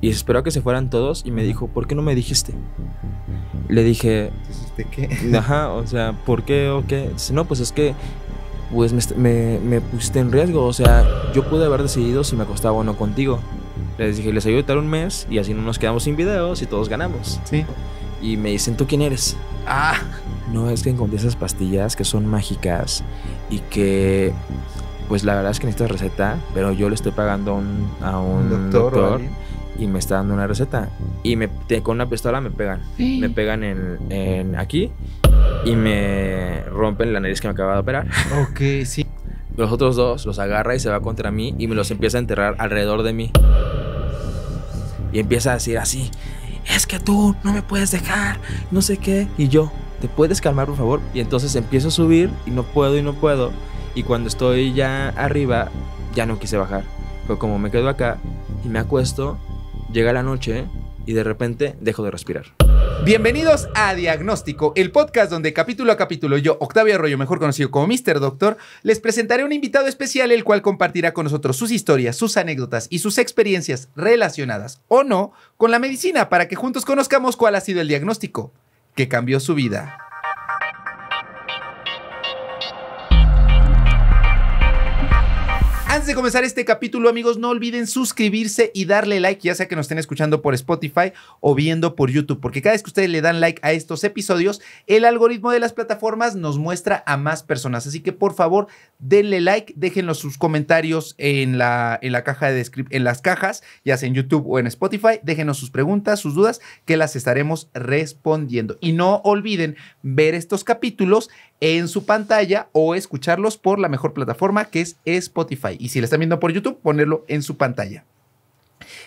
y esperó a que se fueran todos y me dijo, ¿por qué no me dijiste? Le dije, ¿dijiste qué? Ajá, o sea, ¿por qué o qué? Dice, no, pues es que pues me, me, pusiste en riesgo, o sea, yo pude haber decidido si me acostaba o no contigo. Les dije, les ayudo a un mes y así no nos quedamos sin videos y todos ganamos. Sí. Y me dicen, ¿tú quién eres? Ah, no, es que encontré esas pastillas que son mágicas y que pues la verdad es que necesitas receta, pero yo le estoy pagando a un, doctor y me está dando una receta. Y me, con una pistola me pegan. Me pegan en, aquí y me rompen la nariz que me acaba de operar. Ok, sí. Los otros dos los agarra y se va contra mí y me los empieza a enterrar alrededor de mí. Y empieza a decir así, es que tú no me puedes dejar, no sé qué. Y yo, ¿te puedes calmar por favor? Y entonces empiezo a subir y no puedo y no puedo. Y cuando estoy ya arriba, ya no quise bajar. Fue como me quedo acá y me acuesto llega la noche y de repente dejo de respirar. Bienvenidos a Diagnóstico, el podcast donde capítulo a capítulo yo, Octavio Arroyo, mejor conocido como Mr. Doctor, les presentaré un invitado especial el cual compartirá con nosotros sus historias, sus anécdotas y sus experiencias relacionadas o no con la medicina para que juntos conozcamos cuál ha sido el diagnóstico que cambió su vida. Antes de comenzar este capítulo, amigos, no olviden suscribirse y darle like, ya sea que nos estén escuchando por Spotify o viendo por YouTube, porque cada vez que ustedes le dan like a estos episodios, el algoritmo de las plataformas nos muestra a más personas. Así que por favor, denle like, déjenlos sus comentarios en la, en la caja de en las cajas, ya sea en YouTube o en Spotify, déjenos sus preguntas, sus dudas, que las estaremos respondiendo. Y no olviden ver estos capítulos en su pantalla o escucharlos por la mejor plataforma que es Spotify. Y si le están viendo por YouTube, ponerlo en su pantalla.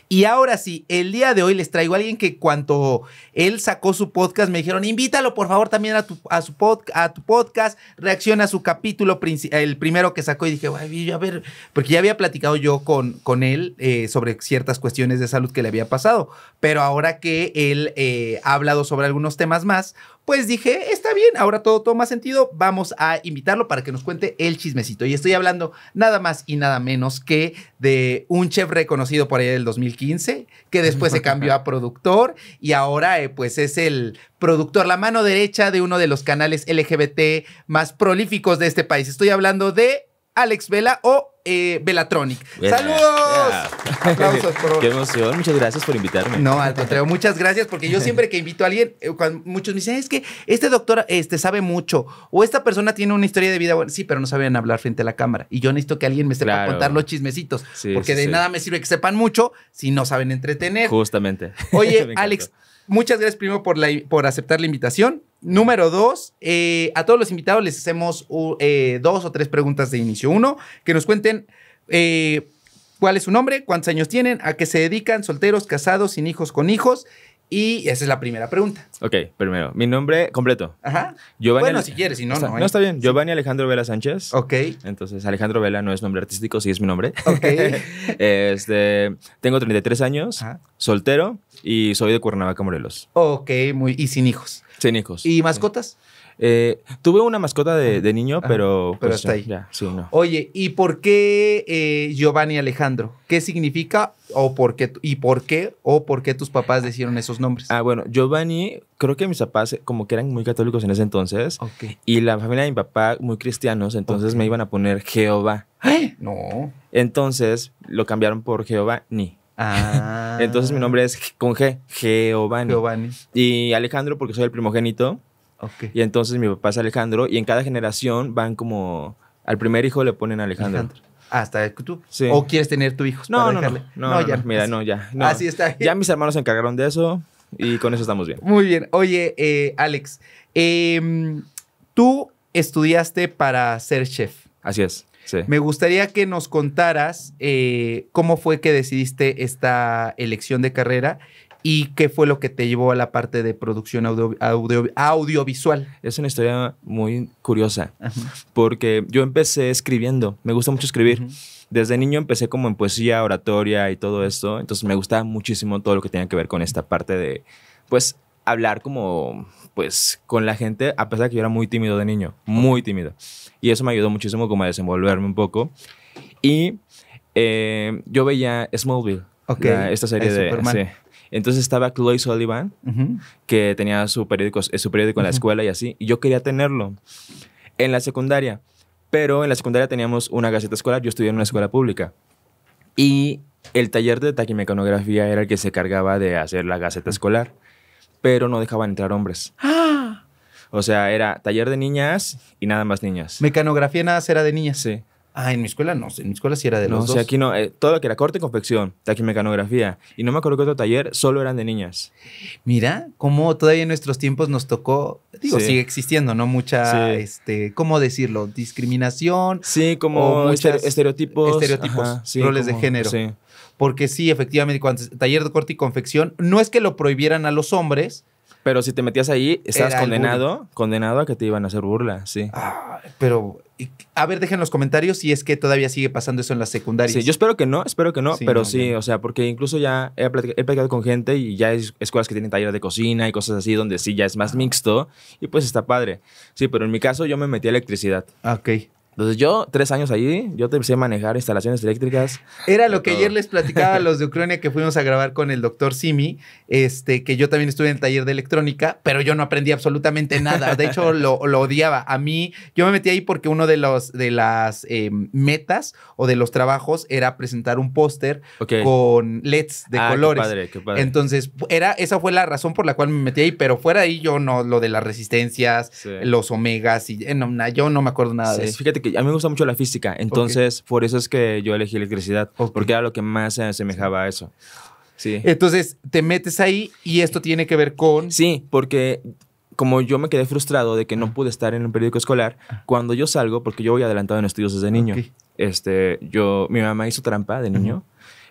Y ahora sí, el día de hoy les traigo a alguien que cuando él sacó su podcast me dijeron, invítalo por favor también a tu, a su a tu podcast, reacciona a su capítulo, el primero que sacó y dije, a ver, porque ya había platicado yo con, con él eh, sobre ciertas cuestiones de salud que le había pasado, pero ahora que él eh, ha hablado sobre algunos temas más, pues dije, está bien, ahora todo toma sentido, vamos a invitarlo para que nos cuente el chismecito. Y estoy hablando nada más y nada menos que de un chef reconocido por ahí del 2015, que después se cambió a productor y ahora eh, pues es el productor, la mano derecha de uno de los canales LGBT más prolíficos de este país. Estoy hablando de Alex Vela o eh, Velatronic. ¡Saludos! Aplausos, por Qué emoción, muchas gracias por invitarme. No, al contrario, muchas gracias, porque yo siempre que invito a alguien, eh, muchos me dicen, es que este doctor este, sabe mucho, o esta persona tiene una historia de vida bueno Sí, pero no saben hablar frente a la cámara. Y yo necesito que alguien me sepa contar los chismecitos, porque de nada me sirve que sepan mucho si no saben entretener. Justamente. Oye, Alex, Muchas gracias, primo, por, por aceptar la invitación. Número dos, eh, a todos los invitados les hacemos eh, dos o tres preguntas de inicio. Uno, que nos cuenten eh, cuál es su nombre, cuántos años tienen, a qué se dedican, solteros, casados, sin hijos, con hijos. Y esa es la primera pregunta. Ok, primero, mi nombre completo. Ajá. Giovanni bueno, si quieres, si no, no. No está bien. Giovanni Alejandro Vela Sánchez. Ok. Entonces, Alejandro Vela no es nombre artístico, sí es mi nombre. Ok. este, tengo 33 años, soltero y soy de Cuernavaca, Morelos. Ok, muy, y sin hijos. Sin hijos. ¿Y mascotas? Eh, tuve una mascota de, niño, pero... Pero está pues hasta ahí. Oye, ¿y por qué eh, Giovanni Alejandro? ¿Qué significa o por qué, y por qué o por qué tus papás decidieron esos nombres? Ah, bueno, Giovanni, creo que mis papás eh, como que eran muy católicos en ese entonces. Y la familia de mi papá muy cristianos, entonces me iban a poner Jehová. No. Entonces lo cambiaron por Giovanni. Ah. entonces mi nombre es con G, Giovanni. Giovanni. Y Alejandro porque soy el primogénito. Y entonces mi papá es Alejandro y en cada generación van como al primer hijo le ponen Alejandro. Ah, hasta tú. Sí. ¿O quieres tener tu hijo? No, no, no, ya. mira, no, ya. Así está. Ya mis hermanos se encargaron de eso y con eso estamos bien. Muy bien. Oye, eh, Alex, em, tú estudiaste para ser chef. Así es. Me gustaría que nos contaras eh, cómo fue que decidiste esta elección de carrera ¿Y qué fue lo que te llevó a la parte de producción audio, audiovisual? Es una historia muy curiosa, porque yo empecé escribiendo, me gusta mucho escribir. Desde niño empecé como en poesía, oratoria y todo esto, entonces me gustaba muchísimo todo lo que tenía que ver con esta parte de, pues, hablar como, pues, con la gente, a pesar de que yo era muy tímido de niño, muy tímido. Y eso me ayudó muchísimo como a desenvolverme un poco. Y eh, yo veía Smallville, esta serie de... Sí, entonces estaba Chloe Sullivan, que tenía su periódico, eh, su periódico en la escuela y así, yo quería tenerlo en la secundaria, pero en la secundaria teníamos una gaceta escolar, yo estudié en una escuela pública. Y el taller de taquimecanografía era el que se cargaba de hacer la gaceta escolar, pero no dejaban entrar hombres. ¡Ah! O sea, era taller de niñas y nada más niñas. Mecanografía nada más era de niñas. Sí. Ah, en mi escuela no, en mi escuela sí era de los no, dos. sea, aquí no, eh, todo lo que era corte y confección, aquí mecanografía, y no me acuerdo que otro taller, solo eran de niñas. Mira, como todavía en nuestros tiempos nos tocó, digo, sigue existiendo, ¿no? Mucha, este, ¿cómo decirlo? Discriminación. Sí, como estereotipos. Estereotipos, roles de género. Porque sí, efectivamente, cuando taller de corte y confección, no es que lo prohibieran a los hombres, pero si te metías ahí, estabas condenado, condenado a que te iban a hacer burla, sí. pero, a ver, en los comentarios si es que todavía sigue pasando eso en las secundarias. Sí, yo espero que no, espero que no, pero sí, o sea, porque incluso ya he, platicado, con gente y ya hay escuelas que tienen taller de cocina y cosas así donde sí ya es más ah. mixto y pues está padre. Sí, pero en mi caso yo me metí a electricidad. Ah, ok. Entonces yo, tres años ahí, yo empecé a manejar instalaciones eléctricas. Era lo que ayer les platicaba a los de Ucrania que fuimos a grabar con el doctor Simi, este, que yo también estuve en el taller de electrónica, pero yo no aprendí absolutamente nada. De hecho, lo, odiaba. A mí, yo me metí ahí porque uno de, los, de las em, metas o de los trabajos era presentar un póster con LEDs de ah, colores. Entonces, era, esa fue la razón por la cual me metí ahí, pero fuera ahí yo no, lo de las resistencias, los omegas, y eh, yo no me acuerdo nada de Fíjate a mí me gusta mucho la física, entonces por eso es que yo elegí electricidad, porque era lo que más se asemejaba a eso. Sí. Entonces, te metes ahí y esto tiene que ver con... Sí, porque como yo me quedé frustrado de que no pude estar en un periódico escolar, cuando yo salgo, porque yo voy adelantado en estudios desde niño, este, yo, mi mamá hizo trampa de niño,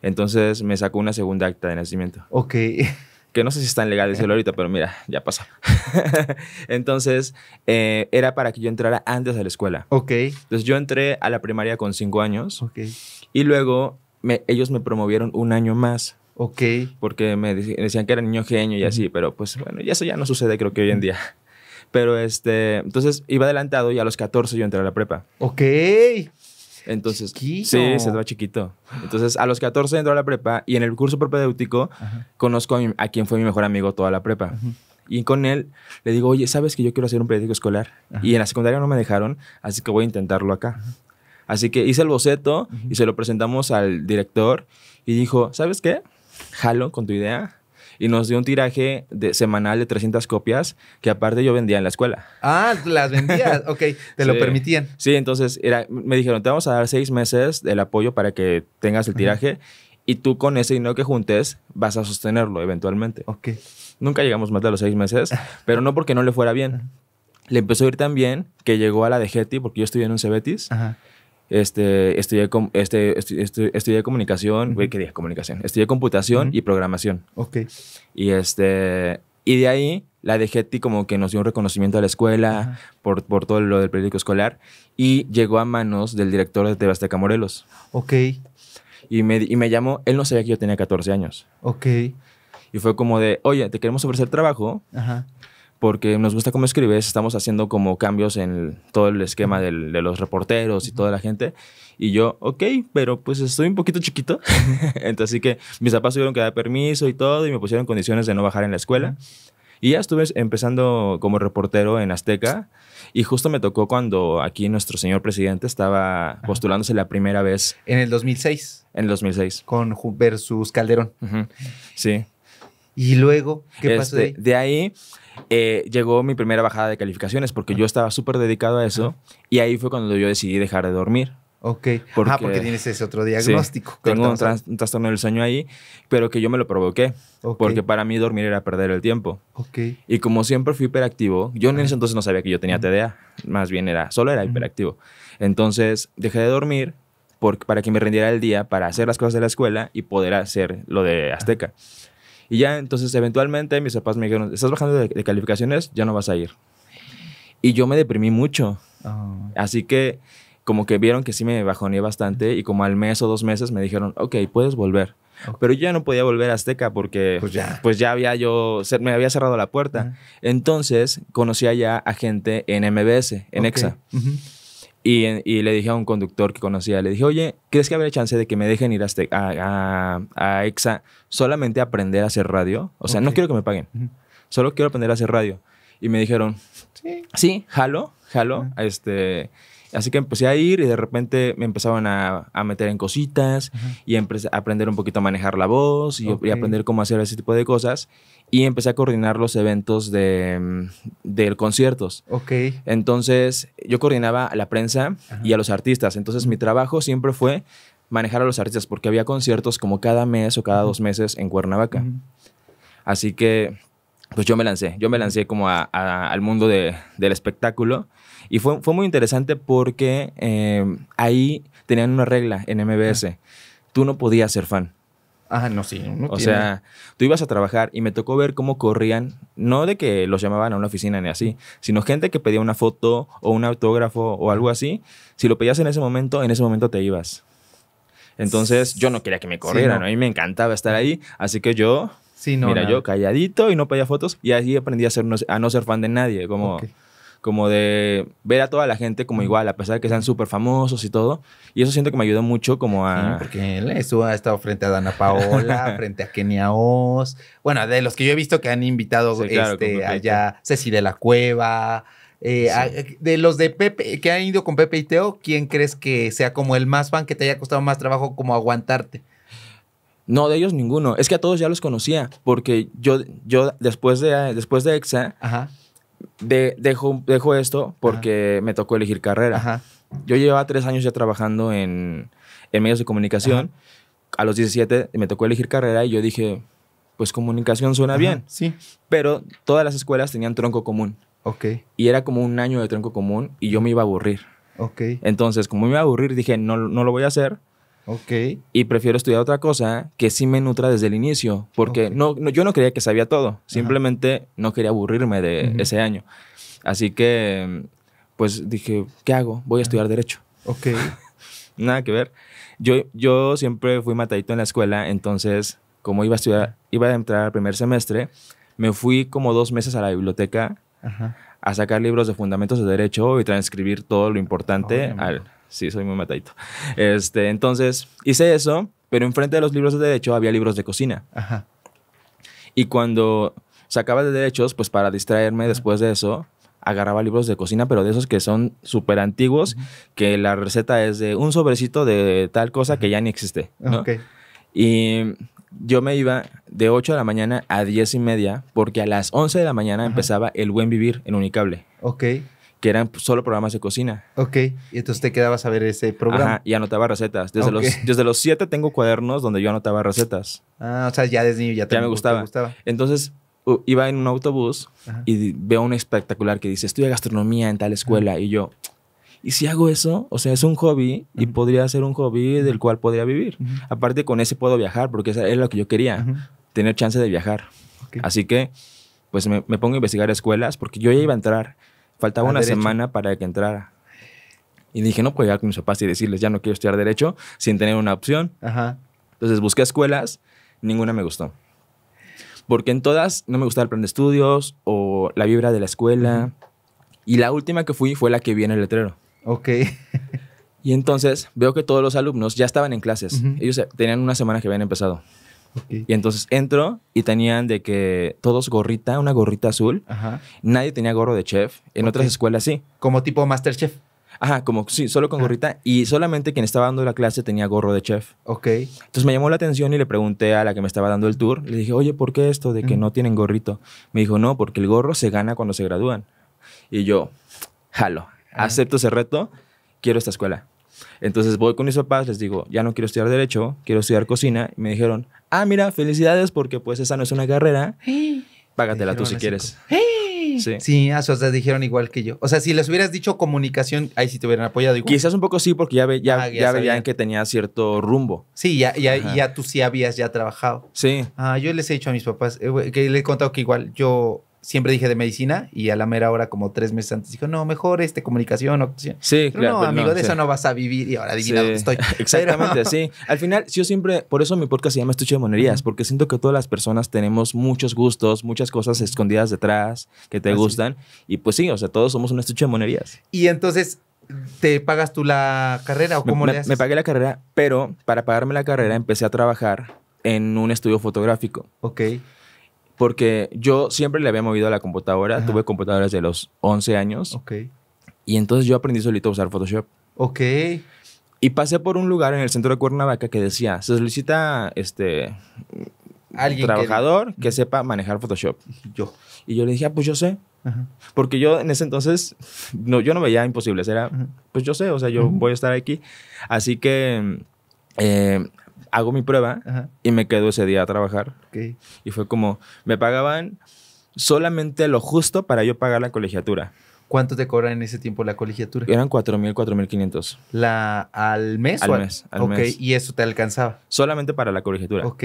entonces me sacó una segunda acta de nacimiento. Ok. que no sé si están legales decirlo ahorita, pero mira, ya pasó Entonces, eh, era para que yo entrara antes a la escuela. Ok. Entonces, yo entré a la primaria con cinco años. Ok. Y luego me, ellos me promovieron un año más. Ok. Porque me decían que era niño genio y así, pero pues bueno, y eso ya no sucede creo que hoy en día. Pero este, entonces iba adelantado y a los 14 yo entré a la prepa. Ok. Entonces, sí, se va chiquito. Entonces, a los 14 entró a la prepa y en el curso propedéutico conozco a, quien fue mi mejor amigo toda la prepa. Y con él le digo, oye, ¿sabes que yo quiero hacer un periódico escolar? Y en la secundaria no me dejaron, así que voy a intentarlo acá. Así que hice el boceto y se lo presentamos al director y dijo, ¿sabes qué? Jalo con tu idea, y nos dio un tiraje de, semanal de 300 copias que aparte yo vendía en la escuela. Ah, las vendías, ok, te lo permitían. Sí, entonces era, me dijeron, te vamos a dar seis meses del apoyo para que tengas el tiraje. Y tú con ese dinero que juntes vas a sostenerlo eventualmente. Ok. Nunca llegamos más de los seis meses, pero no porque no le fuera bien. Le empezó a ir tan bien que llegó a la de Getty, porque yo estudié en un Cebetis. Ajá este, estudié, este, comunicación, uh ¿qué dije? Comunicación. Estudié computación y programación. Ok. Y, este, y de ahí la ti como que nos dio un reconocimiento a la escuela por, por, todo lo del periódico escolar y llegó a manos del director de Tebasteca Morelos. Ok. Y me, y me llamó, él no sabía que yo tenía 14 años. Ok. Y fue como de, oye, te queremos ofrecer trabajo. Ajá porque nos gusta cómo escribes, estamos haciendo como cambios en todo el esquema de los reporteros y toda la gente. Y yo, ok, pero pues estoy un poquito chiquito. Entonces, así que mis papás tuvieron que dar permiso y todo, y me pusieron condiciones de no bajar en la escuela. Y ya estuve empezando como reportero en Azteca, y justo me tocó cuando aquí nuestro señor presidente estaba postulándose la primera vez. En el 2006. En el 2006. Con versus Calderón. Sí. Y luego, ¿qué este, pasó de ahí? De ahí eh, llegó mi primera bajada de calificaciones porque yo estaba súper dedicado a eso y ahí fue cuando yo decidí dejar de dormir. Ok. Porque, porque tienes ese otro diagnóstico. tengo un, trastorno del sueño ahí, pero que yo me lo provoqué. Porque para mí dormir era perder el tiempo. Ok. Y como siempre fui hiperactivo, yo en ese entonces no sabía que yo tenía TDA. Más bien era, solo era hiperactivo. Entonces dejé de dormir para que me rendiera el día, para hacer las cosas de la escuela y poder hacer lo de Azteca. Y ya entonces eventualmente mis papás me dijeron, estás bajando de, calificaciones, ya no vas a ir. Y yo me deprimí mucho. Ah. Así que como que vieron que sí me bajoné bastante y como al mes o dos meses me dijeron, ok, puedes volver. Pero yo ya no podía volver a Azteca porque pues ya, pues ya había yo, me había cerrado la puerta. Entonces conocí allá a gente en MBS, en EXA. Y, y, le dije a un conductor que conocía, le dije, oye, ¿crees que habría chance de que me dejen ir a, este, a, a, EXA solamente a aprender a hacer radio? O sea, no quiero que me paguen, solo quiero aprender a hacer radio. Y me dijeron, sí, sí jalo, jalo. este, Así que empecé a ir y de repente me empezaban a, meter en cositas y a aprender un poquito a manejar la voz y, aprender cómo hacer ese tipo de cosas. Y empecé a coordinar los eventos de, mm, de conciertos. Ok. Entonces yo coordinaba a la prensa y a los artistas. Entonces mi trabajo siempre fue manejar a los artistas porque había conciertos como cada mes o cada dos meses en Cuernavaca. Así que pues yo me lancé, yo me lancé como al mundo del espectáculo y fue, fue muy interesante porque eh, ahí tenían una regla en MBS. Tú no podías ser fan. Ah, no, sí. o sea, tú ibas a trabajar y me tocó ver cómo corrían, no de que los llamaban a una oficina ni así, sino gente que pedía una foto o un autógrafo o algo así. Si lo pedías en ese momento, en ese momento te ibas. Entonces, yo no quería que me corrieran, a mí me encantaba estar ahí, así que yo, sí, no, mira, yo calladito y no pedía fotos y así aprendí a, ser, a no ser fan de nadie, como como de ver a toda la gente como igual, a pesar de que sean súper famosos y todo. Y eso siento que me ayudó mucho como a... Sí, porque él estuvo, ha estado frente a Dana Paola, frente a Kenia Oz. Bueno, de los que yo he visto que han invitado este, allá, Ceci de la Cueva. Eh, de los de Pepe, que han ido con Pepe y Teo, ¿quién crees que sea como el más fan, que te haya costado más trabajo como aguantarte? No, de ellos ninguno. Es que a todos ya los conocía, porque yo, yo después, de, después de EXA, Ajá de, dejo, esto porque me tocó elegir carrera. Yo llevaba tres años ya trabajando en, medios de comunicación. A los 17 me tocó elegir carrera y yo dije, pues comunicación suena bien. Sí. Pero todas las escuelas tenían tronco común. Ok. Y era como un año de tronco común y yo me iba a aburrir. Ok. Entonces, como me iba a aburrir, dije, no, no lo voy a hacer Ok. Y prefiero estudiar otra cosa que sí me nutra desde el inicio, porque no, yo no creía que sabía todo, simplemente no quería aburrirme de ese año. Así que, pues dije, ¿qué hago? Voy a estudiar Derecho. Ok. Nada que ver. Yo, yo siempre fui matadito en la escuela, entonces, como iba a estudiar, iba a entrar al primer semestre, me fui como dos meses a la biblioteca a sacar libros de fundamentos de derecho y transcribir todo lo importante al, Sí, soy muy matadito. Este, entonces, hice eso, pero enfrente de los libros de derecho había libros de cocina. Ajá. Y cuando sacaba de derechos, pues para distraerme después de eso, agarraba libros de cocina, pero de esos que son súper antiguos, que la receta es de un sobrecito de tal cosa que ya ni existe. Y yo me iba de 8 de la mañana a 10 y media, porque a las 11 de la mañana empezaba el buen vivir en Unicable. Ok que eran solo programas de cocina. Ok, y entonces te quedabas a ver ese programa. Ajá, y anotaba recetas. Desde, los, desde los siete tengo cuadernos donde yo anotaba recetas. Ah, o sea, ya desde niño ya, te ya me gustaba. Entonces iba en un autobús y veo un espectacular que dice, estudia gastronomía en tal escuela. Y yo, ¿y si hago eso? O sea, es un hobby y podría ser un hobby del cual podría vivir. Aparte, con ese puedo viajar porque es lo que yo quería, tener chance de viajar. Así que, pues me, me pongo a investigar escuelas porque yo ya iba a entrar Faltaba una semana para que entrara. Y dije, no puedo llegar con mis papás y decirles, ya no quiero estudiar derecho sin tener una opción. Entonces busqué escuelas, ninguna me gustó. Porque en todas no me gustaba el plan de estudios o la vibra de la escuela. Y la última que fui fue la que vi en el letrero. Ok. y entonces veo que todos los alumnos ya estaban en clases. Ellos tenían una semana que habían empezado. Y entonces entro y tenían de que todos gorrita, una gorrita azul. Nadie tenía gorro de chef. En otras escuelas sí. Como tipo Masterchef. Ajá, como sí, solo con gorrita. Y solamente quien estaba dando la clase tenía gorro de chef. Ok. Entonces me llamó la atención y le pregunté a la que me estaba dando el tour. Le dije, oye, ¿por qué esto de que no tienen gorrito? Me dijo, no, porque el gorro se gana cuando se gradúan. Y yo, jalo, acepto ese reto, quiero esta escuela. Entonces voy con mis papás, les digo, ya no quiero estudiar derecho, quiero estudiar cocina. Y me dijeron, ah, mira, felicidades porque pues esa no es una carrera. Págatela tú si quieres. Sí. sí, ah, a sus dijeron igual que yo. O sea, si les hubieras dicho comunicación, ahí sí te hubieran apoyado. Igual. Quizás un poco sí, porque ya, ah, veían que tenía cierto rumbo. Sí, ya, ya, ya tú sí habías ya trabajado. Sí. Ah, yo les he dicho a mis papás, eh, que les he contado que igual yo siempre dije de medicina y a la mera hora, como tres meses antes, dijo, no, mejor este, comunicación, opción. Sí, claro. Pues, no, amigo, de eso no vas a vivir y ahora adivina dónde estoy. Exactamente, sí. Al final, yo siempre, por eso mi podcast se llama Estuche de Monerías, porque siento que todas las personas tenemos muchos gustos, muchas cosas escondidas detrás que te ah, gustan. Y pues sí, o sea, todos somos un estuche de monerías. Y entonces, ¿Te pagas tú la carrera o cómo me, le haces? Me pagué la carrera, pero para pagarme la carrera empecé a trabajar en un estudio fotográfico. Ok porque yo siempre le había movido a la computadora, tuve computadoras de los 11 años. Ok. Y entonces yo aprendí solito a usar Photoshop. Ok. Y pasé por un lugar en el centro de Cuernavaca que decía, se solicita este ¿Alguien trabajador que... sepa manejar Photoshop. Yo. Y yo le dije, ah, pues yo sé. Porque yo en ese entonces, no, yo no veía imposibles, era, pues yo sé, o sea, yo voy a estar aquí. Así que eh, hago mi prueba y me quedo ese día a trabajar. Y fue como, me pagaban solamente lo justo para yo pagar la colegiatura. ¿Cuánto te cobran en ese tiempo la colegiatura? Eran 4.000, 4.500. ¿La, ¿Al mes? Al, mes, al mes. ¿Y eso te alcanzaba? Solamente para la colegiatura. Ok.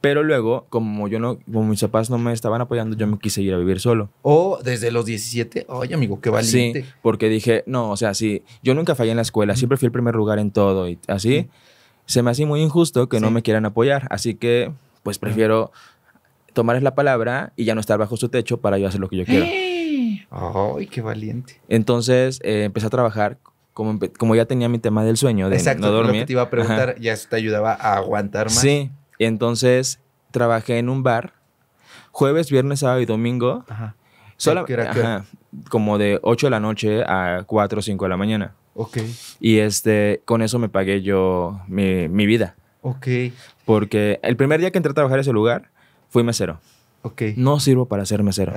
Pero luego, como yo no, como mis papás no me estaban apoyando, yo me quise ir a vivir solo. ¿O desde los 17? Oye, amigo, qué valiente. porque dije, no, o sea, sí, yo nunca fallé en la escuela, siempre fui el primer lugar en todo y así se me hace muy injusto que no me quieran apoyar. Así que, pues prefiero tomarles la palabra y ya no estar bajo su techo para yo hacer lo que yo quiero. ¡Ay, qué valiente! Entonces eh, empecé a trabajar. Como, como ya tenía mi tema del sueño, de Exacto, no dormir. te iba a preguntar, ya te ayudaba a aguantar más. Sí, entonces trabajé en un bar jueves, viernes, sábado y domingo. Ajá. como de 8 de la noche a 4 o 5 de la mañana. Ok. Y este, con eso me pagué yo mi, mi vida. Ok. Porque el primer día que entré a trabajar a ese lugar, fui mesero. Ok. No sirvo para ser mesero.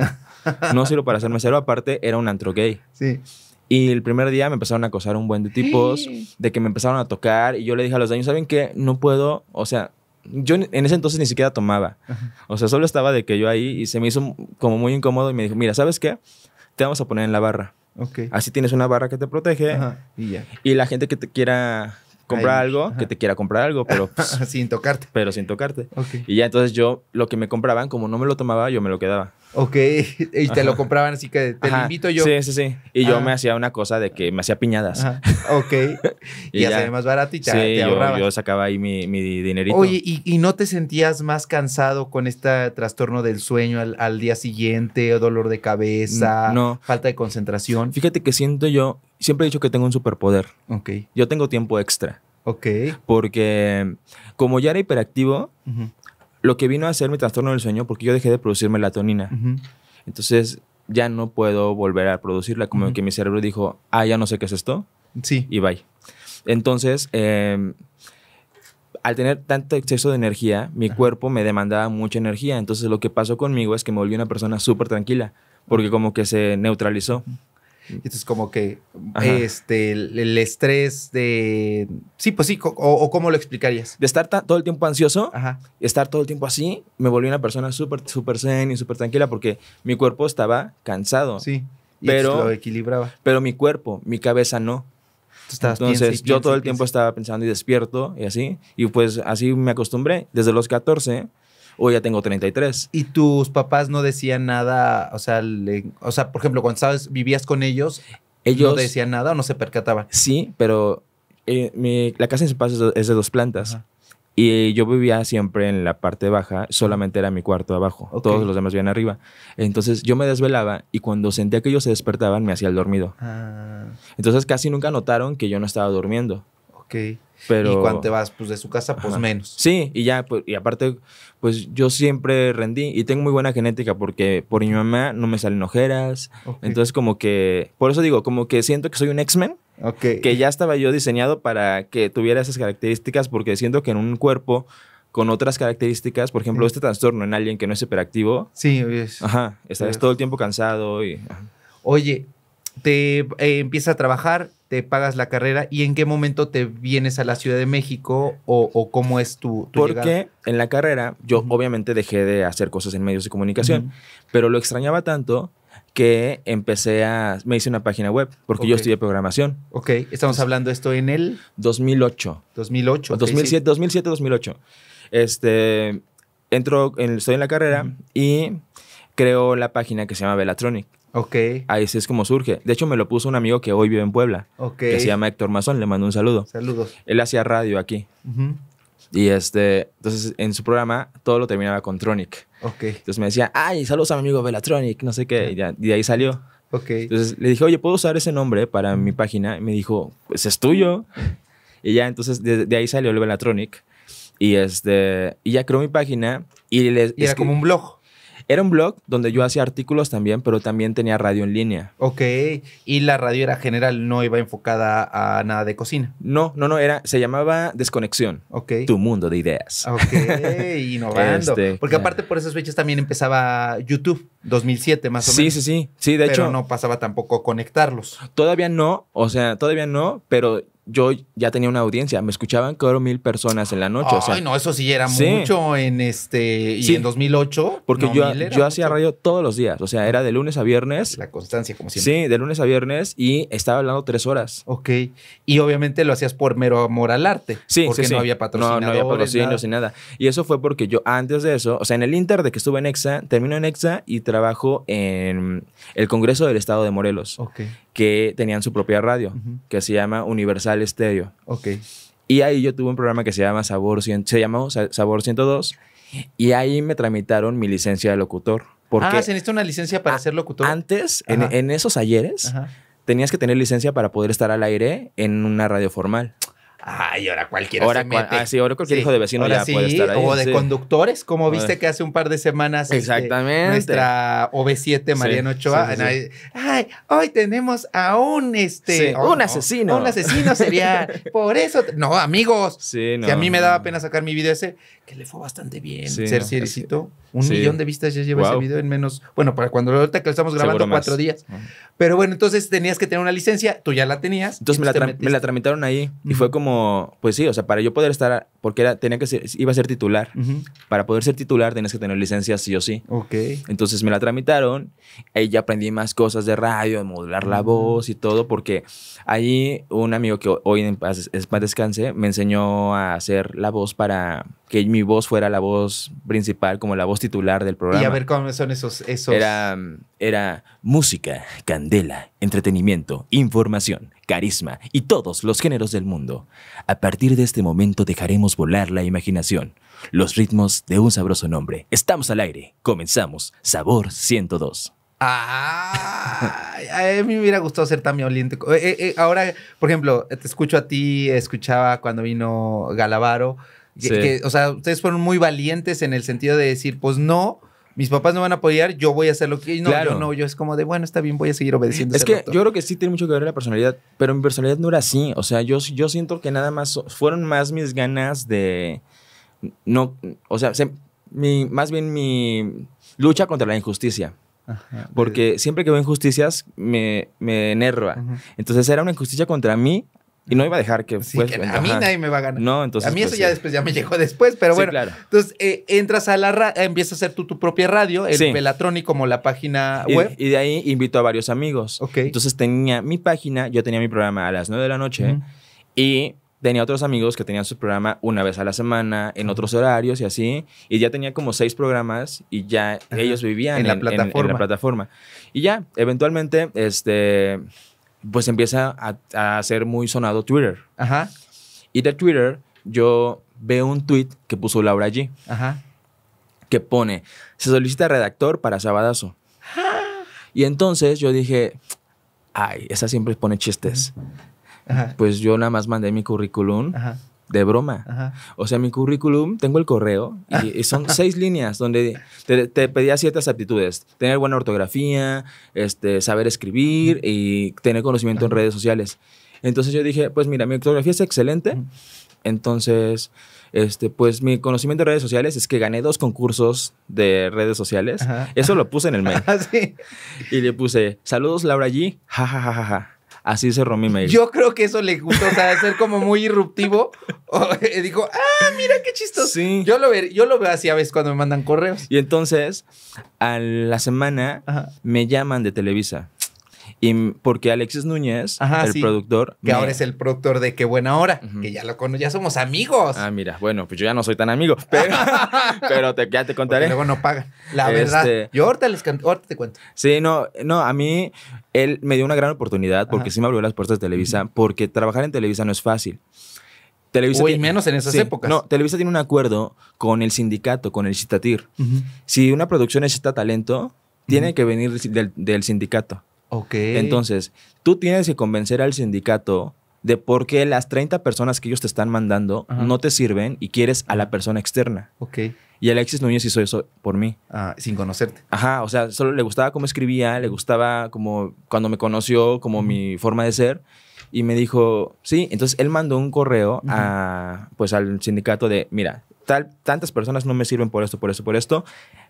no sirvo para ser mesero. Aparte, era un antro gay. Sí. Y el primer día me empezaron a acosar un buen de tipos, de que me empezaron a tocar. Y yo le dije a los daños, ¿saben qué? No puedo, o sea, yo en ese entonces ni siquiera tomaba. O sea, solo estaba de que yo ahí y se me hizo como muy incómodo y me dijo, mira, ¿sabes qué? Te vamos a poner en la barra. Okay. Así tienes una barra que te protege. y, ya. y la gente que te quiera comprar algo, que te quiera comprar algo, pero... Pues, sin tocarte. Pero sin tocarte. Y ya entonces yo, lo que me compraban, como no me lo tomaba, yo me lo quedaba. Ok, y te lo compraban así que te lo invito yo. Sí, sí, sí. Y yo me hacía una cosa de que me hacía piñadas. Ok. y, hacía más barato y te, Yo, sacaba ahí mi, mi dinerito. Oye, ¿y, no te sentías más cansado con este trastorno del sueño al, día siguiente, dolor de cabeza, falta de concentración? Fíjate que siento yo Siempre he dicho que tengo un superpoder. Ok. Yo tengo tiempo extra. Ok. Porque como ya era hiperactivo, lo que vino a ser mi trastorno del sueño, porque yo dejé de producir melatonina. Entonces ya no puedo volver a producirla, como que mi cerebro dijo, ah, ya no sé qué es esto. Sí. Y bye. Entonces, em, al tener tanto exceso de energía, mi cuerpo me demandaba mucha energía. Entonces, lo que pasó conmigo es que me volví una persona súper tranquila, porque como que se neutralizó. Entonces, como que este, el, estrés de. Sí, pues sí, o, cómo lo explicarías. De estar todo el tiempo ansioso, estar todo el tiempo así, me volví una persona súper, súper zen y súper tranquila porque mi cuerpo estaba cansado. Sí. Y pero lo equilibraba. Pero mi cuerpo, mi cabeza no. Entonces, yo todo el tiempo estaba pensando y despierto y así. Y pues así me acostumbré. Desde los 14 hoy oh, ya tengo 33. ¿Y tus papás no decían nada? O sea, o sea por ejemplo, cuando sabes, vivías con ellos, ellos no decían nada o no se percataban. Sí, pero eh, la casa en mis papás es de, dos plantas. Y yo vivía siempre en la parte baja, solamente era mi cuarto abajo, todos los demás vivían arriba. Entonces yo me desvelaba y cuando sentía que ellos se despertaban me hacía el dormido. Ah. Entonces casi nunca notaron que yo no estaba durmiendo. Ok. Y cuando te vas pues, de su casa, pues menos. Sí, y ya, pues, y aparte, pues yo siempre rendí y tengo muy buena genética porque por mi mamá no me salen ojeras. Entonces, como que, por eso digo, como que siento que soy un X-Men. Que ya estaba yo diseñado para que tuviera esas características porque siento que en un cuerpo con otras características, por ejemplo, este trastorno en alguien que no es hiperactivo. Sí, obvio. Ajá, estarás todo el tiempo cansado y... Oye, te eh, empiezas a trabajar, te pagas la carrera y en qué momento te vienes a la Ciudad de México o, cómo es tu, tu Porque en la carrera yo obviamente dejé de hacer cosas en medios de comunicación, pero lo extrañaba tanto que empecé a... Me hice una página web porque yo estudié programación. Ok, estamos hablando esto en el... 2008. 2008. 2007, 2007, 2008. Este, entro, en, estoy en la carrera y creo la página que se llama Velatronic. Ok. Ahí sí es como surge. De hecho, me lo puso un amigo que hoy vive en Puebla. Ok. Que se llama Héctor Mazón. Le mando un saludo. Saludos. Él hacía radio aquí. Y este, entonces en su programa todo lo terminaba con Tronic. Ok. Entonces me decía, ay, saludos a mi amigo Velatronic, no sé qué. Y, de ahí salió. Ok. Entonces le dije, oye, ¿puedo usar ese nombre para mi página? Y me dijo, pues es tuyo. y ya, entonces de, ahí salió el Velatronic. Y este, y ya creó mi página. Y, le era como un blog. Era un blog donde yo hacía artículos también, pero también tenía radio en línea. Ok, y la radio era general, no iba enfocada a nada de cocina. No, no, no, era, se llamaba Desconexión. Ok. Tu mundo de ideas. Ok, innovando. Este, Porque aparte por esas fechas también empezaba YouTube, 2007 más o menos. Sí, sí, sí, sí, de hecho. Pero no pasaba tampoco conectarlos. Todavía no, o sea, todavía no, pero yo ya tenía una audiencia. Me escuchaban cuatro mil personas en la noche. Ay, no, eso sí era mucho en este. Y en 2008. Porque yo, yo hacía radio todos los días. O sea, era de lunes a viernes. La constancia, como siempre. Sí, de lunes a viernes y estaba hablando tres horas. Ok. Y obviamente lo hacías por mero amor al arte. Sí, porque no había patrocinio. No, había patrocinio ni nada. Y eso fue porque yo antes de eso, o sea, en el Inter de que estuve en EXA, termino en EXA y trabajo en el Congreso del Estado de Morelos. Ok que tenían su propia radio, que se llama Universal Stereo. Ok. Y ahí yo tuve un programa que se llama Sabor 100, se Sabor 102 y ahí me tramitaron mi licencia de locutor. Porque ah, se necesita una licencia para ser locutor. Antes, en, esos ayeres, tenías que tener licencia para poder estar al aire en una radio formal. Ay, ahora cualquiera ahora, se mete. Ah, sí, ahora cualquier hijo de vecino ya puede estar ahí. O de conductores, como viste que hace un par de semanas este, Exactamente. nuestra ob 7 Mariano Ochoa. Ay, hoy tenemos a un este un asesino. Un asesino sería Por eso, no, amigos. No, a mí me daba pena sacar mi video ese, que le fue bastante bien. Ser sericito, un millón de vistas ya lleva ese video en menos. Bueno, para cuando ahorita que lo estamos grabando, cuatro días. Pero bueno, entonces tenías que tener una licencia, tú ya la tenías. Entonces, me, la tramitaron ahí y fue como, pues sí, o sea, para yo poder estar, porque era, tenía que ser, iba a ser titular. Para poder ser titular tenías que tener licencia sí o sí. Ok. Entonces me la tramitaron, y ya aprendí más cosas de radio, de modular la voz y todo, porque ahí un amigo que hoy en es, más descanse me enseñó a hacer la voz para que mi voz fuera la voz principal, como la voz titular del programa. Y a ver cómo son esos... Era, era música, candela, entretenimiento, información, carisma y todos los géneros del mundo. A partir de este momento dejaremos volar la imaginación, los ritmos de un sabroso nombre. Estamos al aire, comenzamos, Sabor 102. Ah, a mí me hubiera gustado ser tan violento. Eh, eh, eh, ahora, por ejemplo, te escucho a ti, escuchaba cuando vino Galavaro o sea, ustedes fueron muy valientes en el sentido de decir, pues no, mis papás no van a apoyar, yo voy a hacer lo que... No, yo no, yo es como de, bueno, está bien, voy a seguir obedeciendo. Es que yo creo que sí tiene mucho que ver la personalidad, pero mi personalidad no era así. O sea, yo, yo siento que nada más fueron más mis ganas de... No, o sea, mi, más bien mi lucha contra la injusticia. porque siempre que veo injusticias me, me enerva. Entonces era una injusticia contra mí y no iba a dejar que... Sí, pues, que a mí nadie me va a ganar. No, entonces... A mí pues, eso ya después, ya me llegó después, pero bueno. Entonces, eh, entras a la empiezas a hacer tú tu propia radio, el Pelatroni como la página web. Y, y, de ahí invito a varios amigos. Ok. Entonces tenía mi página, yo tenía mi programa a las 9 de la noche y tenía otros amigos que tenían su programa una vez a la semana, en otros horarios y así. Y ya tenía como seis programas y ya ellos vivían en, la plataforma. en, la plataforma. Y ya, eventualmente, este, pues empieza a, a ser muy sonado Twitter. Ajá. Y de Twitter yo veo un tweet que puso Laura allí. Ajá. Que pone, se solicita redactor para Sabadazo. Ajá. Y entonces yo dije, ay, esa siempre pone chistes. Ajá. Pues yo nada más mandé mi currículum. Ajá de broma. O sea, mi currículum, tengo el correo y, son seis líneas donde te, pedía ciertas aptitudes. Tener buena ortografía, este, saber escribir y tener conocimiento en redes sociales. Entonces yo dije, pues mira, mi ortografía es excelente. Entonces, este, pues mi conocimiento en redes sociales es que gané dos concursos de redes sociales. Eso lo puse en el mail. Ah, y le puse, saludos Laura G, Ja, Ja, ja, ja, Así cerró mi mail. Yo creo que eso le gustó, o sea, ser como muy irruptivo. Eh, dijo, ah, mira qué chistoso. Yo lo, veo, yo lo veo así a veces cuando me mandan correos. Y entonces, a la semana, me llaman de Televisa. Y porque Alexis Núñez, el productor. Que ahora es el productor de Qué Buena Hora, que ya lo ya somos amigos. Ah, mira, bueno, pues yo ya no soy tan amigo, pero, pero te, ya te contaré. luego no pagan. La verdad. Este, yo ahorita, les ahorita te cuento. Sí, no, no, a mí él me dio una gran oportunidad porque sí me abrió las puertas de Televisa, porque trabajar en Televisa no es fácil. Televisa menos en esas épocas. No, Televisa tiene un acuerdo con el sindicato, con el Citatir. Si una producción necesita talento, tiene que venir del sindicato. Ok. Entonces, tú tienes que convencer al sindicato de por qué las 30 personas que ellos te están mandando no te sirven y quieres a la persona externa. Ok. Y Alexis Núñez hizo eso por mí. Ah, sin conocerte. Ajá, o sea, solo le gustaba cómo escribía, le gustaba como cuando me conoció, como mi forma de ser. Y me dijo, sí, entonces él mandó un correo a, pues al sindicato de, mira, tal, tantas personas no me sirven por esto, por esto, por esto,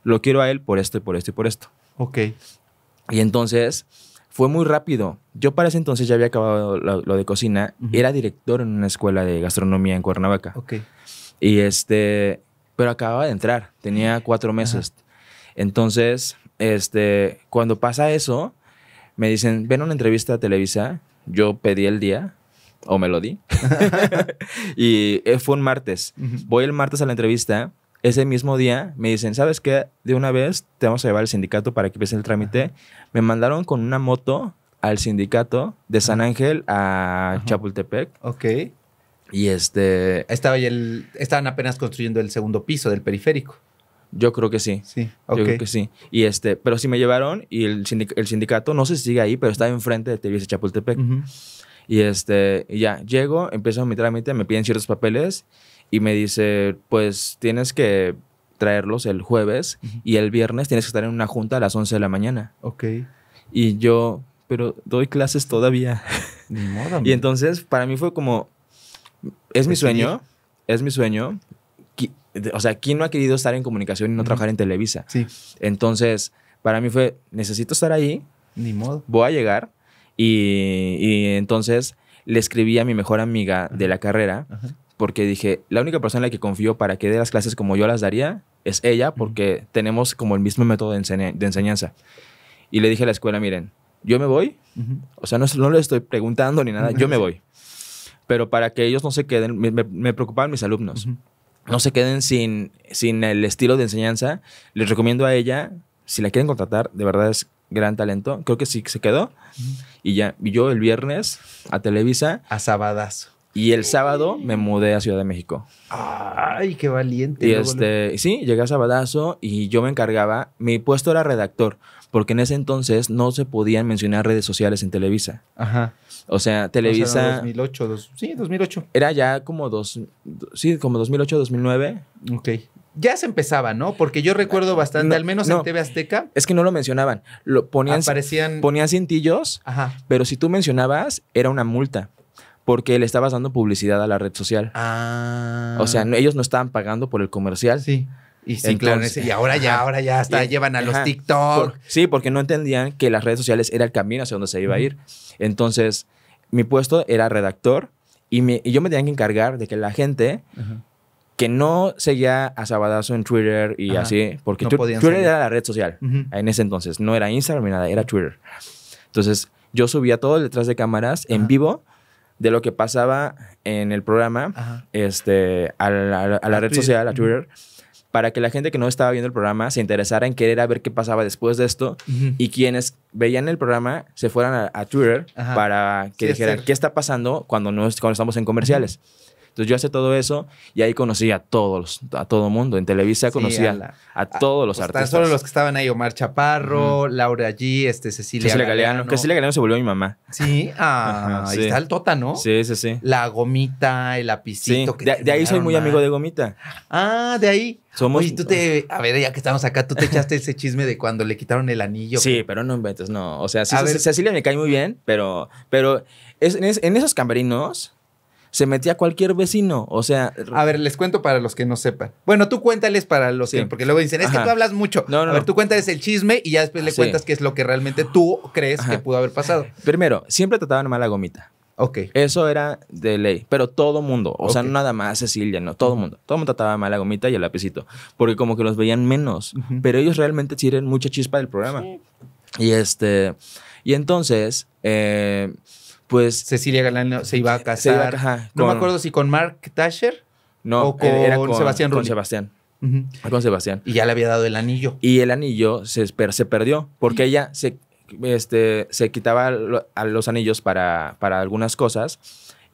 lo quiero a él por esto, y por esto y por esto. Ok. Y entonces fue muy rápido. Yo para ese entonces ya había acabado lo, de cocina. Era director en una escuela de gastronomía en Cuernavaca. Ok. Y este, pero acababa de entrar. Tenía cuatro meses. Entonces, este, cuando pasa eso, me dicen, ven a una entrevista de Televisa. Yo pedí el día, o me lo di. y eh, fue un martes. Voy el martes a la entrevista ese mismo día me dicen, ¿sabes qué? De una vez te vamos a llevar al sindicato para que empiece el trámite. Me mandaron con una moto al sindicato de San Ángel a Chapultepec. Ok. Y este... Estaba el, estaban apenas construyendo el segundo piso del periférico. Yo creo que sí. Sí, ok. Yo creo que sí. Y este, pero sí me llevaron y el, sindicato, no sé si sigue ahí, pero estaba enfrente de TVS Chapultepec. Y este, y ya, llego, empiezo mi trámite, me piden ciertos papeles y me dice, pues tienes que traerlos el jueves y el viernes tienes que estar en una junta a las 11 de la mañana. Ok. Y yo, pero doy clases todavía. Ni modo. y entonces para mí fue como, es mi sueño, es mi sueño. O sea, ¿quién no ha querido estar en comunicación y no trabajar en Televisa? Sí. Entonces, para mí fue, necesito estar ahí. Ni modo. Voy a llegar. Y, entonces le escribí a mi mejor amiga de la carrera porque dije, la única persona en la que confío para que dé las clases como yo las daría es ella, porque tenemos como el mismo método de, enseñanza. Y le dije a la escuela, miren, yo me voy, o sea, no, no le estoy preguntando ni nada, yo me voy. Pero para que ellos no se queden, me, preocupaban mis alumnos, no se queden sin, sin el estilo de enseñanza, les recomiendo a ella, si la quieren contratar, de verdad es gran talento, creo que sí se quedó. Y ya, yo el viernes a Televisa. A Sabadazo y el sábado me mudé a Ciudad de México. Ay, qué valiente. este, sí, llegué a Sabadazo y yo me encargaba, mi puesto era redactor, porque en ese entonces no se podían mencionar redes sociales en Televisa. Ajá. O sea, Televisa. O 2008, sí, 2008. Era ya como dos, sí, como 2008, 2009. Ok. Ya se empezaba, ¿no? Porque yo recuerdo bastante, al menos en TV Azteca. Es que no lo mencionaban. Lo ponían, Aparecían... ponían cintillos, Ajá. pero si tú mencionabas, era una multa porque le estabas dando publicidad a la red social. Ah. O sea, ellos no estaban pagando por el comercial. Sí. Y ahora ya, ahora ya hasta llevan a los TikTok. sí, porque no entendían que las redes sociales era el camino hacia donde se iba a ir. Entonces, mi puesto era redactor y, me, y yo me tenía que encargar de que la gente que no seguía a Sabadazo en Twitter y así, porque Twitter era la red social en ese entonces, no era Instagram ni nada, era Twitter. Entonces, yo subía todo detrás de cámaras en vivo de lo que pasaba en el programa este, a la, red social, a Twitter, para que la gente que no estaba viendo el programa se interesara en querer ver qué pasaba después de esto y quienes veían el programa se fueran a, Twitter para que dijeran qué está pasando cuando, no, estamos en comerciales. Entonces yo hacía todo eso y ahí conocí a todos, a todo mundo. En Televisa conocía a, todos los pues, artistas. Están solo los que estaban ahí, Omar Chaparro, Laura G, este, Cecilia, Cecilia Galeano. Cecilia Galeano se volvió mi mamá. Sí, ah, ahí está el Tota, ¿no? Sí, sí, sí. La gomita, el lapicito. de, ahí soy muy amigo de gomita. Ah, de ahí. Somos... Oye, tú te... A ver, ya que estamos acá, tú te echaste ese chisme de cuando le quitaron el anillo. Sí, pero no inventes, no. O sea, Cecilia me cae muy bien, pero, pero es, en, en esos camerinos se metía cualquier vecino. O sea. A ver, les cuento para los que no sepan. Bueno, tú cuéntales para los que. Porque luego dicen, es que tú hablas mucho. No, no, a ver, tú cuéntales el chisme y ya después le cuentas qué es lo que realmente tú crees que pudo haber pasado. Primero, siempre trataban mal a Gomita. Ok. Eso era de ley. Pero todo mundo. O sea, nada más Cecilia, no. Todo mundo. Todo mundo trataba mal a Gomita y el lapicito. Porque como que los veían menos. Pero ellos realmente tienen mucha chispa del programa. Y este. Y entonces. Eh, pues... Cecilia Galán se iba a casar. no me acuerdo si con Mark Tasher o con, e, era con Sebastián Rulli. Con Sebastián. Con Sebastián. Y ya le había dado el anillo. Y el anillo se, se perdió porque ella se, este, se quitaba los anillos para, para algunas cosas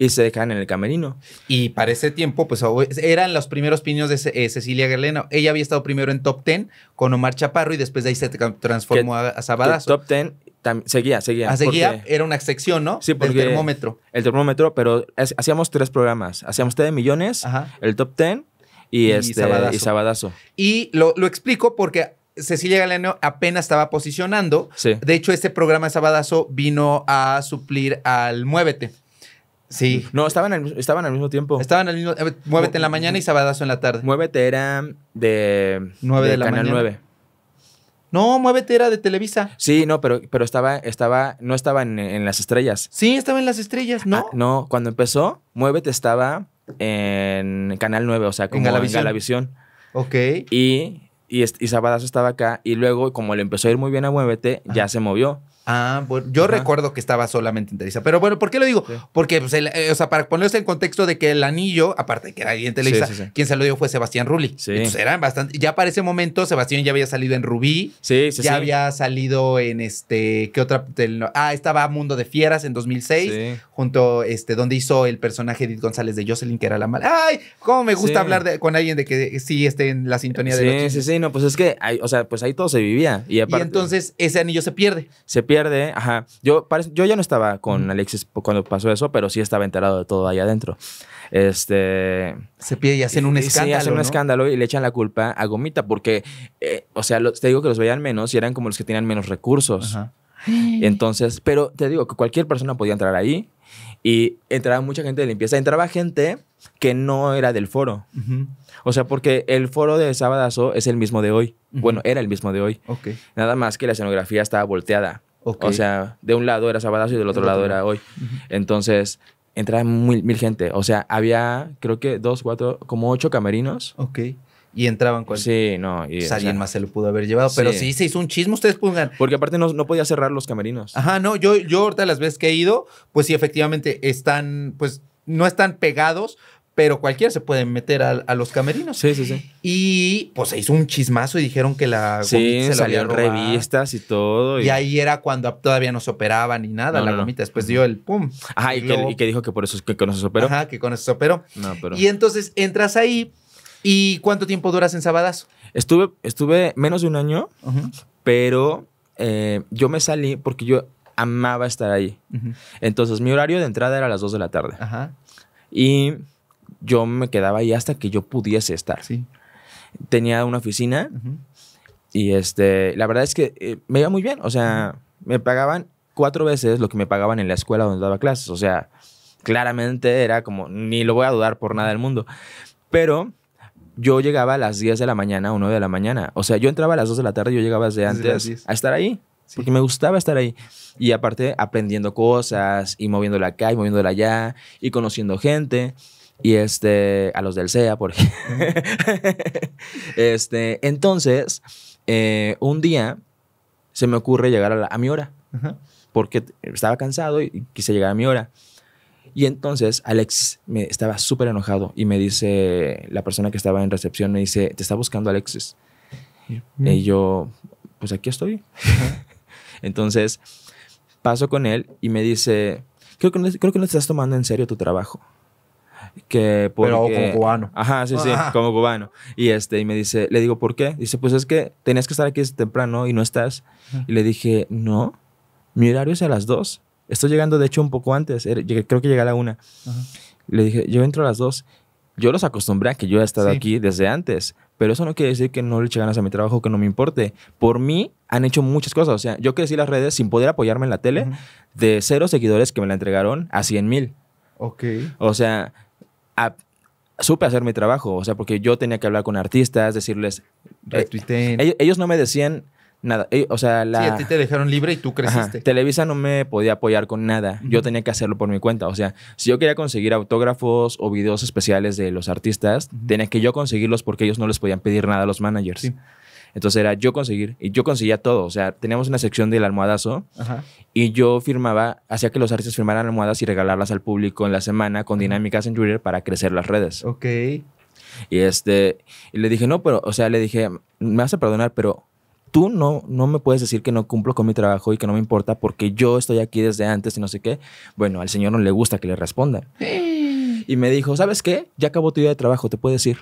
y se dejan en el camerino. Y para ese tiempo, pues oh, eran los primeros piños de eh, Cecilia Galeno. Ella había estado primero en Top Ten con Omar Chaparro y después de ahí se transformó a, Top Ten seguía, seguía. Ah, seguía, era una excepción, ¿no? Sí, porque. El termómetro. El termómetro, pero hacíamos tres programas. Hacíamos T de Millones, el Top Ten y, este, Sabadazo. Y, Sabadazo. y lo, lo, explico porque Cecilia Galeano apenas estaba posicionando. Sí. De hecho, este programa de Sabadazo vino a suplir al Muévete. Sí. No, estaban al, estaban al mismo tiempo. Estaban al mismo. Eh, Muévete en la mañana y Sabadazo en la tarde. Muévete era de. 9 de, la Canal mañana. 9. No, Muévete era de Televisa. Sí, no, pero, pero estaba, estaba, no estaba en, las estrellas. Sí, estaba en las estrellas, ¿no? Ah, no, cuando empezó, Muévete estaba en Canal 9, o sea, como en Galavisión. Ok. Y, y, este, y estaba acá y luego, como le empezó a ir muy bien a Muévete, ya se movió. Ah, yo recuerdo que estaba solamente en Televisa. Pero bueno, ¿por qué lo digo? Porque, pues, eh, o sea, para ponerse en contexto de que el anillo, aparte de que era ahí en Televisa, quien se lo dio fue Sebastián Rulli. Entonces pues, eran bastante. Ya para ese momento, Sebastián ya había salido en Rubí. Sí, sí, Ya había salido en este. ¿Qué otra? ah, estaba Mundo de Fieras en 2006, junto, este, donde hizo el personaje Edith González de Jocelyn, que era la mala. ¡Ay! ¿Cómo me gusta hablar con alguien de que sí esté en la sintonía de los Sí, sí, sí. No, pues es que, hay, o sea, pues ahí todo se vivía. Y, aparte, y entonces ese anillo se pierde. Se pierde de, Ajá. Yo, yo ya no estaba con Alexis cuando pasó eso, pero sí estaba enterado de todo ahí adentro. Este. Se pide y hacen un escándalo. un escándalo y le echan la culpa a Gomita, porque, eh, o sea, te digo que los veían menos y eran como los que tenían menos recursos. Entonces, pero te digo que cualquier persona podía entrar ahí y entraba mucha gente de limpieza. Entraba gente que no era del foro. O sea, porque el foro de Sabadazo es el mismo de hoy. Bueno, era el mismo de hoy. Nada más que la escenografía estaba volteada. O sea, de un lado era Sabadazo y del otro, lado, era hoy. Entonces, entraba muy, mil gente. O sea, había, creo que dos, cuatro, como ocho camerinos. Ok. Y entraban con... Sí, no. Y, alguien más se lo pudo haber llevado. Pero sí. se hizo un chisme, ustedes pongan... Porque aparte no, no, podía cerrar los camerinos. Ajá, no. Yo, yo ahorita las veces que he ido, pues sí, efectivamente están, pues no están pegados, pero cualquiera se puede meter a, los camerinos. Sí, sí, sí. Y pues se hizo un chismazo y dijeron que la sí, se revistas y todo. Y... ahí era cuando todavía no se operaba ni nada la gomita. Después dio el pum. Ajá, y, que, dijo que por eso que con eso se operó. Ajá, que con eso se operó. Pero... Y entonces entras ahí. ¿Y cuánto tiempo duras en Sabadazo? Estuve, estuve menos de un año, pero eh, yo me salí porque yo amaba estar ahí. Entonces, mi horario de entrada era a las 2 de la tarde. Ajá. Y yo me quedaba ahí hasta que yo pudiese estar. Sí. Tenía una oficina y este, la verdad es que eh, me iba muy bien. O sea, me pagaban cuatro veces lo que me pagaban en la escuela donde daba clases. O sea, claramente era como, ni lo voy a dudar por nada del mundo. Pero yo llegaba a las 10 de la mañana o 9 de la mañana. O sea, yo entraba a las 2 de la tarde, y yo llegaba desde antes a estar ahí. Porque me gustaba estar ahí. Y aparte aprendiendo cosas y moviéndola acá y moviéndola allá y conociendo gente. Y este, a los del SEA, porque. este, entonces, eh, un día se me ocurre llegar a, mi hora, porque estaba cansado y quise llegar a mi hora. Y entonces Alex me estaba súper enojado y me dice, la persona que estaba en recepción me dice, te está buscando Alexis. Mm. Y yo, pues aquí estoy. entonces paso con él y me dice, creo que, no, creo estás tomando en serio tu trabajo que porque, Pero como cubano. Ajá, sí, sí, ah. como cubano. Y este, y me dice, le digo, ¿por qué? Dice, pues es que tenías que estar aquí desde temprano y no estás. Y le dije, no, mi horario es a las 2. Estoy llegando, de hecho, un poco antes. Creo que llegué a la 1. Le dije, yo entro a las 2. Yo los acostumbré a que yo he estado aquí desde antes. Pero eso no quiere decir que no le eche ganas a mi trabajo, que no me importe. Por mí han hecho muchas cosas. O sea, yo crecí las redes sin poder apoyarme en la tele, de cero seguidores que me la entregaron a 100 mil. Ok. O sea, supe hacer mi trabajo, o sea, porque yo tenía que hablar con artistas, decirles... Eh, ellos, no me decían nada, eh, o sea, la... a ti te dejaron libre y tú creciste. Televisa no me podía apoyar con nada, yo tenía que hacerlo por mi cuenta, o sea, si yo quería conseguir autógrafos o videos especiales de los artistas, tenía que yo conseguirlos porque ellos no les podían pedir nada a los managers. Entonces era yo conseguir y yo conseguía todo. O sea, teníamos una sección del almohadazo y yo firmaba, hacía que los artistas firmaran almohadas y regalarlas al público en la semana con dinámicas en Twitter para crecer las redes. Ok. Y este, le dije, no, pero, o sea, le dije, me vas a perdonar, pero tú no, no me puedes decir que no cumplo con mi trabajo y que no me importa porque yo estoy aquí desde antes y no sé qué. Bueno, al señor no le gusta que le respondan. Y me dijo, ¿sabes qué? Ya acabó tu día de trabajo, te puedes ir.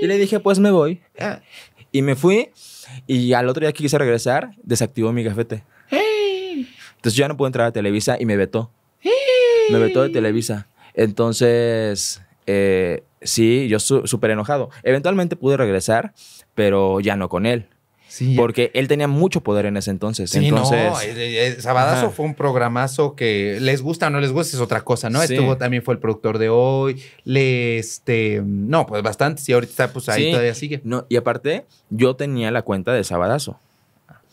Y le dije, pues me voy. Ah, y me fui y al otro día que quise regresar, desactivó mi gafete. Entonces ya no pude entrar a Televisa y me vetó. Me vetó de Televisa. Entonces, eh, sí, yo súper enojado. Eventualmente pude regresar, pero ya no con él porque él tenía mucho poder en ese entonces. Sí, no, eh, eh, eh, Sabadazo fue un programazo que les gusta o no les gusta, es otra cosa, ¿no? Estuvo también fue el productor de hoy, este, no, pues bastante, sí, ahorita pues ahí todavía sigue. No, y aparte, yo tenía la cuenta de Sabadazo.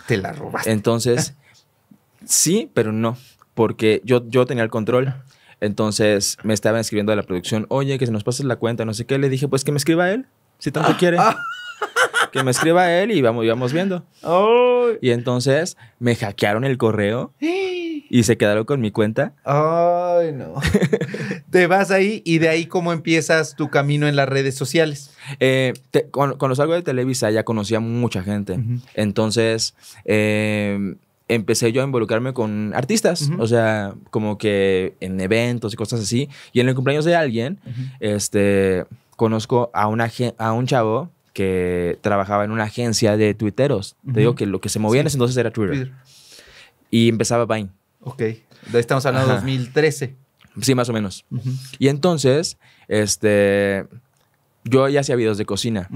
Te la robaste. Entonces, sí, pero no, porque yo, yo tenía el control. Entonces me estaba escribiendo de la producción, oye, que se nos pases la cuenta, no sé qué. Le dije, pues que me escriba él, si tanto ah, quiere. Ah que me escriba él y vamos, íbamos viendo. Y entonces me hackearon el correo y se quedaron con mi cuenta. Ay, no. te vas ahí y de ahí cómo empiezas tu camino en las redes sociales. Eh, cuando, salgo de Televisa ya conocía mucha gente. Entonces... Eh, empecé yo a involucrarme con artistas, o sea, como que en eventos y cosas así. Y en el cumpleaños de alguien, este, conozco a, a un chavo que trabajaba en una agencia de tuiteros. Te digo que lo que se movía en ese entonces era Twitter. Y empezaba Vine. Ok. estamos hablando de 2013. Sí, más o menos. Y entonces, este, yo ya hacía videos de cocina.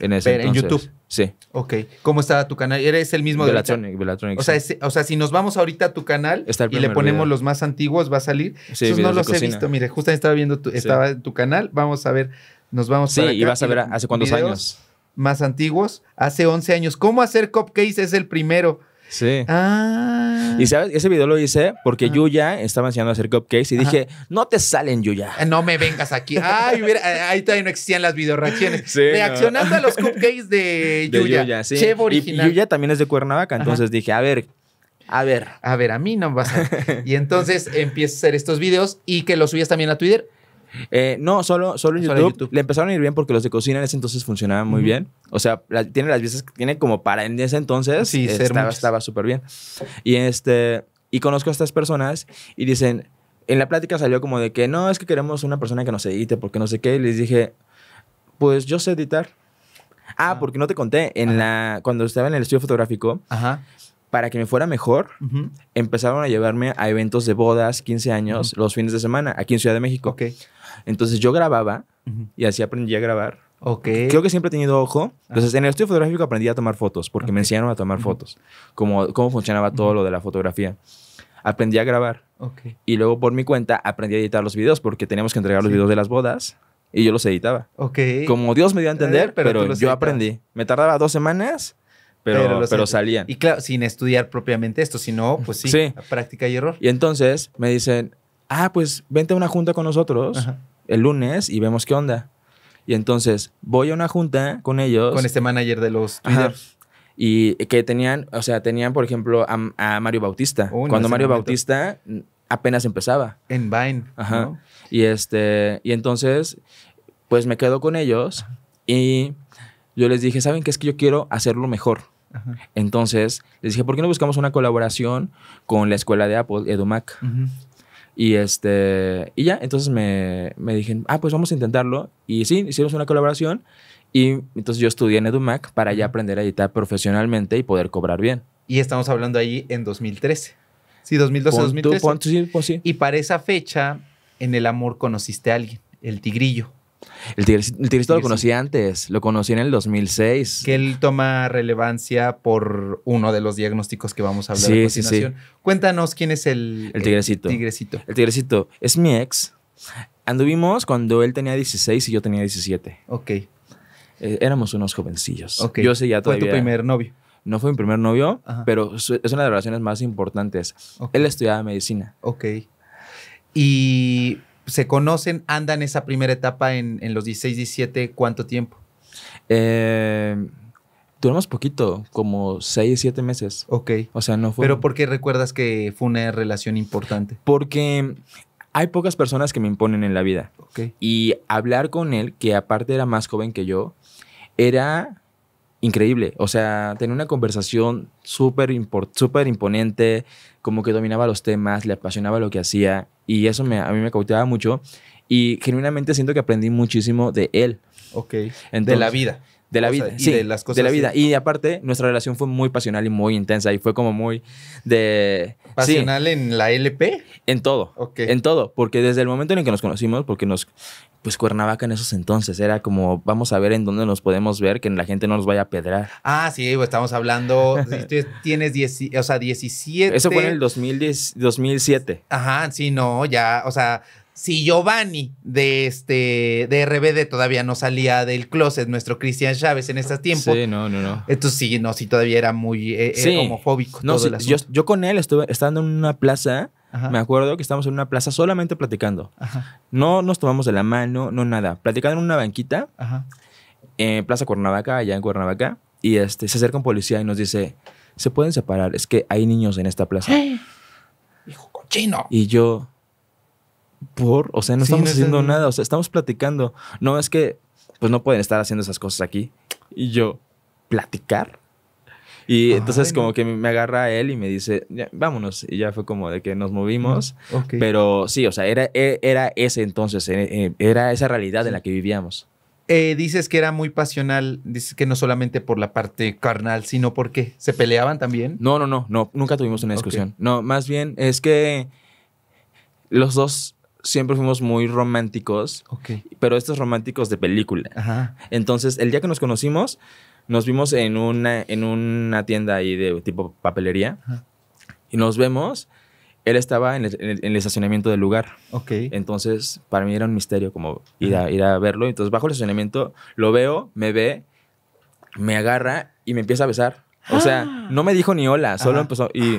En ese Pero, En YouTube. Sí. Ok. ¿Cómo estaba tu canal? ¿Eres el mismo de Velatronic, o, sea, o sea, si nos vamos ahorita a tu canal y le ponemos los más antiguos, va a salir. Sí, Esos no los he visto. Mire, justamente estaba viendo, estaba en tu canal. Vamos a ver nos vamos sí, y vas a ver hace cuántos años. Más antiguos, hace 11 años. ¿Cómo hacer cupcakes? Es el primero. Sí. Ah. Y sabes, ese video lo hice porque Yuya estaba enseñando a hacer cupcakes y dije, no te salen, Yuya. Eh, no me vengas aquí. Ay, mira, eh, ahí todavía no existían las videoreacciones. Sí, Reaccionando a los cupcakes de Yuya. De original. Y Yuya también es de Cuernavaca, entonces dije, a ver. A ver. A ver, a mí no me vas a... y entonces empiezo a hacer estos videos y que los subías también a Twitter. Eh, no, solo, solo, YouTube. Le empezaron a ir bien porque los de cocina en ese entonces funcionaban muy bien. O sea, tiene las veces que tiene como para en ese entonces. Sí, estaba súper bien. Y, este, y conozco a estas personas y dicen, en la plática salió como de que no, es que queremos una persona que nos edite porque no sé qué. Y les dije, pues yo sé editar. Ah, ah. porque no te conté, en la, cuando estaba en el estudio fotográfico, para que me fuera mejor, empezaron a llevarme a eventos de bodas, 15 años, los fines de semana, aquí en Ciudad de México. Okay. Entonces yo grababa y así aprendí a grabar. Ok. Creo que siempre he tenido ojo. Entonces, ah. en el estudio fotográfico aprendí a tomar fotos, porque me enseñaron a tomar fotos, cómo, cómo funcionaba todo lo de la fotografía. Aprendí a grabar. Ok. Y luego, por mi cuenta, aprendí a editar los videos, porque teníamos que entregar los videos de las bodas y yo los editaba. Como Dios me dio a eh, entender, pero, yo aprendí. Me tardaba dos semanas, pero, pero, salían. Y claro, sin estudiar propiamente esto, sino, pues sí, sí. práctica y error. Y entonces me dicen, ah, pues vente a una junta con nosotros. Ajá el lunes y vemos qué onda. Y entonces voy a una junta con ellos. Con este manager de los Y que tenían, o sea, tenían, por ejemplo, a, Mario Bautista. Cuando Mario Bautista apenas empezaba. En Vine. Ajá. Y este, y entonces, pues me quedo con ellos y yo les dije, ¿saben qué es que yo quiero hacerlo mejor? Entonces les dije, ¿por qué no buscamos una colaboración con la escuela de Apple, EduMac? Y, este, y ya, entonces me, me dije, ah, pues vamos a intentarlo. Y sí, hicimos una colaboración. Y entonces yo estudié en EduMac para ya aprender a editar profesionalmente y poder cobrar bien. Y estamos hablando allí en 2013. Sí, 2012, 2013. Y para esa fecha, en el amor conociste a alguien, el tigrillo. El, Tigrecito lo conocí antes, lo conocí en el 2006. Que él toma relevancia por uno de los diagnósticos que vamos a hablar sí, a Cuéntanos quién es el, tigrecito. el Tigrecito. El Tigrecito es mi ex. Anduvimos cuando él tenía 16 y yo tenía 17. Ok. Eh, éramos unos jovencillos. Okay. Yo sé ya todavía. ¿Fue tu primer novio? No fue mi primer novio, pero es una de las relaciones más importantes. Él estudiaba medicina. Ok. Y se conocen, andan esa primera etapa en, los 16, 17, ¿cuánto tiempo? Eh, duramos poquito, como 6, 7 meses. Ok. O sea, no fue... Pero ¿por qué recuerdas que fue una relación importante? Porque hay pocas personas que me imponen en la vida. Ok. Y hablar con él, que aparte era más joven que yo, era increíble. O sea, tenía una conversación súper súper imponente, como que dominaba los temas, le apasionaba lo que hacía y eso me, a mí me cautivaba mucho y genuinamente siento que aprendí muchísimo de él. Ok. de la vida. De la vida, sí, y de las cosas. De la vida. Y aparte, nuestra relación fue muy pasional y muy intensa. Y fue como muy de. ¿Pasional en la LP? En todo. Okay. En todo. Porque desde el momento en el que nos conocimos, porque nos pues Cuernavaca en esos entonces era como, vamos a ver en dónde nos podemos ver, que la gente no nos vaya a pedrar. Ah, sí, pues, estamos hablando, tienes o sea, 17. Eso fue en el 2010, 2007. Ajá, sí, no, ya, o sea, si Giovanni de este de RBD todavía no salía del closet, nuestro Cristian Chávez en estos tiempos. Sí, no, no, no. Entonces sí, no, sí todavía era muy e, e, homofóbico. No, yo, yo, con él estuve estando en una plaza me acuerdo que estábamos en una plaza solamente platicando. No nos tomamos de la mano, no nada. Platicando en una banquita, en eh, Plaza Cuernavaca, allá en Cuernavaca, y este, se acerca un policía y nos dice, se pueden separar, es que hay niños en esta plaza. Hijo cochino. Y yo, por, o sea, no estamos haciendo nada, o sea, estamos platicando. No es que, pues no pueden estar haciendo esas cosas aquí. Y yo, platicar. Y ah, entonces como que me agarra a él y me dice, vámonos. Y ya fue como de que nos movimos. Mm, pero sí, o sea, era, e-, era ese entonces, e-, e-, era esa realidad en la que vivíamos. Eh, dices que era muy pasional, dices que no solamente por la parte carnal, sino porque se peleaban también. No, no, no, no nunca tuvimos una discusión. No, más bien es que los dos siempre fuimos muy románticos, pero estos románticos de película. Entonces, el día que nos conocimos, nos vimos en una, en una tienda ahí de tipo papelería y nos vemos. Él estaba en el, estacionamiento del lugar. Ok. Entonces, para mí era un misterio como ir a, ir a verlo. Entonces, bajo el estacionamiento, lo veo, me ve, me agarra y me empieza a besar. O sea, ah. no me dijo ni hola, solo empezó y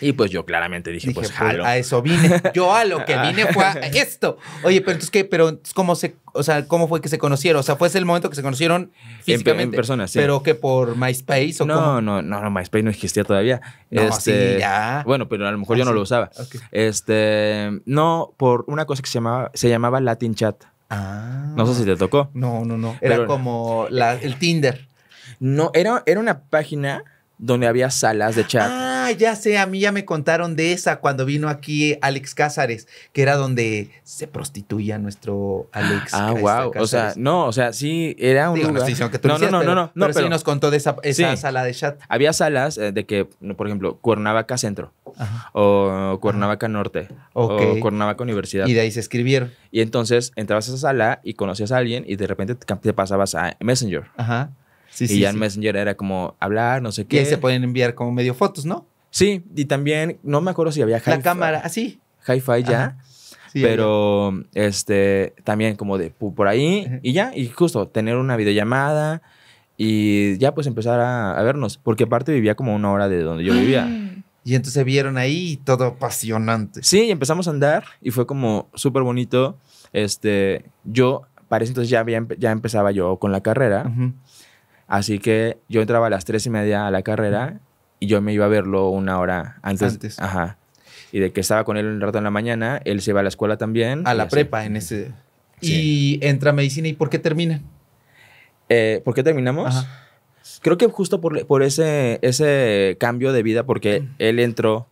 y pues yo claramente dije, pues, pues a eso vine. Yo a lo que ah. vine fue a esto. Oye, pero entonces qué, pero cómo se, o sea, cómo fue que se conocieron? O sea, fue ese el momento que se conocieron físicamente. En, persona, sí. Pero que por MySpace o no, cómo? No, no, no, MySpace no existía todavía. sí, este, ya. Bueno, pero a lo mejor yo no ah, lo usaba. Este, no, por una cosa que se llamaba, se llamaba Latin Chat. Ah. No sé si te tocó. No, no, no. Era como el Tinder. No, era, era una página donde había salas de chat. Ah, ya sé, a mí ya me contaron de esa cuando vino aquí Alex Cázares, que era donde se prostituía nuestro Alex. Ah, wow. O sea, no, o sea, sí, era un lugar. No, no, no, no, pero, no, sí nos contó de esa, sala de chat. Había salas eh, de que, por ejemplo, Cuernavaca Centro o Cuernavaca Norte o Cuernavaca Universidad. Y de ahí se escribieron. Y entonces entrabas a esa sala y conocías a alguien y de repente te pasabas a Messenger. Ajá y ya en Messenger era como hablar, no sé qué. Y se pueden enviar como medio fotos, ¿no? Sí, y también, no me acuerdo si había hi-fi. La cámara, así. Ah, hi-fi ya. pero este también como de por ahí y ya, y justo tener una videollamada y ya pues empezar a, vernos, porque aparte vivía como una hora de donde yo vivía. Y entonces vieron ahí todo apasionante. Sí, empezamos a andar y fue como súper bonito. Este, yo, parece entonces ya, ya empezaba yo con la carrera. Así que yo entraba a las tres y media a la carrera y yo me iba a verlo una hora antes. Ajá. Y de que estaba con él un rato en la mañana, él se va a la escuela también. A la prepa en ese. Y entra a medicina. ¿Y por qué termina? Eh, ¿Por qué terminamos? Creo que justo por, ese, cambio de vida, porque él entró.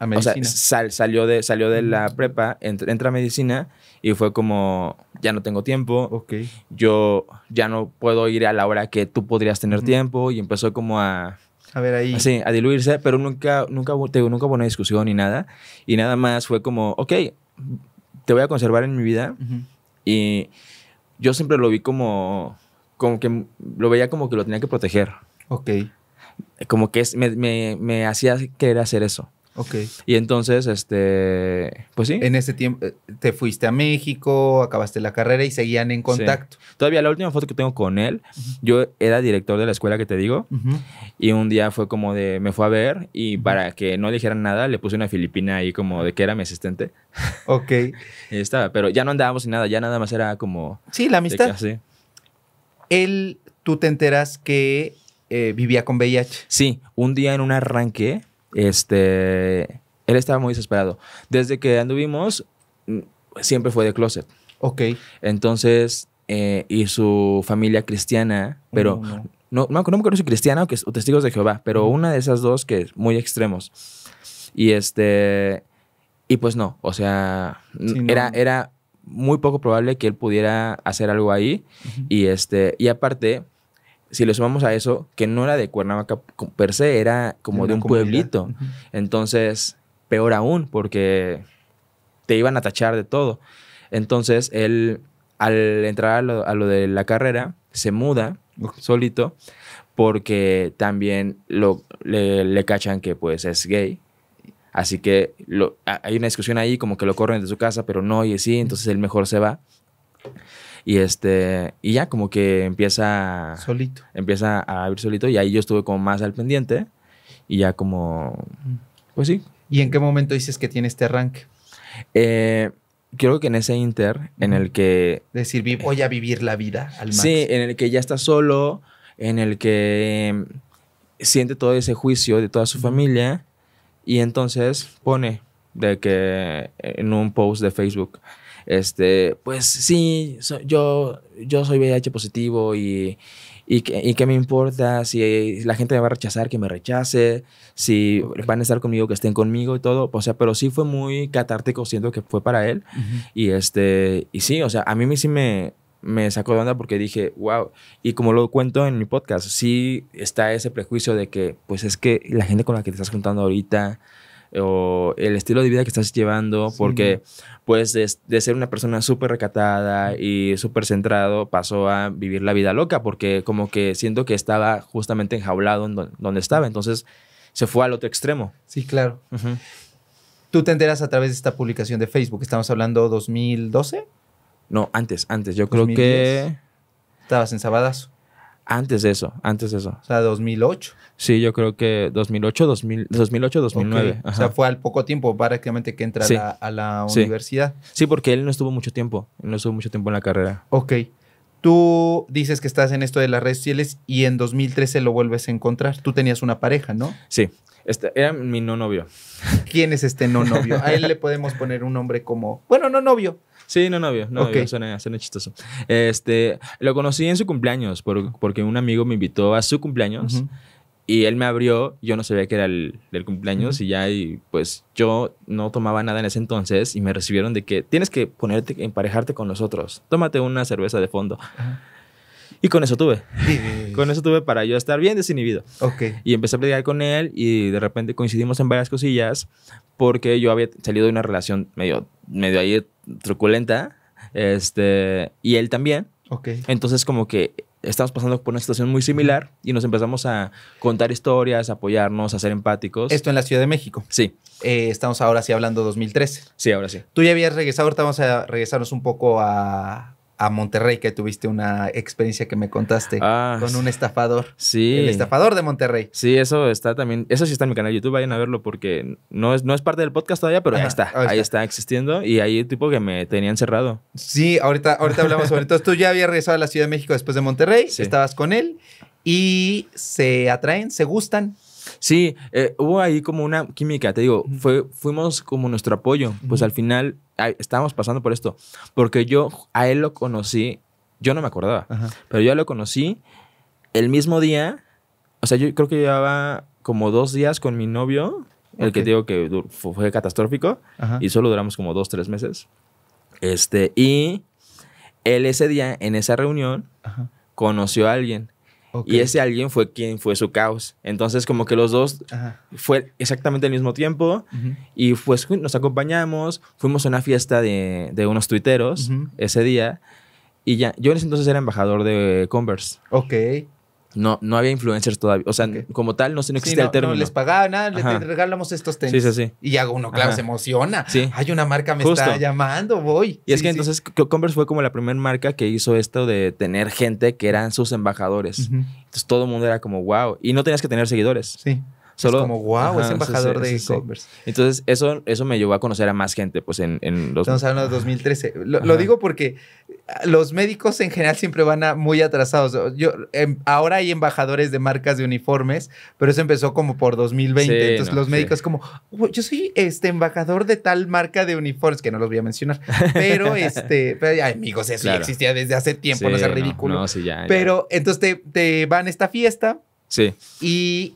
A medicina. salió, de, salió de la prepa, entra, entra a medicina y fue como, ya no tengo tiempo, okay. yo ya no puedo ir a la hora que tú podrías tener tiempo y empezó como a... A ver ahí. Sí, a diluirse, pero nunca, nunca, te nunca hubo una discusión ni nada. Y nada más fue como, ok, te voy a conservar en mi vida. Y yo siempre lo vi como, como que lo veía como que lo tenía que proteger. Ok. Como que me, me hacía querer hacer eso. Ok. Y entonces, este, pues sí. En ese tiempo, eh, te fuiste a México, acabaste la carrera y seguían en contacto. Todavía la última foto que tengo con él, yo era director de la escuela que te digo, y un día fue como de, me fue a ver y para que no dijeran nada, le puse una filipina ahí como de que era mi asistente. Ok. estaba, pero ya no andábamos ni nada, ya nada más era como... Sí, la amistad. sí. Él, tú te enteras que eh, vivía con VIH. Sí, un día en un arranque este, él estaba muy desesperado. Desde que anduvimos, mm, siempre fue de closet. Ok. Entonces, eh, y su familia cristiana, pero no, no, me acuerdo si cristiana o, que, testigos de Jehová, pero una de esas dos que es muy extremos. Y este, y pues no, o sea, era, era muy poco probable que él pudiera hacer algo ahí. Y este, y aparte, si le sumamos a eso, que no era de Cuernavaca per se, era como de un pueblito. Entonces, peor aún, porque te iban a tachar de todo. Entonces, él, al entrar a lo, de la carrera, se muda solito, porque también lo, le, cachan que pues es gay. Así que hay una discusión ahí, como que lo corren de su casa, pero no, y sí, entonces él mejor se va. Y este, y ya como que empieza... Solito. Empieza a vivir solito y ahí yo estuve como más al pendiente y ya como... Pues sí. ¿Y en qué momento dices que tiene este arranque? Eh, creo que en ese inter en el que... Decir, voy a vivir la vida al máximo. Sí, en el que ya está solo, en el que siente todo ese juicio de toda su familia y entonces pone de que en un post de Facebook este, pues sí, yo, yo soy VIH positivo y, qué me importa si la gente me va a rechazar, que me rechace, si van a estar conmigo, que estén conmigo y todo. O sea, pero sí fue muy catártico, siento que fue para él. Y este, y sí, o sea, a mí sí me, me sacó de onda porque dije, wow, y como lo cuento en mi podcast, sí está ese prejuicio de que, pues es que la gente con la que te estás juntando ahorita, o el estilo de vida que estás llevando, porque pues de, ser una persona súper recatada y súper centrado pasó a vivir la vida loca, porque como que siento que estaba justamente enjaulado en donde estaba, entonces se fue al otro extremo. Sí, claro. Tú te enteras a través de esta publicación de Facebook, estamos hablando 2012. No, antes, antes, yo creo que... Estabas en Sabadazo. Antes de eso, antes de eso. O sea, 2008. Sí, yo creo que 2008, 2000, 2008, 2009. O sea, fue al poco tiempo prácticamente que entra a la universidad. Sí. porque él no estuvo mucho tiempo, no estuvo mucho tiempo en la carrera. Ok. Tú dices que estás en esto de las redes sociales y en 2013 lo vuelves a encontrar. Tú tenías una pareja, ¿no? Sí, este, era mi no novio. ¿Quién es este no novio? A él le podemos poner un nombre como, bueno, no novio. Sí, no novio, no okay. No suena, suena, chistoso. Este, lo conocí en su cumpleaños, porque un amigo me invitó a su cumpleaños. Y él me abrió, yo no sabía que era el, del cumpleaños y ya, y pues yo no tomaba nada en ese entonces y me recibieron de que tienes que ponerte, emparejarte con nosotros, tómate una cerveza de fondo. Y con eso tuve. Con eso tuve para yo estar bien desinhibido. Okay. Y empecé a platicar con él y de repente coincidimos en varias cosillas porque yo había salido de una relación medio medio ahí truculenta. Este, y él también. Ok. Entonces, como que estamos pasando por una situación muy similar y nos empezamos a contar historias, apoyarnos, a ser empáticos. Esto en la Ciudad de México. Sí. Eh, estamos ahora sí hablando 2013. Sí, ahora sí. Tú ya habías regresado, ahorita vamos a regresarnos un poco a a Monterrey, que tuviste una experiencia que me contaste ah, con un estafador. Sí. El estafador de Monterrey. Sí, eso está también. Eso sí está en mi canal de YouTube, vayan a verlo porque no es, no es parte del podcast todavía, pero ahí está. Ahí está. existiendo y ahí el tipo que me tenía encerrado. Sí, ahorita, ahorita hablamos sobre todo. Tú ya habías regresado a la Ciudad de México después de Monterrey, estabas con él y se atraen, se gustan. Sí, eh, hubo ahí como una química, te digo, fue, fuimos como nuestro apoyo, pues al final estábamos pasando por esto, porque yo a él lo conocí, yo no me acordaba, pero yo lo conocí el mismo día, o sea, yo creo que llevaba como dos días con mi novio, el que digo que fue catastrófico, y solo duramos como dos, tres meses. Este, y él ese día, en esa reunión, conoció a alguien y ese alguien fue quien fue su caos. Entonces, como que los dos fue exactamente al mismo tiempo y pues nos acompañamos, fuimos a una fiesta de, unos tuiteros ese día y ya, yo en ese entonces era embajador de Converse. Ok. No, no había influencers todavía. O sea, como tal, no, sé, no existía el término. No les pagaba nada, les regalamos estos tenis. Sí, sí, sí. Y hago uno, claro, se emociona. Sí. Hay una marca me está llamando, voy. Y es que entonces Converse fue como la primera marca que hizo esto de tener gente que eran sus embajadores. Entonces todo el mundo era como, wow. Y no tenías que tener seguidores. Sí es como, wow, es embajador de e-commerce. Entonces, eso, eso me llevó a conocer a más gente, pues en, en los... Estamos hablando de 2013. Lo, digo porque ah, los médicos en general siempre van a muy atrasados. Yo, em, ahora hay embajadores de marcas de uniformes, pero eso empezó como por 2020. Entonces, los médicos como, yo soy este embajador de tal marca de uniformes, que no los voy a mencionar, pero este, pero, amigos, eso ya existía desde hace tiempo, no sea ridículo. No, sí, ya, Pero entonces te, te van a esta fiesta. Sí. Y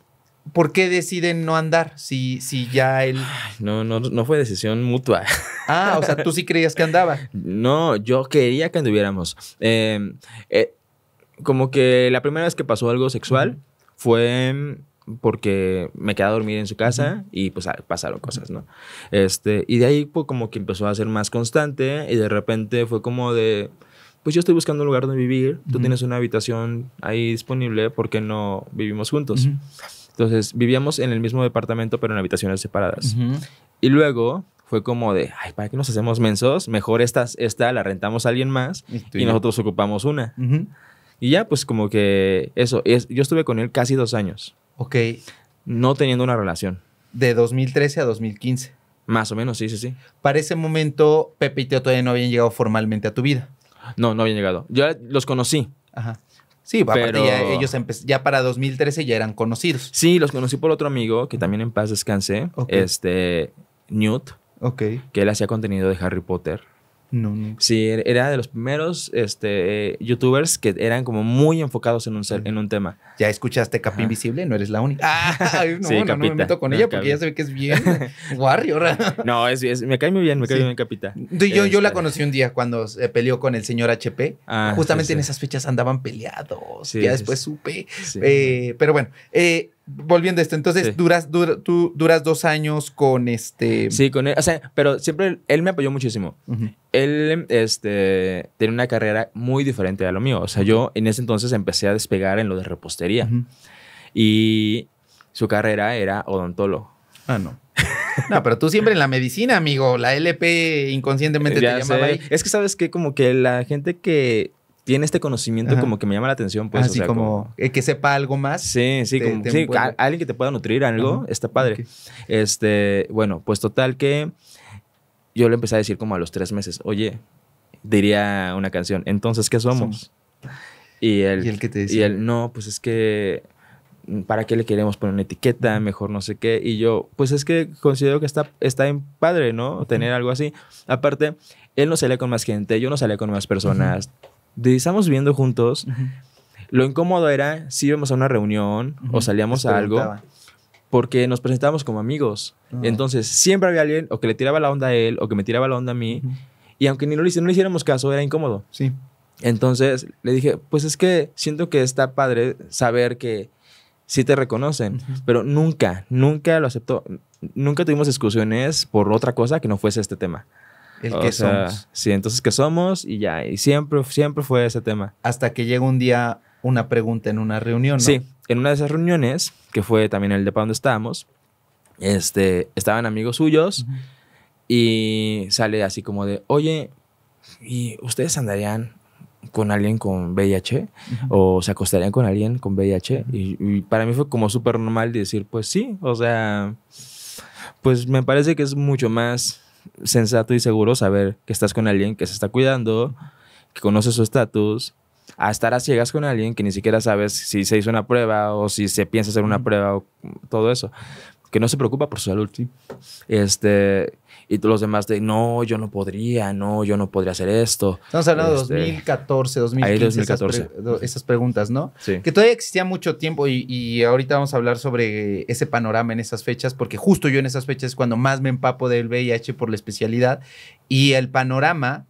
¿Por qué deciden no andar si, si ya él...? no, no, no fue decisión mutua. Ah, o sea, tú sí creías que andaba. No, yo quería que anduviéramos. Eh, eh, como que la primera vez que pasó algo sexual fue porque me quedé a dormir en su casa y pues pasaron cosas, ¿no? Este, y de ahí pues como que empezó a ser más constante y de repente fue como de, pues yo estoy buscando un lugar donde vivir, tú tienes una habitación ahí disponible, ¿por qué no vivimos juntos? Entonces vivíamos en el mismo departamento, pero en habitaciones separadas. Y luego fue como de, ay, ¿para qué nos hacemos mensos? Mejor esta, esta la rentamos a alguien más y, nosotros ocupamos una. Y ya, pues como que eso, yo estuve con él casi dos años. Ok. No teniendo una relación. De 2013 a 2015. Más o menos, sí, sí, sí. Para ese momento, Pepe y Teo todavía no habían llegado formalmente a tu vida. No, no habían llegado. Yo los conocí. Ajá. Sí, pero ya, ellos ya para 2013 ya eran conocidos. Sí, los conocí por otro amigo que también en paz descansé, este Newt, que él hacía contenido de Harry Potter. No, no. Sí, er-, era de los primeros este, youtubers que eran como muy enfocados en un, en un tema. ¿Ya escuchaste Capi Invisible? No eres la única. Ah, no, no, me meto con ella porque ella se ve que es bien warrior. no, es, me cae muy bien, me cae bien Capita. Yo, yo, la este. conocí un día cuando peleó con el señor HP. Ah, Justamente en esas fechas andaban peleados. ya después supe. Eh, pero bueno, eh, volviendo a esto, entonces duras, tú duras dos años con este... Sí, con él, o sea, pero siempre él me apoyó muchísimo. Él, este, tenía una carrera muy diferente a lo mío. O sea, yo en ese entonces empecé a despegar en lo de repostería. Y su carrera era odontólogo. Ah, no. No, pero tú siempre en la medicina, amigo. La LP inconscientemente te llamaba ahí. Es que sabes que como que la gente que tiene este conocimiento como que me llama la atención, pues. Así ah, como, que sepa algo más. Sí, sí, como, alguien que te pueda nutrir algo, está padre. Este, bueno, pues total que yo le empecé a decir como a los tres meses, oye, diría una canción, entonces, ¿qué somos? Y él, ¿Y el que te dice? él, no, pues es que, ¿para qué le queremos poner una etiqueta? Mejor no sé qué. Y yo, pues es que considero que está, está en padre, ¿no? Tener algo así. Aparte, él no salía con más gente, yo no salía con más personas estamos viviendo juntos. Lo incómodo era si íbamos a una reunión o salíamos a algo, porque nos presentábamos como amigos. Ah. Entonces, siempre había alguien o que le tiraba la onda a él o que me tiraba la onda a mí. Y aunque ni lo, no le hiciéramos caso, era incómodo. Sí. Entonces le dije, pues es que siento que está padre saber que sí te reconocen, pero nunca, nunca lo aceptó. Nunca tuvimos discusiones por otra cosa que no fuese este tema. El que somos. Sí, entonces que somos y ya. Y siempre, siempre fue ese tema. Hasta que llega un día una pregunta en una reunión, ¿no? Sí, en una de esas reuniones, que fue también el de para donde estábamos, este, estaban amigos suyos y sale así como de, oye, ¿y ustedes andarían con alguien con VIH o se acostarían con alguien con VIH. y, para mí fue como súper normal decir, pues sí, o sea, pues me parece que es mucho más sensato y seguro saber que estás con alguien que se está cuidando, que conoce su estatus, a estar a ciegas con alguien que ni siquiera sabes si se hizo una prueba o si se piensa hacer una prueba o todo eso, que no se preocupa por su salud, este, y todos los demás de, no, yo no podría, no, yo no podría hacer esto. Estamos hablando de 2014, este, 2015. Ahí 2014. Esas, preguntas, ¿no? Que todavía existía mucho tiempo y, y, ahorita vamos a hablar sobre ese panorama en esas fechas, porque justo yo en esas fechas es cuando más me empapo del VIH por la especialidad y el panorama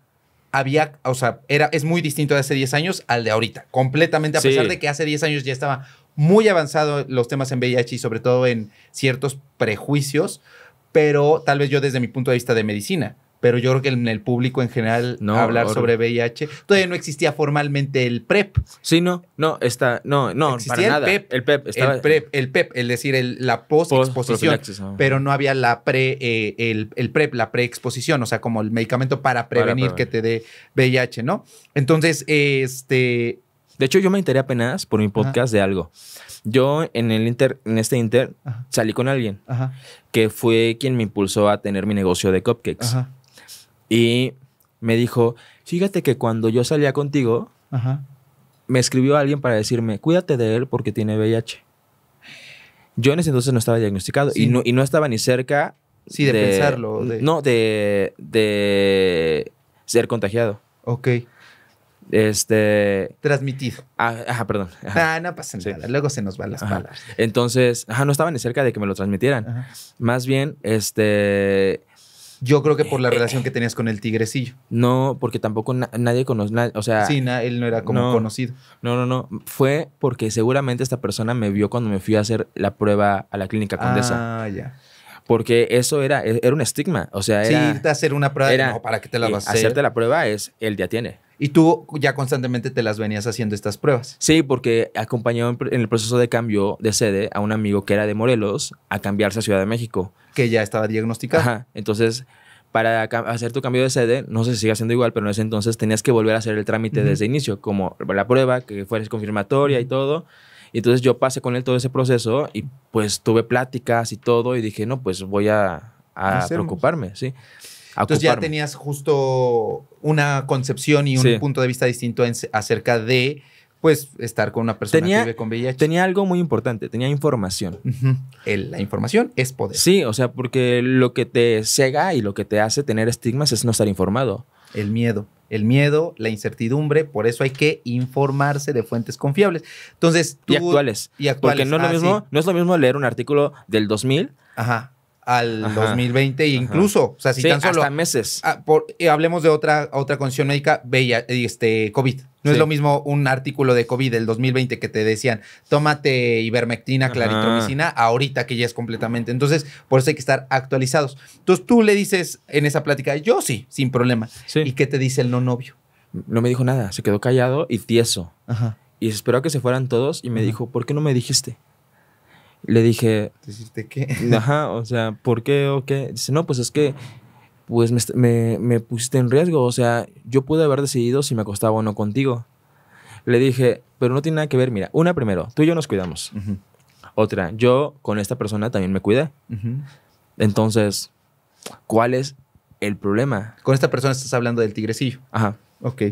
había, o sea, era, es muy distinto de hace 10 años al de ahorita, completamente, a pesar de que hace 10 años ya estaba muy avanzado los temas en VIH y sobre todo en ciertos prejuicios pero tal vez yo desde mi punto de vista de medicina. Pero yo creo que en el público en general hablar sobre VIH todavía no existía formalmente el PrEP. E sí, no, no, está, no, no, existía para el nada. PEP, e el PEP, e el PrEP, el PEP, es decir, la post-exposición, pero no había la pre, eh, el, PrEP, la preexposición o sea, como el medicamento para prevenir que te dé VIH, ¿no? Entonces, este, de hecho, yo me enteré apenas por mi podcast de algo. Yo en el en este inter, salí con alguien que fue quien me impulsó a tener mi negocio de cupcakes. Y me dijo, fíjate que cuando yo salía contigo, me escribió alguien para decirme, cuídate de él porque tiene VIH. Yo en ese entonces no estaba diagnosticado y, no, estaba ni cerca. de, pensarlo. No, de ser contagiado. Ok. Este. Transmitido. Ah, ajá, perdón. Ah, no pasa nada. Luego se nos van las palabras. Entonces, ajá, no estaban ni cerca de que me lo transmitieran. Más bien, este. Yo creo que por la eh, relación eh. que tenías con el tigrecillo. No, porque tampoco nadie conoce. o sea. Sí, él no era como conocido. No, no, no. Fue porque seguramente esta persona me vio cuando me fui a hacer la prueba a la clínica condesa. Ah, ya porque eso era, e, era un estigma. O sea, era, sí, hacer una prueba para que te la eh, vas a hacer. Hacerte la prueba es el día tiene. Y tú ya constantemente te las venías haciendo estas pruebas. Sí, porque acompañó en el proceso de cambio de sede a un amigo que era de Morelos a cambiarse a Ciudad de México. Que ya estaba diagnosticado. Entonces, para hacer tu cambio de sede, no sé si sigue siendo igual, pero en ese entonces tenías que volver a hacer el trámite desde inicio, como la prueba, que fueras confirmatoria y todo. Y entonces yo pasé con él todo ese proceso y pues tuve pláticas y todo y dije, no, pues voy a, a preocuparme, ¿sí? Entonces ya tenías justo una concepción y un punto de vista distinto acerca de pues estar con una persona que vive con VIH. Tenía algo muy importante, tenía información. la información es poder. Sí, o sea, porque lo que te cega y lo que te hace tener estigmas es no estar informado. El miedo, el miedo, la incertidumbre, por eso hay que informarse de fuentes confiables. Entonces, y actuales. Porque no es, lo ah, mismo, no es lo mismo leer un artículo del 2000 Ajá al 2020 e incluso, o sea, si tan solo hasta meses. Ah, hablemos de otra otra condición médica, bella, este COVID. No es lo mismo un artículo de COVID del 2020 que te decían, tómate ivermectina, claritromicina, ahorita que ya es completamente. Entonces, por eso hay que estar actualizados. Entonces, tú le dices en esa plática, yo sí, sin problema. ¿Y qué te dice el no novio? No me dijo nada, se quedó callado y tieso. Y esperó a que se fueran todos y me dijo, ¿por qué no me dijiste? Le dije... qué? Ajá, o sea, ¿por qué o qué? Dice, no, pues es que pues me, pusiste en riesgo, o sea, yo pude haber decidido si me acostaba o no contigo. Le dije, pero no tiene nada que ver, mira, una primero, tú y yo nos cuidamos. Otra, yo con esta persona también me cuidé. Entonces, ¿cuál es el problema? Con esta persona estás hablando del tigrecillo. Ajá. Ok.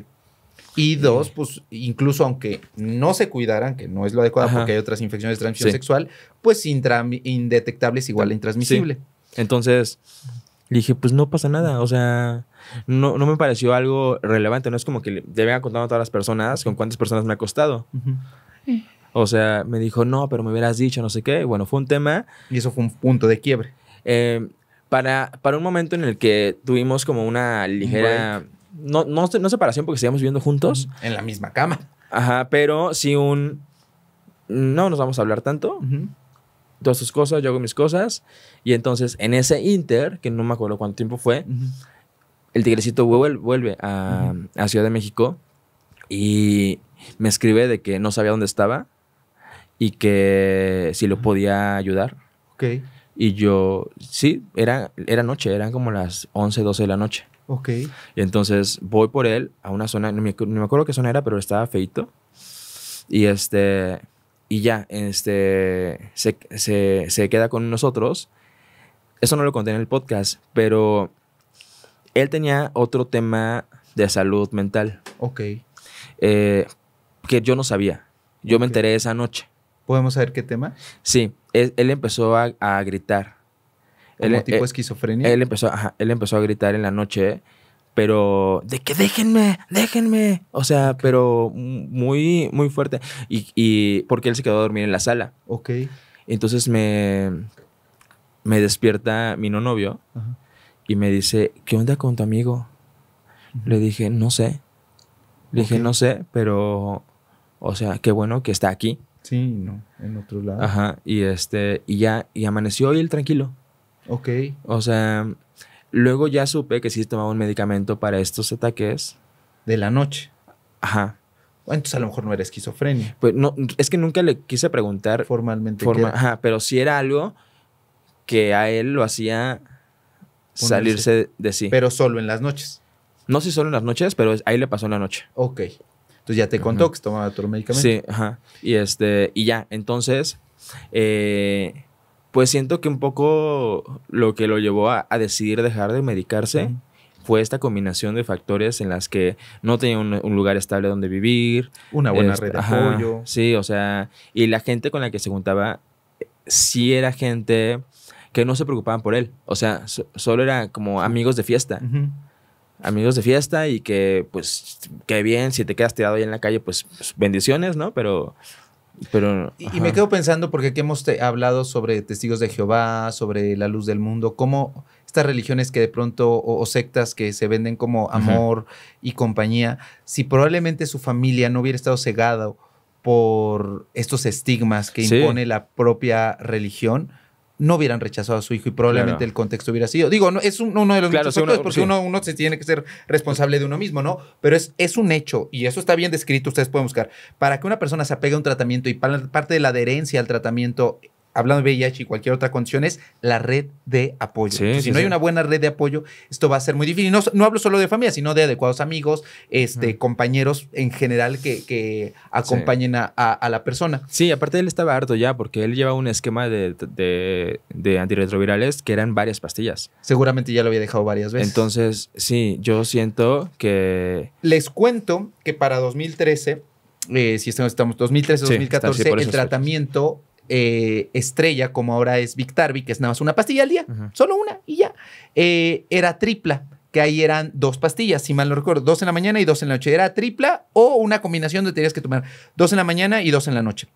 Y dos, pues incluso aunque no se cuidaran, que no es lo adecuado porque hay otras infecciones de transmisión sexual, pues indetectable es igual a intransmisible. Entonces, Entonces, dije, pues no pasa nada, o sea, no, me pareció algo relevante, no es como que le, habían venga a todas las personas con cuántas personas me ha costado. O sea, me dijo, no, pero me hubieras dicho, no sé qué. Bueno, fue un tema. Y eso fue un punto de quiebre. Eh, para, para un momento en el que tuvimos como una ligera no, no, no separación porque seguíamos viviendo juntos. En la misma cama. Ajá, pero si un, no nos vamos a hablar tanto. Todas sus cosas, yo hago mis cosas. Y entonces en ese inter, que no me acuerdo cuánto tiempo fue, el tigrecito vuelve, a, Ciudad de México y me escribe de que no sabía dónde estaba y que si lo podía ayudar. Ok. Y yo, sí, era, era noche, eran como las 11, 12 de la noche. Ok. Y entonces voy por él a una zona, no me, acuerdo qué zona era, pero estaba feito. Y este, y ya, este, se, queda con nosotros. Eso no lo conté en el podcast, pero él tenía otro tema de salud mental. Ok. Eh, que yo no sabía. Yo me enteré esa noche. ¿Podemos saber qué tema? Sí, él, empezó a, a gritar e, tipo eh, esquizofrenia. Él empezó, ajá, él empezó a gritar en la noche, pero de que déjenme, déjenme. O sea, pero muy, muy fuerte. Y, porque él se quedó a dormir en la sala. Ok. Entonces me, me despierta mi no novio y me dice, ¿qué onda con tu amigo? Le dije, no sé. Le dije, no sé, pero, o sea, qué bueno que está aquí. Sí, no, en otro lado. Ajá, y este, y ya, y amaneció y él tranquilo. Ok. O sea, luego ya supe que sí tomaba un medicamento para estos ataques. De la noche. Ajá. Entonces a lo mejor no era esquizofrenia. Pues no, es que nunca le quise preguntar. Formalmente. ajá, pero sí era algo que a él lo hacía salirse de sí. Pero solo en las noches. No sé solo en las noches, pero ahí le pasó en la noche. Ok. Entonces ya te contó que que tomaba otro medicamento. Sí, ajá. Y este, y ya, entonces, eh, pues siento que un poco lo que lo llevó a, decidir dejar de medicarse fue esta combinación de factores en las que no tenía un, lugar estable donde vivir. Una buena este, red de apoyo. Sí, o sea, y la gente con la que se juntaba sí era gente que no se preocupaban por él. O sea, solo eran como amigos de fiesta. Amigos de fiesta y que, pues, qué bien, si te quedas tirado ahí en la calle, pues, pues bendiciones, ¿no? Pero pero, y, me quedo pensando, porque aquí hemos hablado sobre testigos de Jehová, sobre la luz del mundo, cómo estas religiones que de pronto, o, sectas que se venden como amor y compañía, si probablemente su familia no hubiera estado cegada por estos estigmas que impone la propia religión, no hubieran rechazado a su hijo y probablemente el contexto hubiera sido. Digo, no, es uno de los muchos uno, porque uno, se tiene que ser responsable de uno mismo, ¿no? Pero es, es un hecho, y eso está bien descrito, ustedes pueden buscar. Para que una persona se apegue a un tratamiento y parte de la adherencia al tratamiento hablando de VIH y cualquier otra condición, es la red de apoyo. si no hay una buena red de apoyo, esto va a ser muy difícil. No, no hablo solo de familia, sino de adecuados amigos, este, compañeros en general que, acompañen a, la persona. Sí, aparte él estaba harto ya, porque él lleva un esquema de, de, antirretrovirales que eran varias pastillas. Seguramente ya lo había dejado varias veces. Entonces, sí, yo siento que... Les cuento que para 2013... Eh, si estamos, estamos 2013, 2014, el tratamiento eh, estrella, como ahora es Victarvi, que es nada más una pastilla al día, solo una y ya, eh, era tripla, que ahí eran dos pastillas, si mal no recuerdo, dos en la mañana y dos en la noche. Era tripla o una combinación de tenías que tomar, dos en la mañana y dos en la noche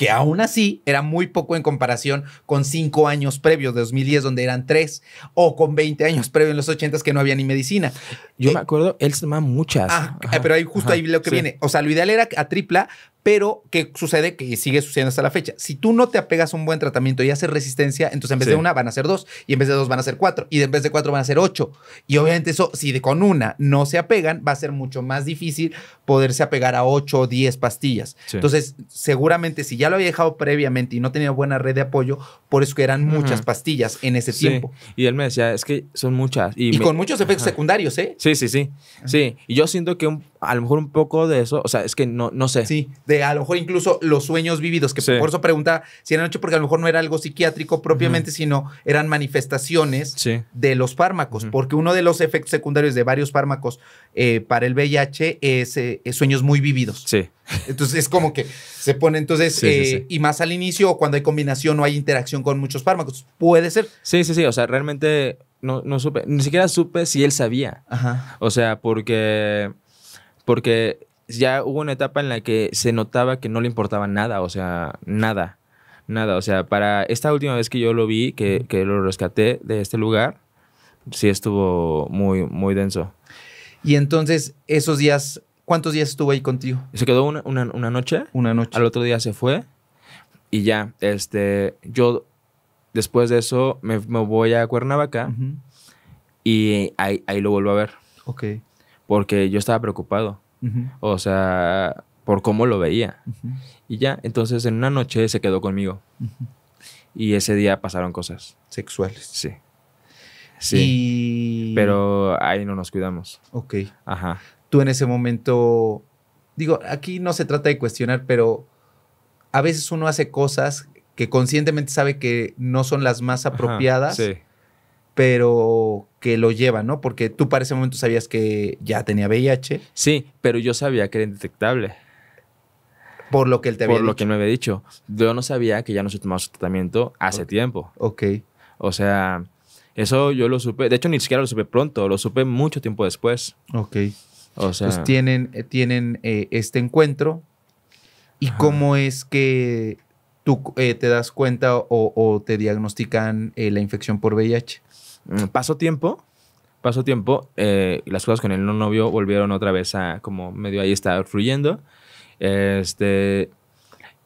que aún así era muy poco en comparación con cinco años previos de 2010, donde eran tres, o con 20 años previos en los 80 que no había ni medicina. Yo eh, me acuerdo, él se tomaba muchas. Ah, pero ahí justo ahí lo que viene. O sea, lo ideal era a tripla, pero qué sucede que sigue sucediendo hasta la fecha. Si tú no te apegas a un buen tratamiento y haces resistencia, entonces en vez de una van a ser dos, y en vez de dos van a ser cuatro, y en vez de cuatro van a ser ocho. Y obviamente eso, si de, con una no se apegan, va a ser mucho más difícil poderse apegar a ocho o diez pastillas. Entonces, seguramente si ya lo había dejado previamente y no tenía buena red de apoyo, por eso que eran muchas pastillas en ese tiempo. Y él me decía, es que son muchas. Y, con muchos efectos secundarios, ¿eh? Sí, sí, sí. Sí, y yo siento que un, a lo mejor un poco de eso, o sea, es que no, no sé. Sí, de a lo mejor incluso los sueños vividos, que por eso pregunta si eran hecho, porque a lo mejor no era algo psiquiátrico propiamente, sino eran manifestaciones de los fármacos, porque uno de los efectos secundarios de varios fármacos eh, para el VIH eh, es, sueños muy vividos. Sí. Entonces es como que se pone entonces, eh, y más al inicio, cuando hay combinación o hay interacción con muchos fármacos, puede ser. Sí, sí, sí, o sea, realmente no, no supe, ni siquiera supe si él sabía. Ajá. O sea, porque porque ya hubo una etapa en la que se notaba que no le importaba nada, o sea, nada, nada. O sea, para esta última vez que yo lo vi, que, lo rescaté de este lugar, sí estuvo muy, muy denso. Y entonces, esos días, ¿cuántos días estuvo ahí contigo? Se quedó una, una, noche. Una noche. Al otro día se fue. Y ya, este, yo después de eso me, voy a Cuernavaca y ahí, ahí, lo vuelvo a ver. Ok porque yo estaba preocupado. O sea, por cómo lo veía. Y ya, entonces en una noche se quedó conmigo. Y ese día pasaron cosas. Sexuales. Sí. Sí. Pero ahí no nos cuidamos. Ok. Ajá. Tú en ese momento, digo, aquí no se trata de cuestionar, pero a veces uno hace cosas que conscientemente sabe que no son las más apropiadas. sí pero que lo lleva, ¿no? Porque tú para ese momento sabías que ya tenía VIH. Sí, pero yo sabía que era indetectable. Por lo que él te había Por lo que me había dicho. Yo no sabía que ya no se tomaba su tratamiento hace tiempo. Ok. O sea, eso yo lo supe. De hecho, ni siquiera lo supe pronto. Lo supe mucho tiempo después. Ok. O sea. Pues tienen, tienen eh, este encuentro. ¿Y cómo es que eh, te das cuenta o, te diagnostican eh, la infección por VIH. Mm, pasó tiempo, pasó tiempo, eh, las cosas con el no novio volvieron otra vez a como medio ahí estar fluyendo. Este,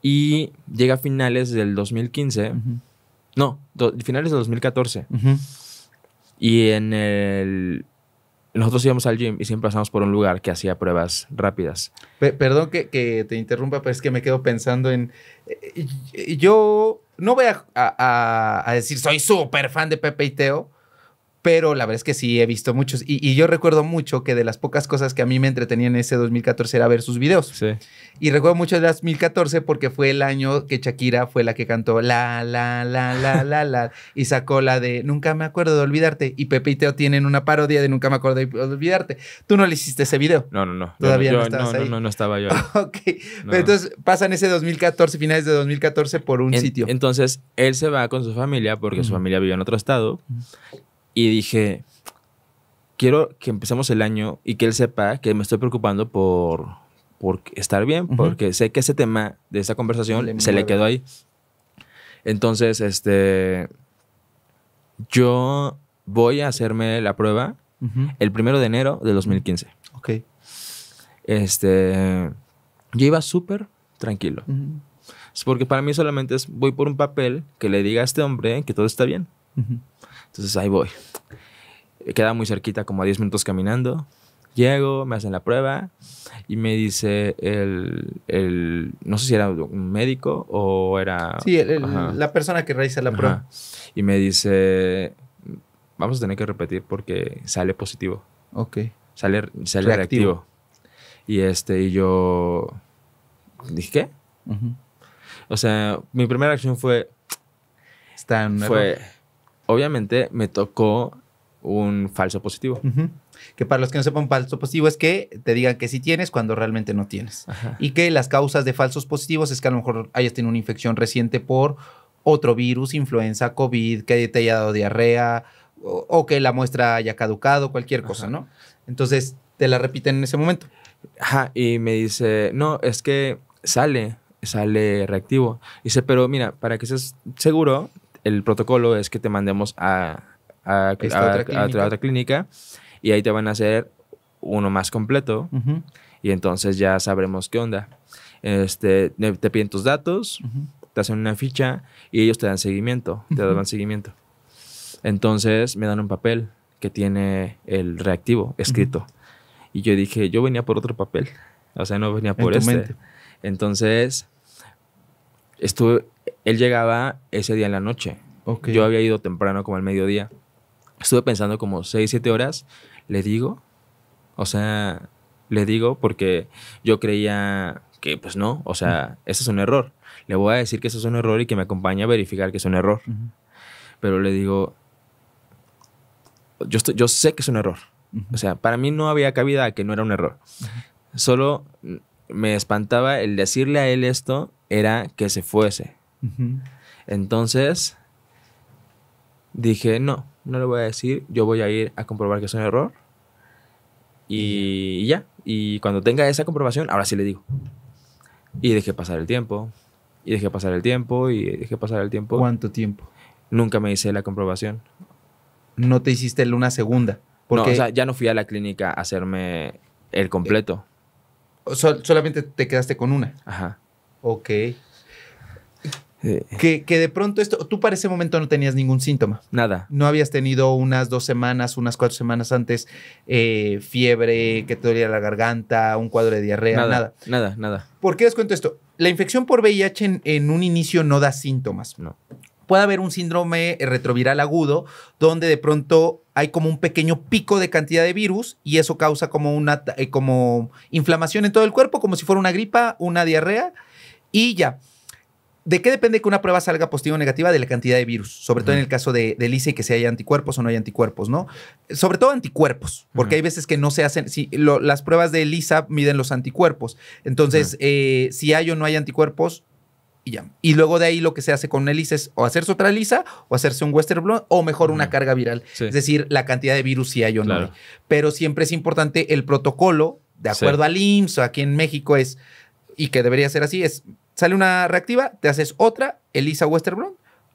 y llega a finales del 2015, no, finales del 2014. Y en el nosotros íbamos al gym y siempre pasamos por un lugar que hacía pruebas rápidas. perdón que, te interrumpa, pero es que me quedo pensando en... Eh, yo no voy a, a decir soy súper fan de Pepe y Teo, pero la verdad es que sí he visto muchos. Y, yo recuerdo mucho que de las pocas cosas que a mí me entretenían en ese 2014 era ver sus videos. Sí. Y recuerdo mucho de 2014 porque fue el año que Shakira fue la que cantó la, la, la, la, la, la, y sacó la de Nunca me acuerdo de olvidarte. Y Pepe y Teo tienen una parodia de Nunca me acuerdo de olvidarte. Tú no le hiciste ese video. No, no, no. Todavía no, estabas no, ahí. No, no, no estaba yo. ok. Pero entonces pasan ese 2014, finales de 2014, por un sitio. Entonces él se va con su familia porque su familia vive en otro estado y dije, quiero que empecemos el año y que él sepa que me estoy preocupando por, por estar bien, porque sé que ese tema de esa conversación se le quedó ahí. Entonces, este, yo voy a hacerme la prueba el primero de enero de 2015. Ok. Este, yo iba súper tranquilo. Porque para mí solamente es, voy por un papel que le diga a este hombre que todo está bien. Entonces ahí voy. Queda muy cerquita, como a 10 minutos caminando. Llego, me hacen la prueba y me dice el, no sé si era un médico o era... Sí, la persona que realiza la prueba. Y me dice, vamos a tener que repetir porque sale positivo. Ok. Sale, sale reactivo. Y este, y yo dije, ¿qué? O sea, mi primera acción fue... Está en obviamente me tocó un falso positivo. Que para los que no sepan, falso positivo es que te digan que sí tienes cuando realmente no tienes. Y que las causas de falsos positivos es que a lo mejor hayas tenido una infección reciente por otro virus, influenza, COVID, que te haya dado diarrea o, que la muestra haya caducado, cualquier cosa, ¿no? Entonces te la repiten en ese momento. Ajá, y me dice, no, es que sale, sale reactivo. Dice, pero mira, para que seas seguro, el protocolo es que te mandemos a, otra, clínica. y ahí te van a hacer uno más completo y entonces ya sabremos qué onda. Este, te piden tus datos, te hacen una ficha y ellos te dan seguimiento, te dan seguimiento. Entonces me dan un papel que tiene el reactivo escrito. Y yo dije, yo venía por otro papel, o sea, no venía por este. Entonces, estuve, él llegaba ese día en la noche. Yo había ido temprano, como al mediodía. Estuve pensando como 6, 7 horas. Le digo, o sea, le digo porque yo creía que pues no, o sea, eso ese es un error. Le voy a decir que eso es un error y que me acompañe a verificar que es un error. Pero le digo, yo, yo sé que es un error. O sea, para mí no había cabida que no era un error. Solo me espantaba el decirle a él esto era que se fuese. Entonces, dije, no, no le voy a decir, yo voy a ir a comprobar que es un error. Y, ya, y cuando tenga esa comprobación, ahora sí le digo. Y dejé pasar el tiempo, y dejé pasar el tiempo, y dejé pasar el tiempo. ¿Cuánto tiempo? Nunca me hice la comprobación. No te hiciste una segunda. Porque... o sea, ya no fui a la clínica a hacerme el completo. Eh, solamente te quedaste con una. Ajá. Ok que, de pronto esto, tú para ese momento no tenías ningún síntoma. Nada. No habías tenido unas dos semanas, unas cuatro semanas antes, eh, fiebre, que te dolía la garganta, un cuadro de diarrea, nada. Nada, nada. ¿Por qué les cuento esto? La infección por VIH en, en un inicio no da síntomas. No. Puede haber un síndrome retroviral agudo donde de pronto hay como un pequeño pico de cantidad de virus y eso causa como una eh, como inflamación en todo el cuerpo, como si fuera una gripa, una diarrea y ya. ¿De qué depende que una prueba salga positiva o negativa? De la cantidad de virus, sobre todo en el caso de, ELISA y que si hay anticuerpos o no hay anticuerpos, ¿no? Sobre todo anticuerpos, porque hay veces que no se hacen, las pruebas de ELISA miden los anticuerpos, entonces eh, si hay o no hay anticuerpos, y ya. Y luego de ahí lo que se hace con ELISA es o hacerse otra ELISA o hacerse un Western Blot o mejor una carga viral, es decir, la cantidad de virus si hay o no hay. Pero siempre es importante el protocolo, de acuerdo al al IMSS, aquí en México es, y que debería ser así, es sale una reactiva, te haces otra, ELISA Westerblom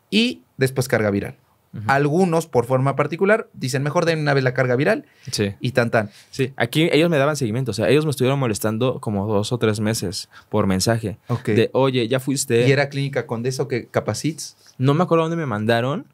y después carga viral. Algunos, por forma particular, dicen mejor den una vez la carga viral sí. y tan tan. Sí, aquí ellos me daban seguimiento, o sea, ellos me estuvieron molestando como dos o tres meses por mensaje. De, oye, ya fuiste. ¿Y era clínica condesa o que capacits? No me acuerdo dónde me mandaron,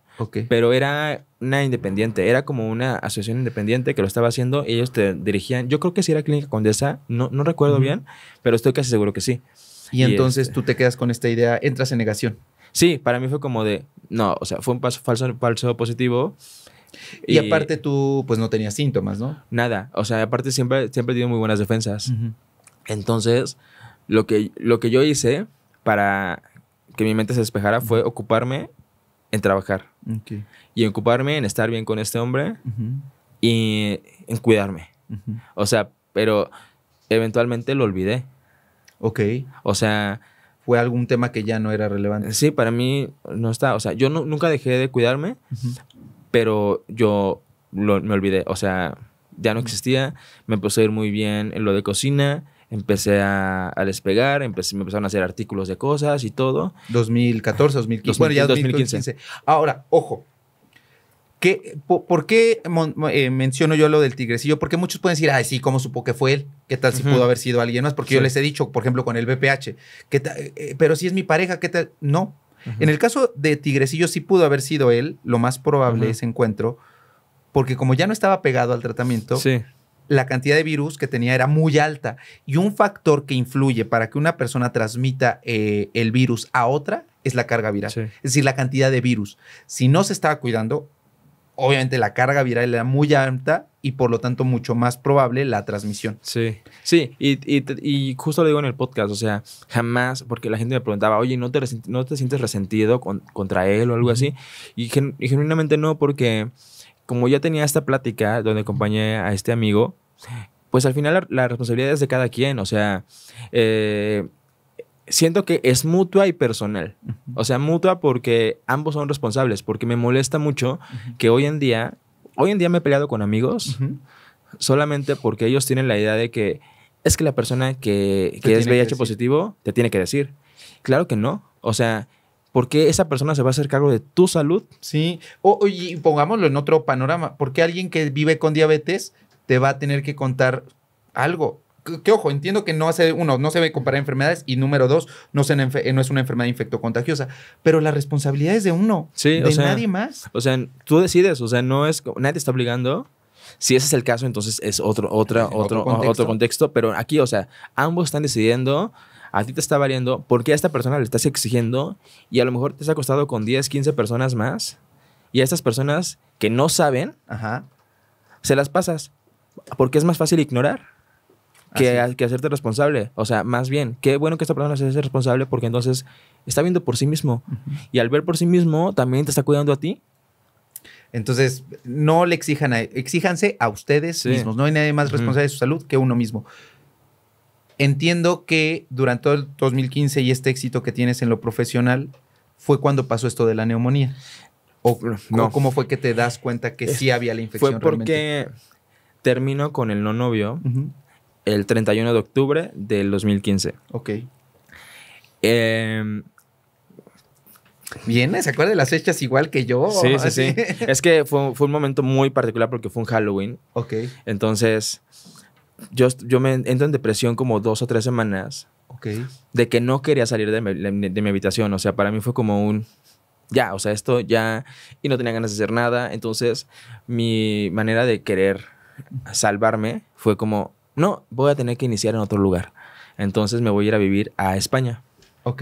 pero era una independiente, era como una asociación independiente que lo estaba haciendo, ellos te dirigían. Yo creo que sí era clínica condesa, no, no recuerdo bien, pero estoy casi seguro que sí. Y, entonces este tú te quedas con esta idea, entras en negación. Sí, para mí fue como de, no, o sea, fue un paso falso, falso positivo. Y, aparte tú, pues no tenías síntomas, ¿no? Nada, o sea, aparte siempre, siempre he tenido muy buenas defensas. Entonces, lo que, lo que yo hice para que mi mente se despejara fue ocuparme en trabajar. Y ocuparme en estar bien con este hombre y en cuidarme. O sea, pero eventualmente lo olvidé. Ok. O sea... ¿Fue algún tema que ya no era relevante? Sí, para mí no está. O sea, yo nunca dejé de cuidarme, pero yo me olvidé. O sea, ya no existía. Me puse a ir muy bien en lo de cocina. Empecé a, despegar, empecé, me empezaron a hacer artículos de cosas y todo. 2014, 2015. bueno, ya 2015. Ahora, ojo, por, qué eh, menciono yo lo del tigrecillo? Porque muchos pueden decir, ay, sí, ¿cómo supo que fue él? ¿Qué tal si pudo haber sido alguien más? Porque yo les he dicho, por ejemplo, con el BPH, eh, eh, pero si es mi pareja, ¿qué tal? No. En el caso de tigrecillo sí pudo haber sido él, lo más probable es ese encuentro, porque como ya no estaba pegado al tratamiento, la cantidad de virus que tenía era muy alta. Y un factor que influye para que una persona transmita el virus a otra es la carga viral, es decir, la cantidad de virus. Si no se estaba cuidando, obviamente la carga viral era muy alta y por lo tanto mucho más probable la transmisión. Sí, sí, y, y, justo lo digo en el podcast, o sea, jamás, porque la gente me preguntaba, oye, ¿no te, no te sientes resentido contra él o algo así? Y, genuinamente no, porque como ya tenía esta plática donde acompañé a este amigo, pues al final la, responsabilidad es de cada quien, o sea, eh, siento que es mutua y personal. O sea, mutua porque ambos son responsables, porque me molesta mucho que hoy en día, hoy en día me he peleado con amigos solamente porque ellos tienen la idea de que es que la persona que, es VIH positivo te tiene que decir. Claro que no. O sea, ¿por qué esa persona se va a hacer cargo de tu salud? Sí. O, pongámoslo en otro panorama. ¿Por qué alguien que vive con diabetes te va a tener que contar algo? que, ojo, entiendo que no hace, uno, no se ve comparar enfermedades y número dos, no, eh, no es una enfermedad infectocontagiosa, pero la responsabilidad es de uno, de nadie más. O sea, tú decides, o sea, no es, nadie te está obligando. Si ese es el caso, entonces es otro, otra, otro, otro contexto. pero aquí, o sea, ambos están decidiendo a ti te está variando, porque a esta persona le estás exigiendo y a lo mejor te has acostado con 10, 15 personas más y a estas personas que no saben, se las pasas, porque es más fácil ignorar que, que, hacerte responsable. O sea, más bien, qué bueno que esta persona se hace responsable porque entonces está viendo por sí mismo. Y al ver por sí mismo, también te está cuidando a ti. Entonces, no le exijan, a, exíjanse a ustedes mismos. No hay nadie más responsable de su salud que uno mismo. Entiendo que durante todo el 2015 y este éxito que tienes en lo profesional fue cuando pasó esto de la neumonía. ¿O, no. cómo fue que te das cuenta que sí había la infección? Fue porque terminó con el no novio el 31 de octubre del 2015. Ok. Em, ¿Viene? ¿se acuerda de las fechas igual que yo? Sí, sí, sí. es que fue, un momento muy particular porque fue un Halloween. Ok. Entonces, yo, yo me entro en depresión como dos o tres semanas. Ok. De que no quería salir de de mi habitación. O sea, para mí fue como un... Ya, o sea, esto ya... Y no tenía ganas de hacer nada. Entonces, mi manera de querer salvarme fue como no, voy a tener que iniciar en otro lugar. Entonces me voy a ir a vivir a España. Ok.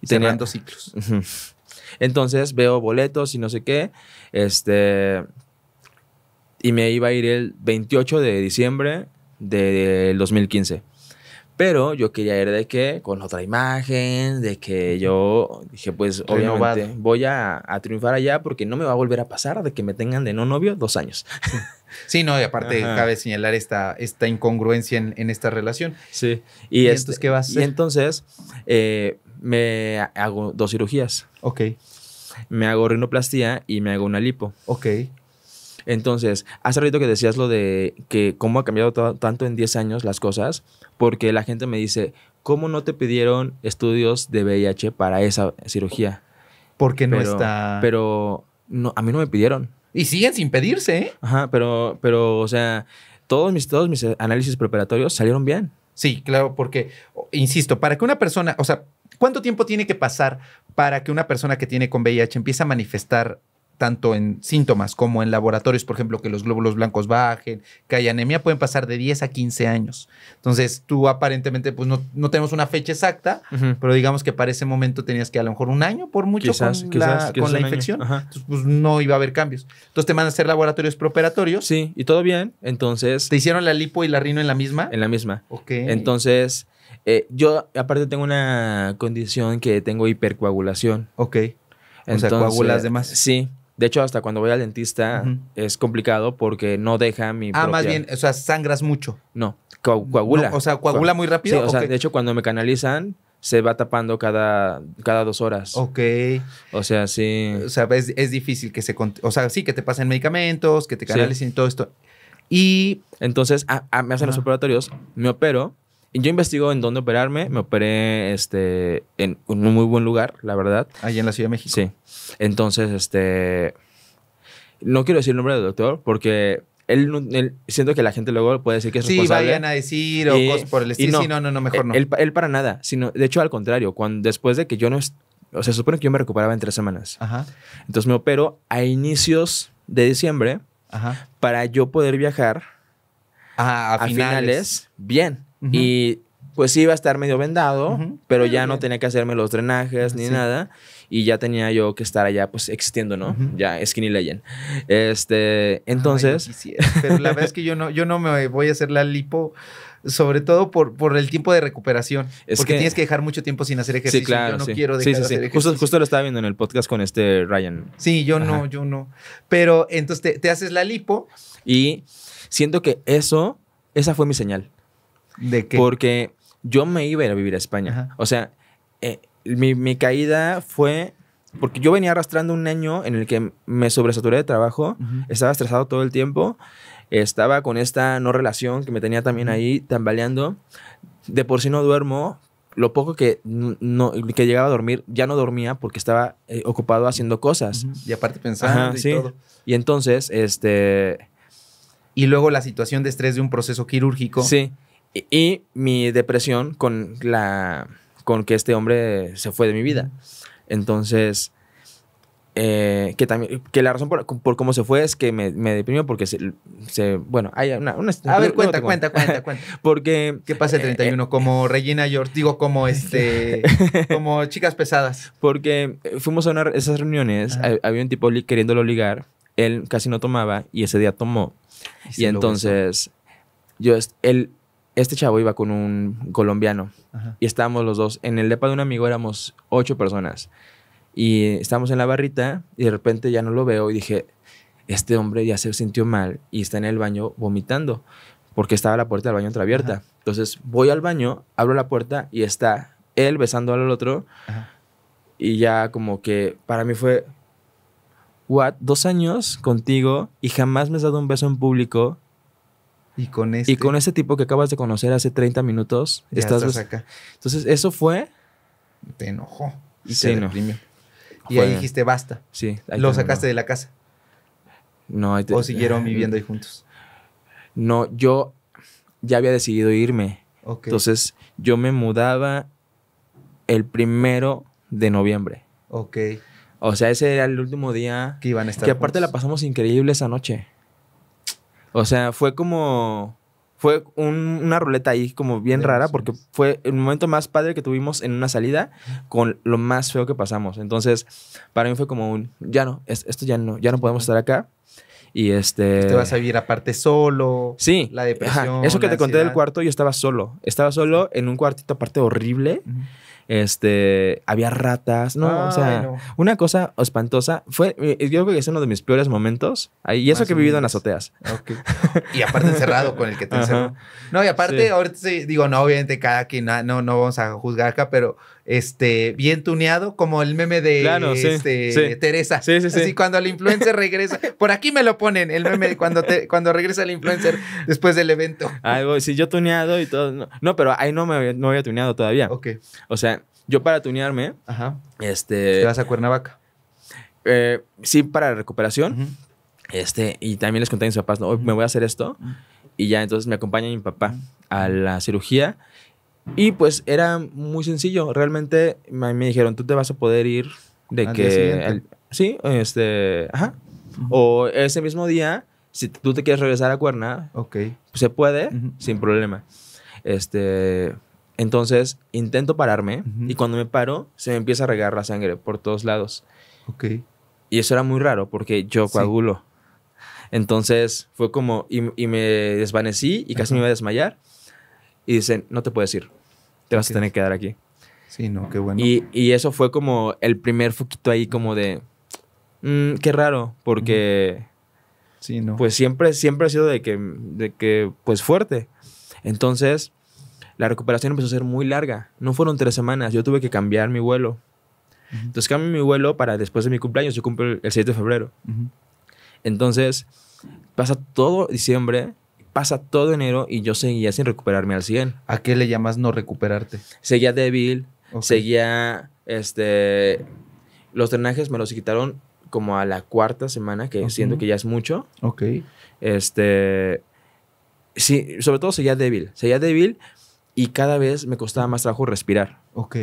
Y tenía dos ciclos. Entonces veo boletos y no sé qué. Este. Y me iba a ir el 28 de diciembre del 2015. Pero yo quería ir de que con otra imagen, de que yo dije, pues obviamente voy a, a triunfar allá porque no me va a volver a pasar de que me tengan de no novio dos años. Sí, no, y aparte cabe señalar esta, incongruencia en, esta relación. Sí. ¿Y, esto es entonces qué a ser. Y entonces este, eh, me hago dos cirugías. Ok. Me hago rinoplastía y me hago una lipo. Ok. Entonces, hace rato que decías lo de que cómo ha cambiado tanto en 10 años las cosas, porque la gente me dice, ¿cómo no te pidieron estudios de VIH para esa cirugía? Porque no está... Pero no, a mí no me pidieron. Y siguen sin pedirse, ¿eh? Ajá, pero, pero o sea, todos mis, todos mis análisis preparatorios salieron bien. Sí, claro, porque, insisto, para que una persona, o sea, ¿cuánto tiempo tiene que pasar para que una persona que tiene con VIH empiece a manifestar tanto en síntomas como en laboratorios, por ejemplo, que los glóbulos blancos bajen, que haya anemia, pueden pasar de 10 a 15 años. Entonces, tú aparentemente, pues no, tenemos una fecha exacta, pero digamos que para ese momento tenías que a lo mejor un año por mucho con, la, con la infección. Entonces, pues no iba a haber cambios. Entonces, te mandan a hacer laboratorios preparatorios. Sí, y todo bien. Entonces. ¿Te hicieron la lipo y la rino en la misma? En la misma. Ok. Entonces, eh, yo aparte tengo una condición que tengo hipercoagulación. Ok. Entonces, o sea, coagulas de más. Sí. De hecho, hasta cuando voy al dentista es complicado porque no deja mi. Ah, más bien, o sea, sangras mucho. No, coagula. o sea, coagula muy rápido. Sí, o sea, de hecho, cuando me canalizan, se va tapando cada, cada dos horas. Ok. O sea, sí. O sea, es, difícil que se... O sea, sí, que te pasen medicamentos, que te canalicen y todo esto. Y... Entonces, me hacen los operatorios, me opero yo investigo en dónde operarme. Me operé este, en un muy buen lugar, la verdad. Allí en la Ciudad de México. Sí. Entonces, este. No quiero decir el nombre del doctor porque él, siento que la gente luego puede decir que es sí, responsable. Sí, vayan a decir o cosas por el estilo. No, sí, no, no, mejor no. Él, para nada. Sino, de hecho, al contrario, cuando, después de que yo no... O sea, se supone que yo me recuperaba en tres semanas. Ajá. Entonces me opero a inicios de diciembre para yo poder viajar ah, a, finales bien. Y pues iba a estar medio vendado, pero ya no tenía que hacerme los drenajes ni nada. Y ya tenía yo que estar allá, pues existiendo, ¿no? Ya, Skinny Legend. Este, entonces. pero la verdad es que yo no, yo no me voy a hacer la lipo sobre todo por, por el tiempo de recuperación. porque tienes que dejar mucho tiempo sin hacer ejercicio. Sí, claro. Yo no quiero dejar hacer ejercicio. Justo, lo estaba viendo en el podcast con este Ryan. Sí, yo no, yo no. Pero entonces te, haces la lipo. Y siento que eso, esa fue mi señal. ¿De qué? Porque yo me iba a ir a vivir a España. O sea, eh, mi, caída fue porque yo venía arrastrando un año en el que me sobresaturé de trabajo, estaba estresado todo el tiempo, estaba con esta no relación que me tenía también ahí tambaleando, de por sí no duermo, lo poco que, no, que llegaba a dormir ya no dormía porque estaba eh, ocupado haciendo cosas. Y aparte pensando y todo. Y entonces, este... Y luego la situación de estrés de un proceso quirúrgico. Sí y, mi depresión con, la, con que este hombre se fue de mi vida. Entonces, eh, que también que la razón por, por, cómo se fue es que me, me deprimió porque se, bueno hay una, a ver cuenta, cuenta, cuenta cuenta porque qué pasa 31 eh, eh, como Regina George digo como este como chicas pesadas porque fuimos a una, esas reuniones había un tipo queriéndolo ligar él casi no tomaba y ese día tomó y, y entonces yo él este chavo iba con un colombiano y estábamos los dos. En el depa de un amigo éramos ocho personas y estábamos en la barrita y de repente ya no lo veo y dije, este hombre ya se sintió mal y está en el baño vomitando porque estaba la puerta del baño entreabierta. Entonces voy al baño, abro la puerta y está él besando al otro y ya como que para mí fue, what, dos años contigo y jamás me has dado un beso en público y con este, y con ese tipo que acabas de conocer hace 30 minutos, ya estás, acá. Entonces, eso fue. Te enojó y sí, te Y ahí dijiste, basta. Sí. Lo sacaste de la casa. No, te... O siguieron viviendo ahí juntos. No, yo ya había decidido irme. Entonces, yo me mudaba el primero de noviembre. Ok. O sea, ese era el último día. Que iban a estar. Que aparte la pasamos increíble esa noche. O sea, fue como. Fue un, una ruleta ahí como bien rara porque fue el momento más padre que tuvimos en una salida con lo más feo que pasamos. Entonces, para mí fue como un, ya no, esto ya no, ya no podemos estar acá. Y este... Te vas a vivir aparte solo. Sí. La depresión. Eso que te conté del cuarto, yo estaba solo. Estaba solo en un cuartito aparte horrible. Este, había ratas, ¿no? o sea, una cosa espantosa. Fue, eh, eh, yo creo que es uno de mis peores momentos. y eso que he vivido en azoteas. y aparte encerrado con el que te encerró. No, y aparte, ahorita sí, digo, no, obviamente cada quien, no, no vamos a juzgar acá, pero este, bien tuneado, como el meme de sí, este, sí. Teresa. Sí, cuando el influencer regresa, por aquí me lo ponen, el meme cuando, te, cuando regresa el influencer después del evento. Algo, sí, yo tuneado y todo. No, pero ahí no me no había tuneado todavía. Ok. O sea, yo para tunearme, Ajá. este... Te vas a Cuernavaca. Eh, sí, para recuperación. Este, y también les conté a mis papás, ¿no? me voy a hacer esto. Y ya entonces me acompaña mi papá a la cirugía y pues era muy sencillo. Realmente me, dijeron, tú te vas a poder ir de que... sí, este... Ajá. O ese mismo día, si tú te quieres regresar a Cuerna, okay. Pues, se puede sin problema. Este... Entonces intento pararme y cuando me paro se me empieza a regar la sangre por todos lados. Ok. Y eso era muy raro porque yo coagulo. Entonces fue como, y, me desvanecí y casi me iba a desmayar. Y dicen, no te puedes ir te vas a tener que quedar aquí. Sí, no, qué bueno. Y, eso fue como el primer foquito ahí como de, mm, qué raro, porque... Sí, no. Pues siempre, siempre ha sido de que, de que, pues fuerte. Entonces, la recuperación empezó a ser muy larga. No fueron tres semanas, yo tuve que cambiar mi vuelo. Entonces cambié mi vuelo para después de mi cumpleaños, yo cumplo el 7 de febrero. Entonces, pasa todo diciembre pasa todo enero y yo seguía sin recuperarme al 100. ¿A qué le llamas no recuperarte? Seguía débil, seguía, este, los drenajes me los quitaron como a la cuarta semana, que siento que ya es mucho. Ok. Este, sí, sobre todo seguía débil, seguía débil y cada vez me costaba más trabajo respirar. Ok.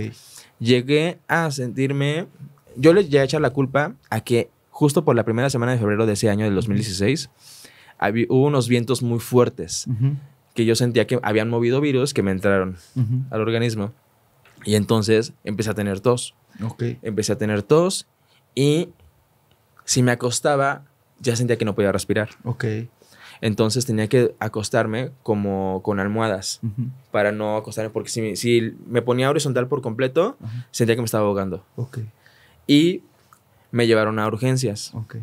Llegué a sentirme, yo le llegué a echar la culpa a que justo por la primera semana de febrero de ese año del 2016, hubo unos vientos muy fuertes que yo sentía que habían movido virus que me entraron al organismo. Y entonces empecé a tener tos. Okay. Empecé a tener tos y si me acostaba, ya sentía que no podía respirar. Ok. Entonces tenía que acostarme como con almohadas para no acostarme, porque si me, si me ponía horizontal por completo, sentía que me estaba ahogando. Ok. Y me llevaron a urgencias. Okay.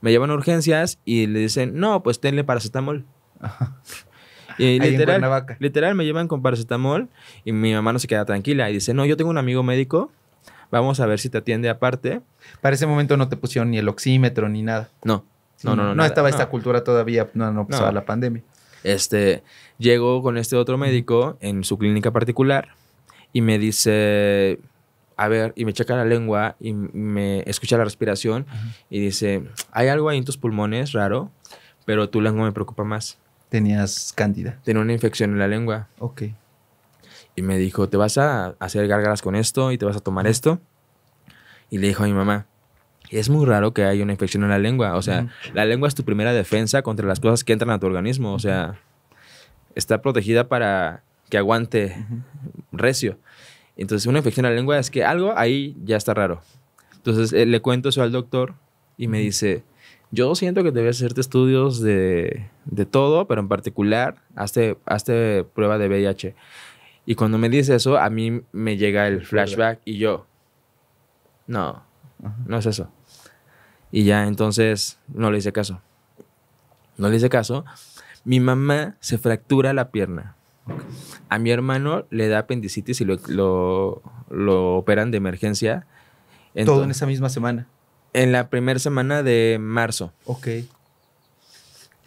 Me llevan urgencias y le dicen, no, pues tenle paracetamol. Ajá. Y literal, literal me llevan con paracetamol y mi mamá no se queda tranquila y dice, no, yo tengo un amigo médico, vamos a ver si te atiende aparte. Para ese momento no te pusieron ni el oxímetro ni nada. No, no, no. No, no, estaba esta cultura todavía, no, pasaba pues, la pandemia. Este, llegó con este otro médico en su clínica particular y me dice, a ver, y me checa la lengua y me escucha la respiración y dice, hay algo ahí en tus pulmones raro, pero tu lengua me preocupa más. Tenías cándida. Tenía una infección en la lengua. Ok. Y me dijo, te vas a hacer gárgaras con esto y te vas a tomar esto. Y le dijo a mi mamá, es muy raro que haya una infección en la lengua. O sea, la lengua es tu primera defensa contra las cosas que entran a tu organismo. O sea, está protegida para que aguante recio. Entonces, una infección a la lengua es que algo ahí ya está raro. Entonces, eh, le cuento eso al doctor y me dice, yo siento que debes hacerte estudios de, todo, pero en particular, hazte, hazte prueba de VIH. Y cuando me dice eso, a mí me llega el flashback y yo, no, no es eso. Y ya entonces no le hice caso. No le hice caso. Mi mamá se fractura la pierna. A mi hermano le da apendicitis y lo, operan de emergencia. Todo en esa misma semana. En la primera semana de marzo. Ok.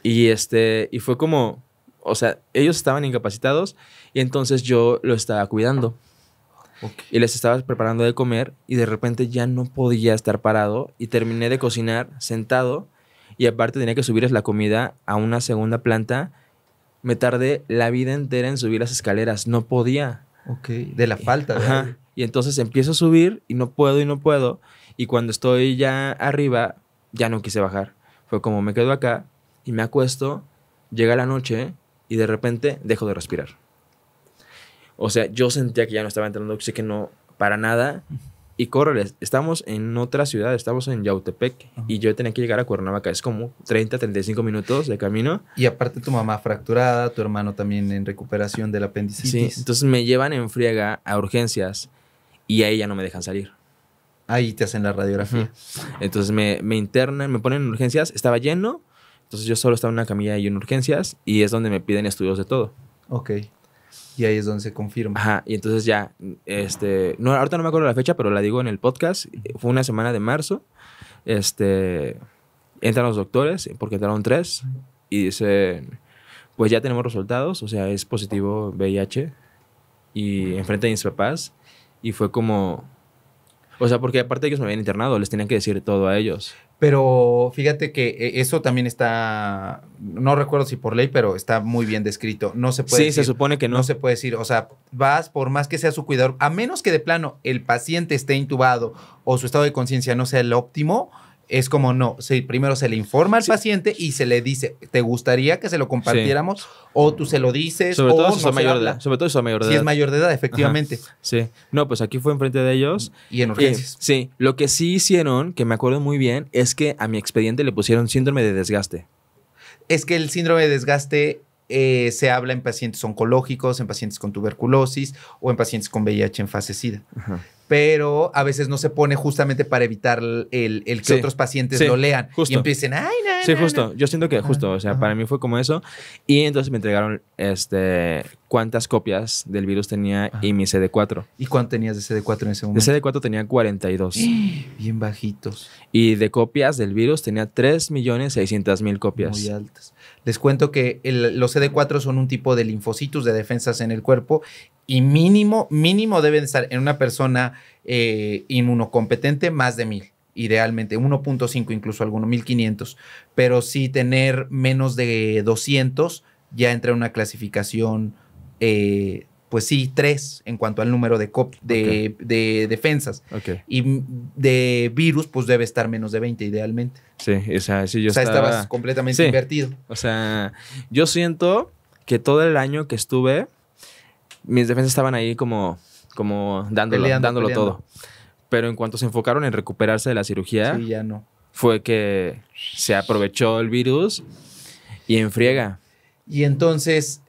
Y este, y fue como, o sea, ellos estaban incapacitados y entonces yo lo estaba cuidando. Y les estaba preparando de comer y de repente ya no podía estar parado y terminé de cocinar sentado y aparte tenía que subir la comida a una segunda planta me tardé la vida entera en subir las escaleras. No podía. Ok, de la falta. Ajá. Y entonces empiezo a subir y no puedo y no puedo. Y cuando estoy ya arriba, ya no quise bajar. Fue como me quedo acá y me acuesto, llega la noche y de repente dejo de respirar. O sea, yo sentía que ya no estaba entrando que no para nada. Y córreles, estamos en otra ciudad, estamos en Yautepec y yo tenía que llegar a Cuernavaca. Es como 30, 35 minutos de camino. Y aparte tu mamá fracturada, tu hermano también en recuperación del apéndice. Sí, entonces me llevan en friega a urgencias y ahí ya no me dejan salir. Ahí te hacen la radiografía. Entonces me, me internan, me ponen en urgencias, estaba lleno, entonces yo solo estaba en una camilla y en urgencias y es donde me piden estudios de todo. Ok. Y ahí es donde se confirma. Ajá, y entonces ya, este, no, ahorita no me acuerdo la fecha, pero la digo en el podcast, fue una semana de marzo, este, entran los doctores, porque entraron tres, y dicen, pues ya tenemos resultados, o sea, es positivo VIH, y enfrente de mis papás, y fue como, o sea, porque aparte ellos me habían internado, les tenían que decir todo a ellos. Pero fíjate que eh, eso también está, no recuerdo si por ley, pero está muy bien descrito. No se puede. Sí, se supone que no. No se puede decir, o sea, vas por más que sea su cuidador, a menos que de plano el paciente esté intubado o su estado de conciencia no sea el óptimo es como no, primero se le informa al paciente y se le dice, ¿te gustaría que se lo compartiéramos? O tú se lo dices. Sobre o no mayor de edad. Sobre todo si es mayor de edad. Si es mayor de edad, efectivamente. Sí. No, pues aquí fue enfrente de ellos. Y en eh, urgencias. sí. Lo que sí hicieron, que me acuerdo muy bien, es que a mi expediente le pusieron síndrome de desgaste. Es que el síndrome de desgaste eh, se habla en pacientes oncológicos, en pacientes con tuberculosis o en pacientes con VIH en fase SIDA. Ajá pero a veces no se pone justamente para evitar el, que otros pacientes lo lean y empiecen, ay, no, Sí, justo. Yo siento que justo, o sea, para mí fue como eso. Y entonces me entregaron este, cuántas copias del virus tenía y mi CD4. ¿Y cuánto tenías de CD4 en ese momento? De CD4 tenía 42. Bien bajitos. Y de copias del virus tenía 3.600.000 copias. Muy altas. Les cuento que los CD4 son un tipo de linfocitos de defensas en el cuerpo y mínimo, mínimo deben estar en una persona eh, inmunocompetente más de mil, idealmente, 1.5 incluso alguno, 1500, pero si tener menos de 200 ya entra en una clasificación, eh, pues sí, 3 en cuanto al número de, de, defensas. Y de virus, pues debe estar menos de 20 idealmente. Sí, o sea, si yo o sea estabas completamente invertido. O sea, yo siento que todo el año que estuve mis defensas estaban ahí como, como dándolo, todo. Pero en cuanto se enfocaron en recuperarse de la cirugía, ya no. fue que se aprovechó el virus y enfriega. Y entonces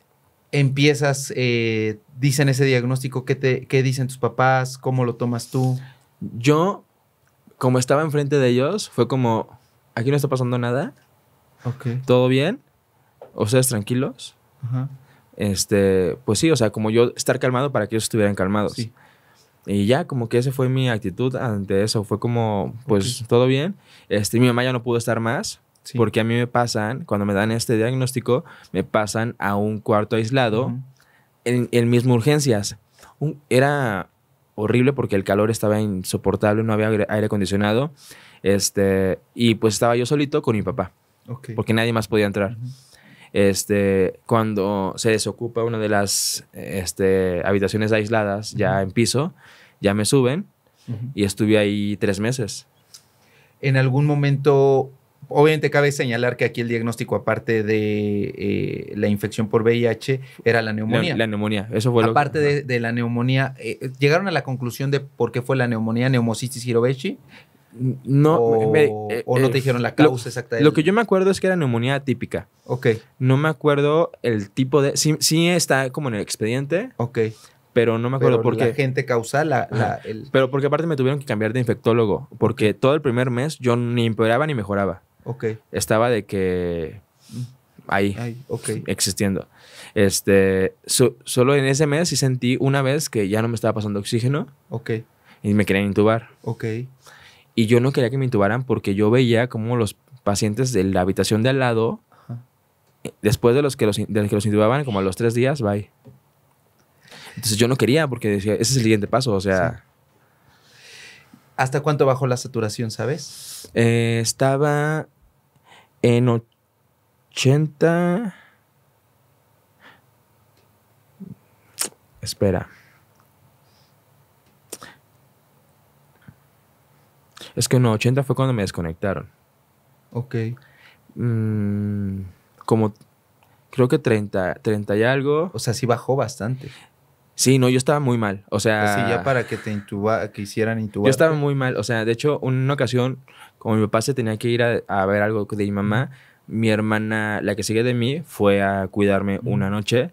empiezas, eh, dicen ese diagnóstico, ¿qué, te, dicen tus papás? ¿Cómo lo tomas tú? Yo, como estaba enfrente de ellos, fue como, aquí no está pasando nada. ¿Todo bien? ¿O ¿Ustedes tranquilos? Ajá este, pues sí, o sea, como yo estar calmado para que ellos estuvieran calmados. Y ya, como que esa fue mi actitud ante eso. Fue como, pues todo bien. Este, mi mamá ya no pudo estar más. Porque a mí me pasan, cuando me dan este diagnóstico, me pasan a un cuarto aislado en, en, mismo urgencias. era horrible porque el calor estaba insoportable, no había aire, acondicionado. Este, y pues estaba yo solito con mi papá. Porque nadie más podía entrar. Este, cuando se desocupa una de las este, habitaciones aisladas, ya en piso, ya me suben y estuve ahí tres meses. En algún momento, obviamente cabe señalar que aquí el diagnóstico, aparte de eh, la infección por VIH, era la neumonía. La, neumonía, eso fue aparte de, la neumonía, eh, ¿llegaron a la conclusión de por qué fue la neumonía, neumocitis hirobechi? No, o, eh, no te eh, dijeron la causa lo, exacta. Lo que yo me acuerdo es que era neumonía típica Ok. No me acuerdo el tipo de. Sí, está como en el expediente. Ok. Pero no me acuerdo por qué. gente causal. La, Pero porque aparte me tuvieron que cambiar de infectólogo. Porque todo el primer mes yo ni empeoraba ni mejoraba. Ok. Estaba de que. Ahí. Ahí Existiendo. Este. solo en ese mes sí sentí una vez que ya no me estaba pasando oxígeno. Ok. Y me querían intubar. Ok y yo no quería que me intubaran porque yo veía como los pacientes de la habitación de al lado, después de los, que los, intubaban, como a los tres días, bye. Entonces yo no quería porque decía, ese es el siguiente paso, o sea... ¿Hasta cuánto bajó la saturación, sabes? Eh, estaba en 80... Espera. Es que en 80 fue cuando me desconectaron. Ok. Mm, como creo que 30, 30 y algo. O sea, sí bajó bastante. Sí, no, yo estaba muy mal. O sea. Así ya para que te intuba, que hicieran intubar. Yo estaba muy mal. O sea, de hecho, una ocasión, como mi papá se tenía que ir a ver algo de mi mamá, mi hermana, la que sigue de mí, fue a cuidarme una noche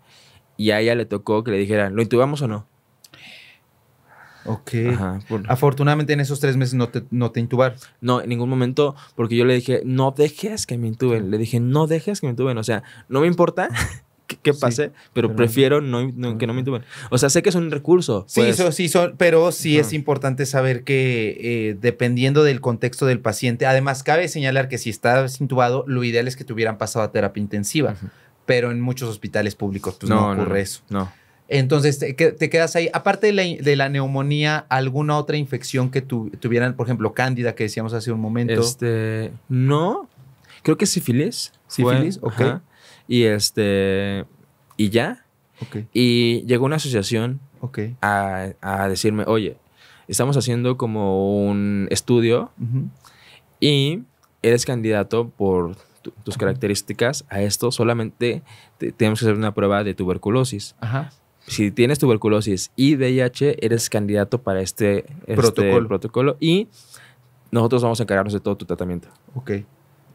y a ella le tocó que le dijeran, ¿lo intubamos o no? Ok. Afortunadamente en esos tres meses no te, no te intubaron. No, en ningún momento, porque yo le dije, no dejes que me intuben. Le dije, no dejes que me intuben. O sea, no me importa. qué pase, pero, prefiero no, que no me intuben. O sea, sé que es un recurso. Sí, eso pues. sí, son pero sí es importante saber que eh, dependiendo del contexto del paciente, además cabe señalar que si estás intubado, lo ideal es que te hubieran pasado a terapia intensiva, pero en muchos hospitales públicos pues, no, ocurre no, eso. No. Entonces te, quedas ahí. Aparte de la, neumonía, ¿alguna otra infección que tuvieran, por ejemplo, cándida que decíamos hace un momento? Este, no. Creo que sífilis. Sífilis, ok. Y este, y ya. Y llegó una asociación a, decirme, oye, estamos haciendo como un estudio y eres candidato por tus características a esto, solamente tenemos que hacer una prueba de tuberculosis. Ajá si tienes tuberculosis y VIH, eres candidato para este, este protocolo. y nosotros vamos a encargarnos de todo tu tratamiento. Ok.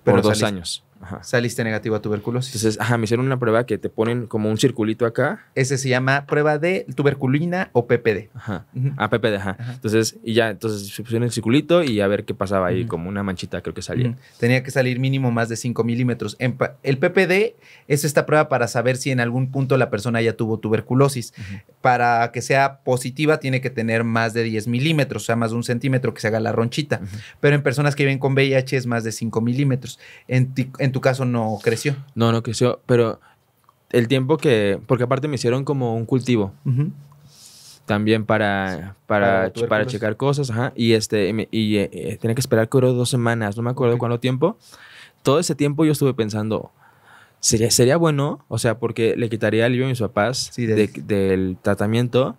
por dos años saliste negativo a tuberculosis. Entonces, ajá, me hicieron una prueba que te ponen como un circulito acá. Ese se llama prueba de tuberculina o PPD. Ajá. a ah, PPD, ajá. Entonces, y ya, entonces se pusieron el circulito y a ver qué pasaba ahí, como una manchita creo que salía. Tenía que salir mínimo más de 5 milímetros. El PPD es esta prueba para saber si en algún punto la persona ya tuvo tuberculosis. Para que sea positiva tiene que tener más de 10 milímetros, o sea, más de un centímetro que se haga la ronchita. Pero en personas que viven con VIH es más de 5 milímetros. en tu caso no creció. No, no creció, pero el tiempo que, porque aparte me hicieron como un cultivo. También para, para, para, checar cosas, ajá. Y, este, y, eh, eh, tenía que esperar que dos semanas, no me acuerdo cuánto tiempo. Todo ese tiempo yo estuve pensando, sería, sería bueno, o sea, porque le quitaría alivio a mis papás del tratamiento,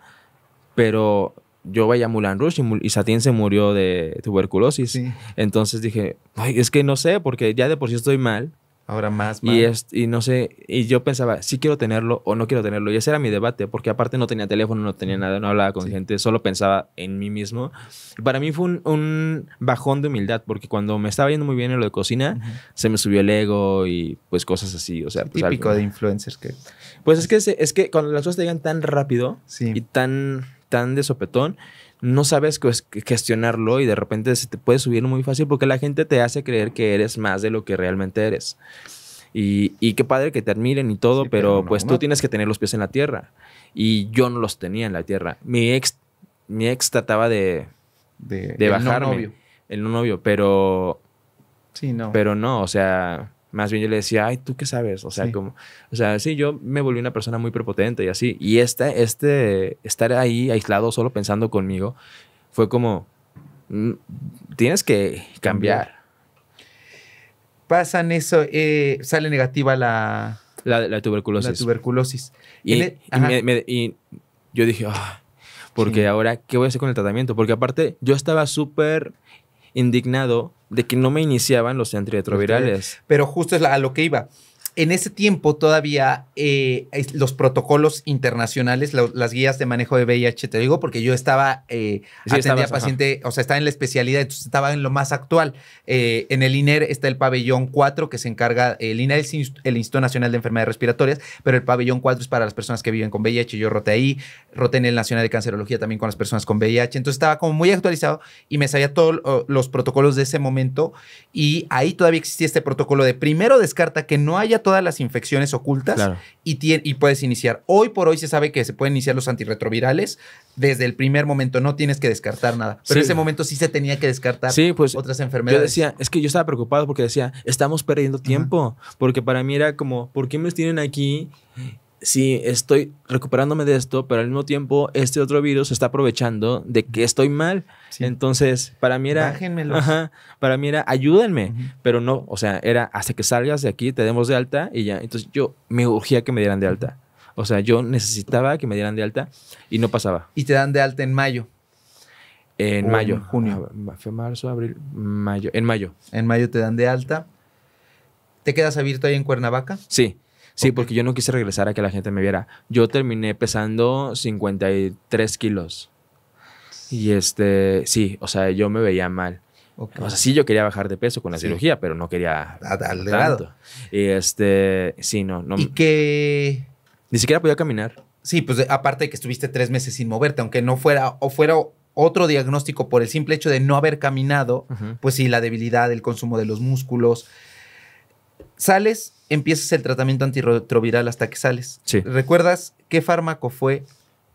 pero yo veía Mulan Rush y, y, Satien se murió de tuberculosis. Entonces dije, es que no sé, porque ya de por sí estoy mal. Ahora más mal. Y, no sé, y yo pensaba, si quiero tenerlo o no quiero tenerlo. Y ese era mi debate, porque aparte no tenía teléfono, no tenía nada, no hablaba con gente, solo pensaba en mí mismo. para mí fue un, bajón de humildad, porque cuando me estaba yendo muy bien en lo de cocina, se me subió el ego y pues cosas así. O sea, pues, típico de influencers que... Pues es que, es que cuando las cosas te llegan tan rápido y tan tan de sopetón, no sabes gestionarlo y de repente se te puede subir muy fácil porque la gente te hace creer que eres más de lo que realmente eres. Y, y qué padre que te admiren y todo, pero, pues tú tienes que tener los pies en la tierra. Y yo no los tenía en la tierra. Mi ex, mi ex trataba de, de, de bajarme. El novio. novio, pero... Sí, no. Pero no, o sea más bien yo le decía, ay, ¿tú qué sabes? O sea, sí. como, o sea, sí, yo me volví una persona muy prepotente y así. Y este este, estar ahí aislado, solo pensando conmigo, fue como, mm, tienes que cambiar. Pasan eso, eh, sale negativa la... tuberculosis. La tuberculosis. Y, e, yo dije, ah, porque ahora, ¿qué voy a hacer con el tratamiento? Porque aparte, yo estaba súper indignado de que no me iniciaban los antirretrovirales. Pero justo es a lo que iba en ese tiempo todavía eh, los protocolos internacionales, las guías de manejo de VIH, te digo, porque yo estaba, eh, atendía paciente, o sea, estaba en la especialidad, estaba en lo más actual. Eh, en el INER está el pabellón 4 que se encarga, el INER es el Instituto Nacional de Enfermedades Respiratorias, pero el pabellón 4 es para las personas que viven con VIH, yo roté ahí, roté en el Nacional de Cancerología también con las personas con VIH, entonces estaba como muy actualizado y me sabía todos oh, los protocolos de ese momento y ahí todavía existía este protocolo de primero descarta que no haya todas las infecciones ocultas y, y puedes iniciar. Hoy por hoy se sabe que se pueden iniciar los antirretrovirales desde el primer momento, no tienes que descartar nada. Pero en ese momento sí se tenía que descartar sí, pues, otras enfermedades. Yo decía, es que yo estaba preocupado porque decía, estamos perdiendo tiempo, porque para mí era como, ¿por qué me tienen aquí? sí, estoy recuperándome de esto, pero al mismo tiempo este otro virus está aprovechando de que estoy mal. Entonces, para mí era... para mí era, ayúdenme. Pero no, o sea, era hasta que salgas de aquí, te demos de alta y ya. Entonces yo me urgía que me dieran de alta. O sea, yo necesitaba que me dieran de alta y no pasaba. ¿Y te dan de alta en mayo? En mayo. junio. Ah, fue marzo, abril, mayo. En mayo. En mayo te dan de alta. ¿Te quedas abierto ahí en Cuernavaca? Sí. Sí, porque yo no quise regresar a que la gente me viera. Yo terminé pesando 53 kilos. Y este, sí, o sea, yo me veía mal. O sea, sí, yo quería bajar de peso con la cirugía, pero no quería ¿Al Y este, sí, no, no. Y que ni siquiera podía caminar. Sí, pues aparte de que estuviste tres meses sin moverte, aunque no fuera o fuera otro diagnóstico por el simple hecho de no haber caminado, pues sí, la debilidad, el consumo de los músculos. Sales empiezas el tratamiento antirretroviral hasta que sales. ¿Recuerdas qué fármaco fue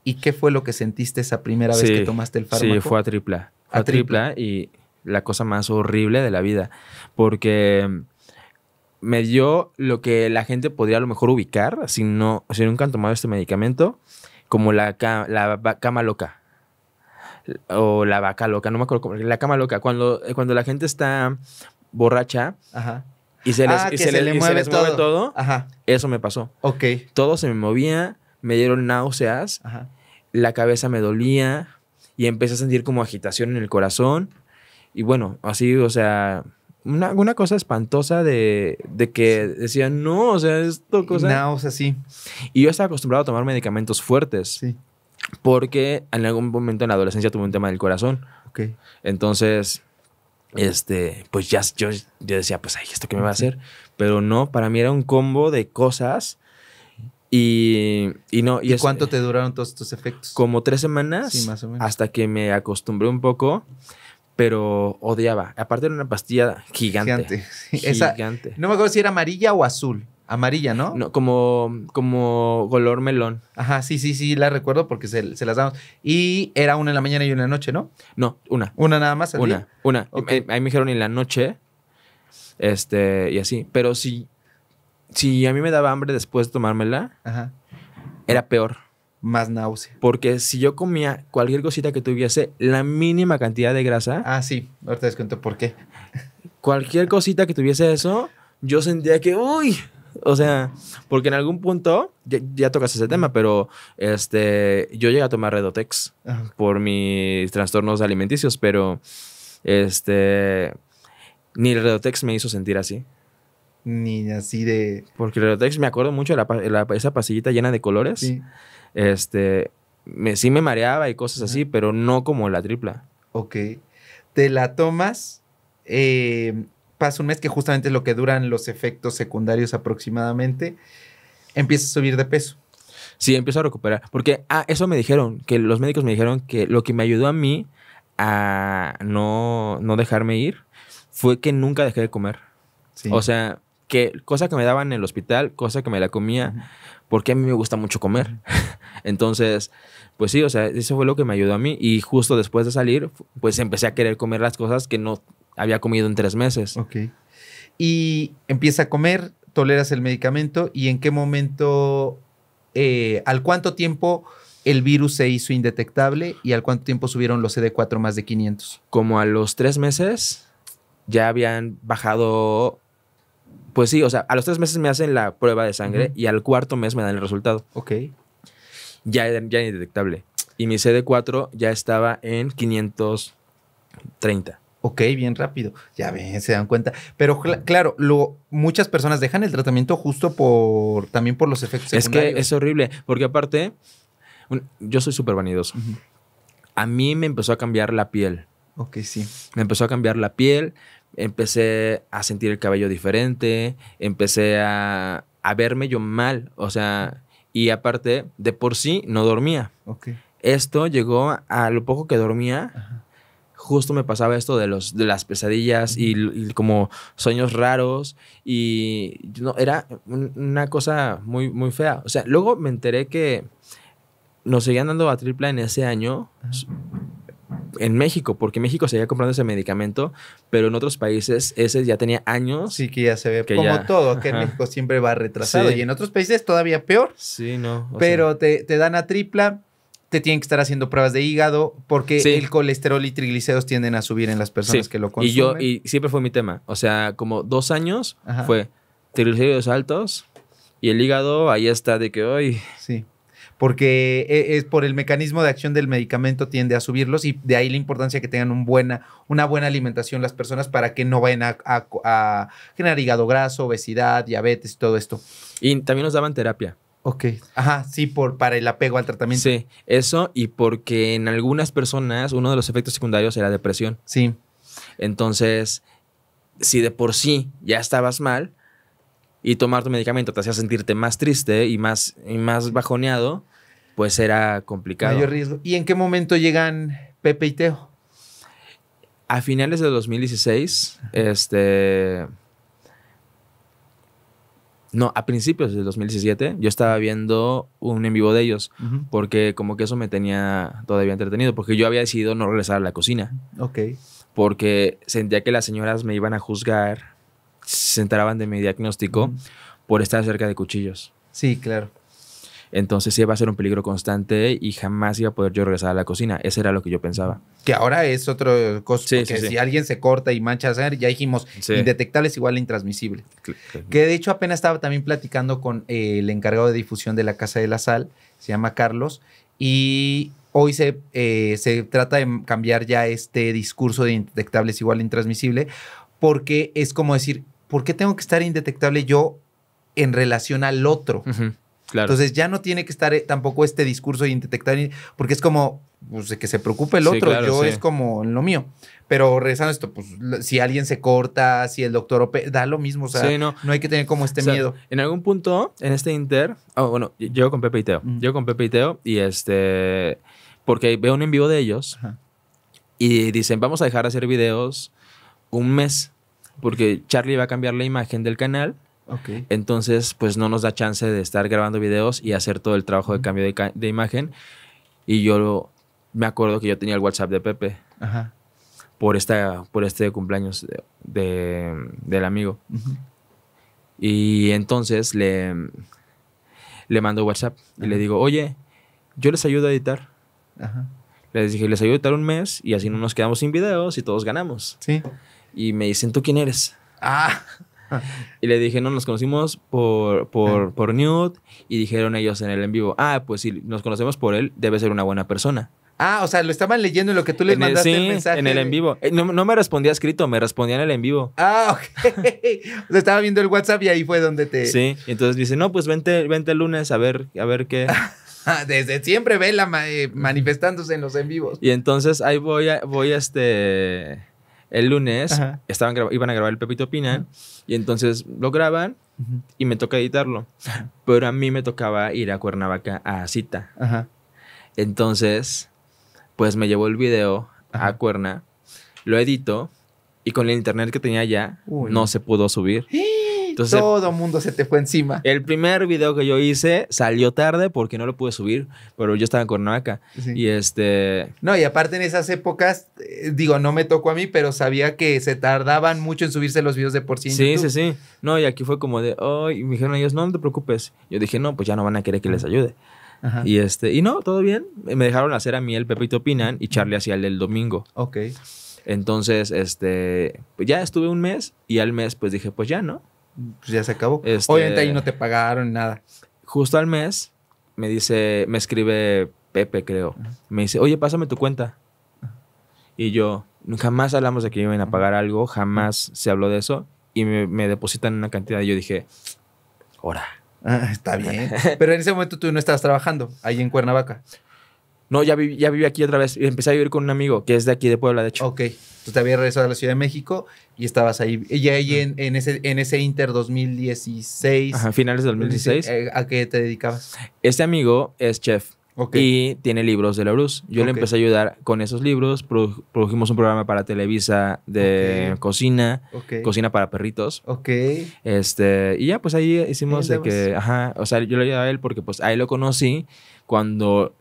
y qué fue lo que sentiste esa primera vez que tomaste el fármaco? Sí, fue a tripla. a, tripla. y la cosa más horrible de la vida. Porque me dio lo que la gente podría a lo mejor ubicar si, no, si nunca han tomado este medicamento, como la, la cama loca o la vaca loca, no me acuerdo cómo, la cama loca, cuando, cuando la gente está borracha, Ajá y se les, ah, y se, mueve, todo. Eso me pasó. Ok. Todo se me movía, me dieron náuseas, la cabeza me dolía y empecé a sentir como agitación en el corazón. Y bueno, así, o sea, una, cosa espantosa de, que decían, no, o sea, esto cosa. Náuseas, sí. Y yo estaba acostumbrado a tomar medicamentos fuertes. Sí. Porque en algún momento en la adolescencia tuve un tema del corazón. Ok. Entonces, este, pues ya yo, yo decía, pues, ay, ¿esto que me va a hacer? Pero no, para mí era un combo de cosas. Y, y no. ¿Y, cuánto te eh, duraron todos estos efectos? Como tres semanas. Hasta que me acostumbré un poco, pero odiaba. Aparte era una pastilla gigante. Gigante. no me acuerdo si era amarilla o azul. Amarilla, ¿no? No, como, como color melón. Ajá, sí, sí, sí, la recuerdo porque se, las damos. Y era una en la mañana y una en la noche, ¿no? No, una. Una nada más. una, una. Ahí me dijeron en la noche. Este, y así. Pero si, si a mí me daba hambre después de tomármela, era peor. Más náusea. Porque si yo comía cualquier cosita que tuviese la mínima cantidad de grasa. Ah, sí, ahorita les cuento por qué. Cualquier cosita que tuviese eso, yo sentía que, uy, o sea, porque en algún punto, ya, tocas ese tema, pero este, yo llegué a tomar Redotex por mis trastornos alimenticios, pero este, ni el Redotex me hizo sentir así. Ni así de... Porque el Redotex me acuerdo mucho de esa pasillita llena de colores. Sí. Este, me, sí me mareaba y cosas así, pero no como la tripla. Ok. Te la tomas eh, pasa un mes, que justamente es lo que duran los efectos secundarios aproximadamente, empieza a subir de peso. Sí, empieza a recuperar. Porque, ah, eso me dijeron, que los médicos me dijeron que lo que me ayudó a mí a no, dejarme ir fue que nunca dejé de comer. O sea, que cosa que me daban en el hospital, cosa que me la comía, porque a mí me gusta mucho comer. Entonces, pues sí, o sea, eso fue lo que me ayudó a mí. Y justo después de salir, pues empecé a querer comer las cosas que no había comido en tres meses. Ok. Y empieza a comer, toleras el medicamento y en qué momento, eh, al cuánto tiempo el virus se hizo indetectable y al cuánto tiempo subieron los CD4 más de 500. Como a los tres meses ya habían bajado, pues sí, o sea, a los tres meses me hacen la prueba de sangre y al cuarto mes me dan el resultado. Ok. Ya, ya indetectable. Y mi CD4 ya estaba en 530. Ok, bien rápido. Ya ven, se dan cuenta. Pero claro, muchas personas dejan el tratamiento justo por también por los efectos secundarios. Es que es horrible, porque aparte, yo soy súper vanidoso. A mí me empezó a cambiar la piel. Ok, sí. Me empezó a cambiar la piel, empecé a sentir el cabello diferente, empecé a, a verme yo mal, o sea, y aparte, de por sí no dormía. Ok. Esto llegó a lo poco que dormía. Ajá justo me pasaba esto de, los, de las pesadillas y, como sueños raros y no, era una cosa muy, muy fea. O sea, luego me enteré que nos seguían dando a tripla en ese año en México, porque México seguía comprando ese medicamento, pero en otros países ese ya tenía años. Sí, que ya se ve como todo, que México siempre va retrasado y en otros países todavía peor. Sí, no. Pero te, te dan a tripla, te tienen que estar haciendo pruebas de hígado porque el colesterol y triglicéridos tienden a subir en las personas que lo consumen. Y yo, y siempre fue mi tema. O sea, como dos años fue triglicéridos altos y el hígado ahí está de que hoy. Sí. Porque e, es por el mecanismo de acción del medicamento tiende a subirlos y de ahí la importancia que tengan buena, una buena alimentación las personas para que no vayan a, a generar hígado graso, obesidad, diabetes y todo esto. Y también nos daban terapia. Ok, ajá, sí, por, para el apego al tratamiento. Sí, eso y porque en algunas personas uno de los efectos secundarios era depresión. Sí. Entonces, si de por sí ya estabas mal y tomar tu medicamento te hacía sentirte más triste y más, y más bajoneado, pues era complicado. Mayor riesgo. ¿Y en qué momento llegan Pepe y Teo? A finales de 2016, este no, a principios del 2017 yo estaba viendo un en vivo de ellos porque como que eso me tenía todavía entretenido porque yo había decidido no regresar a la cocina. Ok. Porque sentía que las señoras me iban a juzgar, se enteraban de mi diagnóstico por estar cerca de cuchillos. Sí, claro. Entonces sí va a ser un peligro constante y jamás iba a poder yo regresar a la cocina. Eso era lo que yo pensaba. Que ahora es otro cosa que si alguien se corta y mancha ya dijimos, indetectable es igual a intransmisible. Que de hecho apenas estaba también platicando con eh, el encargado de difusión de la Casa de la Sal, se llama Carlos, y hoy se, eh, se trata de cambiar ya este discurso de indetectable es igual a intransmisible, porque es como decir, ¿por qué tengo que estar indetectable yo en relación al otro? Entonces ya no tiene que estar eh, tampoco este discurso y detectar, porque es como pues, que se preocupe el otro, yo es como lo mío. Pero regresando a esto, pues si alguien se corta, si el doctor da lo mismo, no. hay que tener como este miedo. En algún punto, en este inter, ah, bueno, yo con Pepe y Teo, con Pepe y Teo y este, porque veo un en vivo de ellos y dicen, vamos a dejar de hacer videos un mes, porque Charlie va a cambiar la imagen del canal entonces, pues no nos da chance de estar grabando videos y hacer todo el trabajo de cambio de, imagen. Y yo me acuerdo que yo tenía el WhatsApp de Pepe. Por, esta, por este cumpleaños de, del amigo. Y entonces le, le mando WhatsApp y le digo, oye, yo les ayudo a editar. Les dije, les ayudo a editar un mes y así no nos quedamos sin videos y todos ganamos. Sí. Y me dicen, ¿tú quién eres? Ah y le dije, no, nos conocimos por, por, ah. por Newt. Y dijeron ellos en el en vivo, ah, pues si nos conocemos por él, debe ser una buena persona. Ah, o sea, lo estaban leyendo en lo que tú le en el, mandaste sí, en el en vivo. Eh, no, me respondía escrito, me respondía en el en vivo. Ah, ok. estaba viendo el WhatsApp y ahí fue donde te... Sí, entonces dice, no, pues vente, vente el lunes a ver, a ver qué. Desde siempre vela eh, manifestándose en los en vivos. Y entonces ahí voy, a- voy este, el lunes estaban iban a grabar el Pepito Pina y entonces lo graban y me toca editarlo. Pero a mí me tocaba ir a Cuernavaca a cita. Entonces, pues me llevó el video a Cuerna, lo edito y con el internet que tenía ya no se pudo subir. todo el mundo se te fue encima. El primer video que yo hice salió tarde porque no lo pude subir, pero yo estaba en Cuernavaca. Y este. No, y aparte en esas épocas, eh, digo, no me tocó a mí, pero sabía que se tardaban mucho en subirse los videos de por sí. sí, sí, sí. No, y aquí fue como de, oh, me dijeron ellos, no, te preocupes. Yo dije, no, pues ya no van a querer que les ayude. Y este, y no, todo bien. Me dejaron hacer a mí el Pepito opinan y Charlie hacía el del domingo. Ok. Entonces, este, pues ya estuve un mes y al mes pues dije, pues ya, ¿no? pues ya se acabó. hoy este, Obviamente ahí no te pagaron nada. Justo al mes me dice, me escribe Pepe, creo. Me dice, oye, pásame tu cuenta. Y yo, jamás hablamos de que iban a pagar algo, jamás se habló de eso. Y me, depositan una cantidad. Y yo dije, ahora. Ah, está bien. Pero en ese momento tú no estabas trabajando ahí en Cuernavaca. No, ya, viví, ya viví aquí otra vez. Empecé a vivir con un amigo que es de aquí, de Puebla, de hecho. Ok. Tú te habías regresado a la Ciudad de México y estabas ahí. Y ahí en, ese, en ese Inter 2016. Ajá, finales de 2016. Eh, ¿A qué te dedicabas? Este amigo es chef. Ok. Y tiene libros de la Bruce. Yo le empecé a ayudar con esos libros. produjimos un programa para Televisa de cocina. cocina, cocina para perritos. Ok. Este, y ya, pues ahí hicimos de que, ajá, o sea, yo le ayudaba a él porque pues ahí lo conocí cuando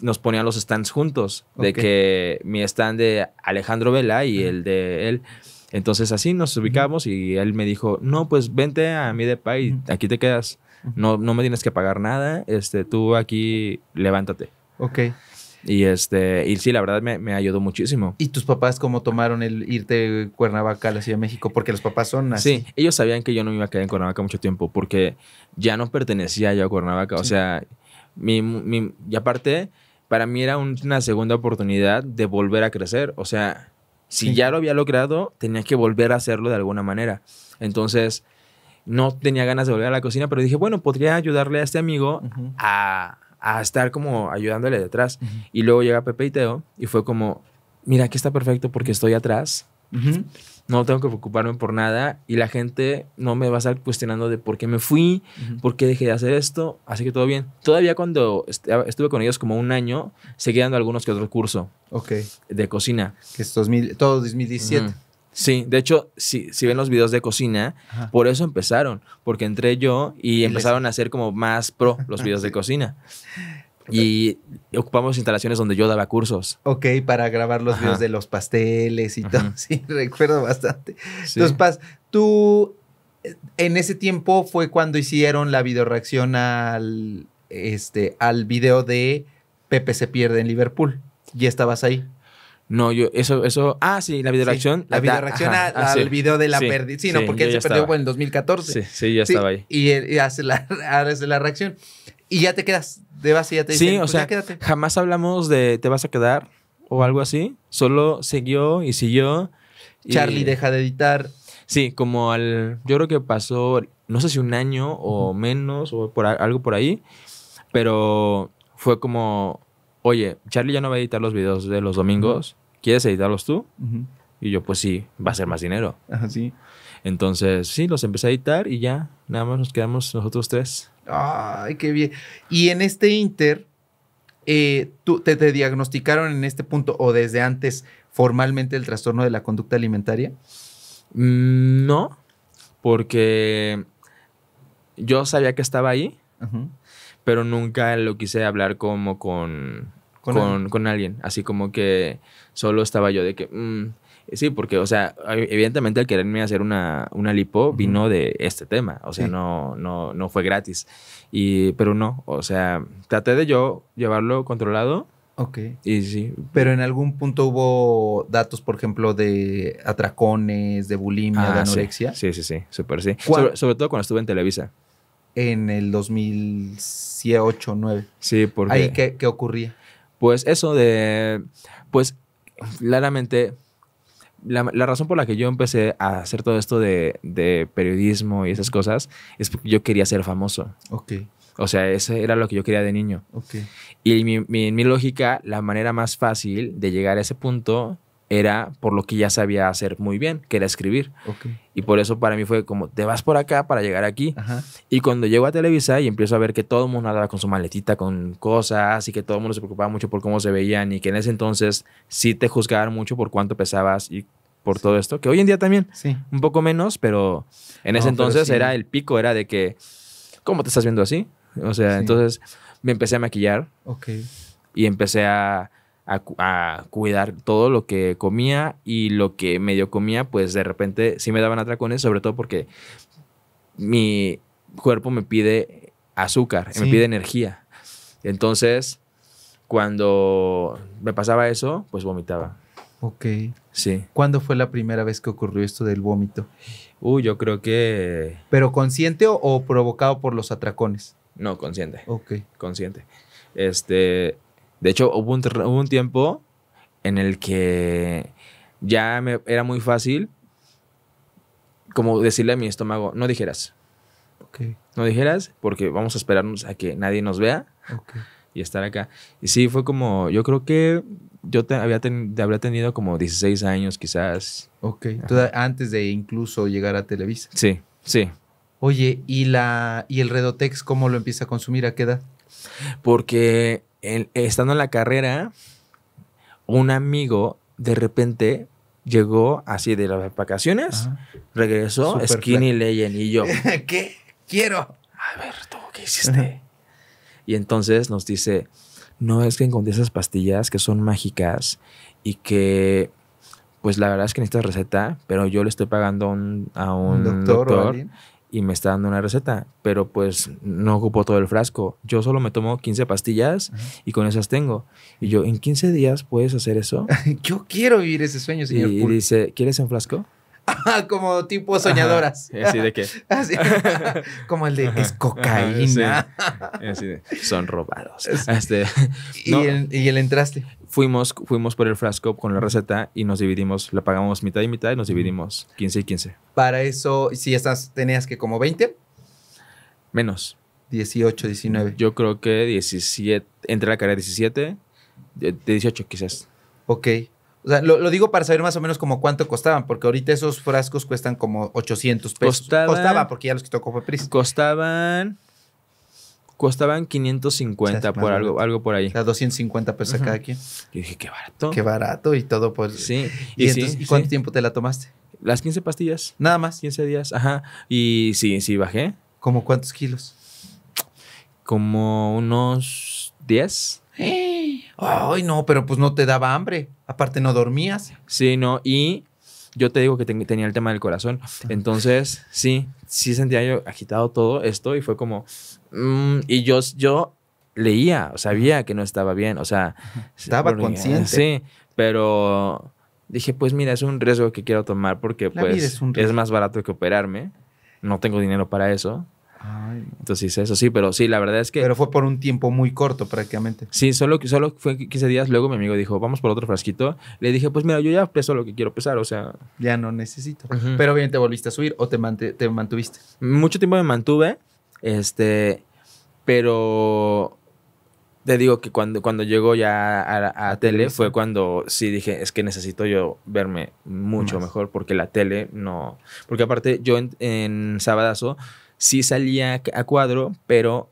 nos ponían los stands juntos, de que mi stand de Alejandro Vela y el de él. Entonces así nos ubicamos y él me dijo, no, pues vente a mi depa y aquí te quedas. No, no me tienes que pagar nada, este, tú aquí levántate. Ok. Y este, y sí, la verdad me, ayudó muchísimo. ¿Y tus papás cómo tomaron el irte a Cuernavaca a la Ciudad de México? Porque los papás son así. Sí, ellos sabían que yo no me iba a quedar en Cuernavaca mucho tiempo porque ya no pertenecía yo a Cuernavaca. O sea, y aparte, para mí era una segunda oportunidad de volver a crecer. O sea, si ya lo había logrado, tenía que volver a hacerlo de alguna manera. Entonces, no tenía ganas de volver a la cocina, pero dije, bueno, podría ayudarle a este amigo a, a, estar como ayudándole detrás. Y luego llega Pepe y Teo y fue como, mira, aquí está perfecto porque estoy atrás no tengo que preocuparme por nada y la gente no me va a estar cuestionando de por qué me fui, por qué dejé de hacer esto, así que todo bien. Todavía cuando estuve con ellos como un año, seguí dando algunos que otro curso okay. de cocina. Que es todo 2017. Sí, de hecho, si, ven los videos de cocina, por eso empezaron, porque entré yo y, empezaron a hacer como más pro los videos de cocina. Y ocupamos instalaciones donde yo daba cursos. Ok, para grabar los videos de los pasteles y todo. Sí, recuerdo bastante. Entonces, Paz, tú eh, en ese tiempo fue cuando hicieron la videoreacción al, este, al video de Pepe se pierde en Liverpool. ¿Y estabas ahí? No, yo, eso, eso. Ah, sí, la videoreacción. la, videoreacción ah, al video de la pérdida. Sí, no, porque él se perdió en 2014. Sí, sí, ya estaba ahí. Y, hace, la, hace la reacción y ya te quedas de base, ya te dicen, Sí, o pues sea, jamás hablamos de te vas a quedar o algo así. Solo siguió y siguió. Charlie deja de editar. Sí, como al. Yo creo que pasó, no sé si un año o menos o por, algo por ahí. Pero fue como. Oye, Charlie ya no va a editar los videos de los domingos. ¿Quieres editarlos tú? Y yo, pues sí, va a ser más dinero. Ajá, Entonces, sí, los empecé a editar y ya, nada más nos quedamos nosotros tres. Ay, qué bien. Y en este Inter, eh, tú, te, diagnosticaron en este punto o desde antes formalmente el trastorno de la conducta alimentaria? Mm, no, porque yo sabía que estaba ahí, pero nunca lo quise hablar como con, ¿Con, alguien? Así como que solo estaba yo de que... Mm, Sí, porque, o sea, evidentemente el quererme hacer una, una lipo vino de este tema, o sea, no, no, fue gratis. Y, pero no, o sea, traté de yo llevarlo controlado. Ok. Y sí. Pero en algún punto hubo datos, por ejemplo, de atracones, de bulimia, ah, de anorexia. Sí, sí, sí, súper sí. Sobre, todo cuando estuve en Televisa. En el 2008, 9. Sí, porque... ¿Ahí qué, qué ocurría? Pues eso de... Pues claramente la, razón por la que yo empecé a hacer todo esto de, periodismo y esas cosas es porque yo quería ser famoso. Ok. O sea, eso era lo que yo quería de niño. Ok. Y mi, mi, lógica, la manera más fácil de llegar a ese punto era por lo que ya sabía hacer muy bien, que era escribir. Y por eso para mí fue como, te vas por acá para llegar aquí. Y cuando llego a Televisa y empiezo a ver que todo el mundo andaba con su maletita, con cosas, y que todo el mundo se preocupaba mucho por cómo se veían, y que en ese entonces sí te juzgaban mucho por cuánto pesabas y por todo esto, que hoy en día también, sí. un poco menos, pero en ese entonces era el pico, era de que, ¿cómo te estás viendo así? O sea, entonces me empecé a maquillar. Ok. Y empecé a a, cuidar todo lo que comía y lo que medio comía, pues de repente sí me daban atracones, sobre todo porque mi cuerpo me pide azúcar, me pide energía. Entonces, cuando me pasaba eso, pues vomitaba. Ok. Sí. ¿Cuándo fue la primera vez que ocurrió esto del vómito? Uy, yo creo que... ¿Pero consciente o, provocado por los atracones? No, consciente. Ok. Consciente. Este, de hecho, hubo un, tiempo en el que ya me, era muy fácil como decirle a mi estómago, no dijeras. No dijeras porque vamos a esperarnos a que nadie nos vea y estar acá. Y sí, fue como, yo creo que yo había habría tenido como 16 años quizás. Ok, antes de incluso llegar a Televisa. Sí, sí. Oye, ¿y, la, ¿y el Redotex cómo lo empieza a consumir? ¿A qué edad? Porque estando en la carrera, un amigo de repente llegó así de las vacaciones, regresó Skinny y yo. ¿Qué? Quiero. A ver, ¿tú qué hiciste? Y entonces nos dice, no es que encontré esas pastillas que son mágicas y que, pues la verdad es que necesitas receta, pero yo le estoy pagando a un, doctor, doctor y me está dando una receta, pero pues no ocupo todo el frasco. Yo solo me tomo 15 pastillas y con esas tengo. Y yo, ¿en 15 días puedes hacer eso? yo quiero vivir ese sueño, señor. Y, y dice, ¿quieres un frasco? como tipo soñadoras. Así de qué. Así, como el de es cocaína. son robados. Este, ¿Y, el, entraste. Fuimos, fuimos por el frasco con la receta y nos dividimos, la pagamos mitad y mitad y nos dividimos 15 y 15. Para eso, si estás, tenías que como 20. Menos. 18, 19. Yo creo que 17, entre la carrera 17, de 18 quizás. Ok. O sea, lo, digo para saber más o menos como cuánto costaban, porque ahorita esos frascos cuestan como 800 pesos. Costaba, porque ya los quitó Cofepris. Costaban... Costaban 550 por algo, algo por ahí. O sea, 250 pesos cada quien. Yo dije, qué barato. Qué barato y todo por... Sí. ¿Y, entonces, cuánto tiempo te la tomaste? Las 15 pastillas. Nada más. 15 días, ajá. Y sí, sí, bajé. ¿Como cuántos kilos? Como unos 10. ¡Eh! Ay, no, pero pues no te daba hambre. Aparte no dormías. Sí, no. Y yo te digo que tenía el tema del corazón. Entonces, sí, sí sentía yo agitado todo esto y fue como... Mm, y yo, yo leía, sabía que no estaba bien, o sea... Estaba consciente. Sí, pero dije, pues mira, es un riesgo que quiero tomar porque pues es, más barato que operarme. No tengo dinero para eso. Entonces hice eso, sí, pero sí, la verdad es que... Pero fue por un tiempo muy corto prácticamente. Sí, solo, solo fue 15 días, luego mi amigo dijo, vamos por otro frasquito. Le dije, pues mira, yo ya peso lo que quiero pesar, o sea... Ya no necesito. Pero bien, ¿te volviste a subir o te, mantuviste? Mucho tiempo me mantuve, este, pero te digo que cuando, cuando llegó ya a, tele fue cuando sí dije, es que necesito yo verme mucho mejor porque la tele no... Porque aparte yo en Sabadazo sí salía a cuadro, pero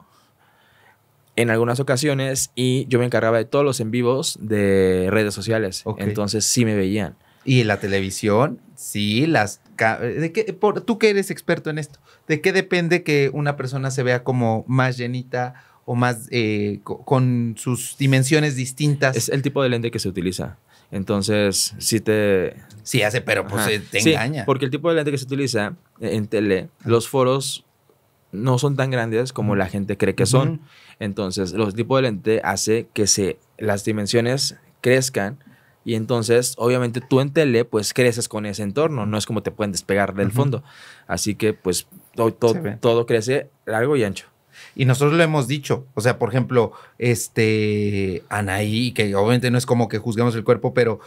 en algunas ocasiones y yo me encargaba de todos los en vivos de redes sociales. Entonces sí me veían. Y la televisión, sí, las... ¿de qué, por, tú que eres experto en esto, ¿de qué depende que una persona se vea como más llenita o más eh, con sus dimensiones distintas? Es el tipo de lente que se utiliza. Entonces, sí te... Sí hace, pero pues eh, te engaña. porque el tipo de lente que se utiliza en tele, los foros no son tan grandes como la gente cree que son. Entonces, los tipos de lente hace que se, las dimensiones crezcan y entonces, obviamente, tú en tele, pues creces con ese entorno, no es como te pueden despegar del fondo. Así que, pues, todo crece largo y ancho. Y nosotros lo hemos dicho, o sea, por ejemplo, este Anaí, que obviamente no es como que juzgamos el cuerpo, pero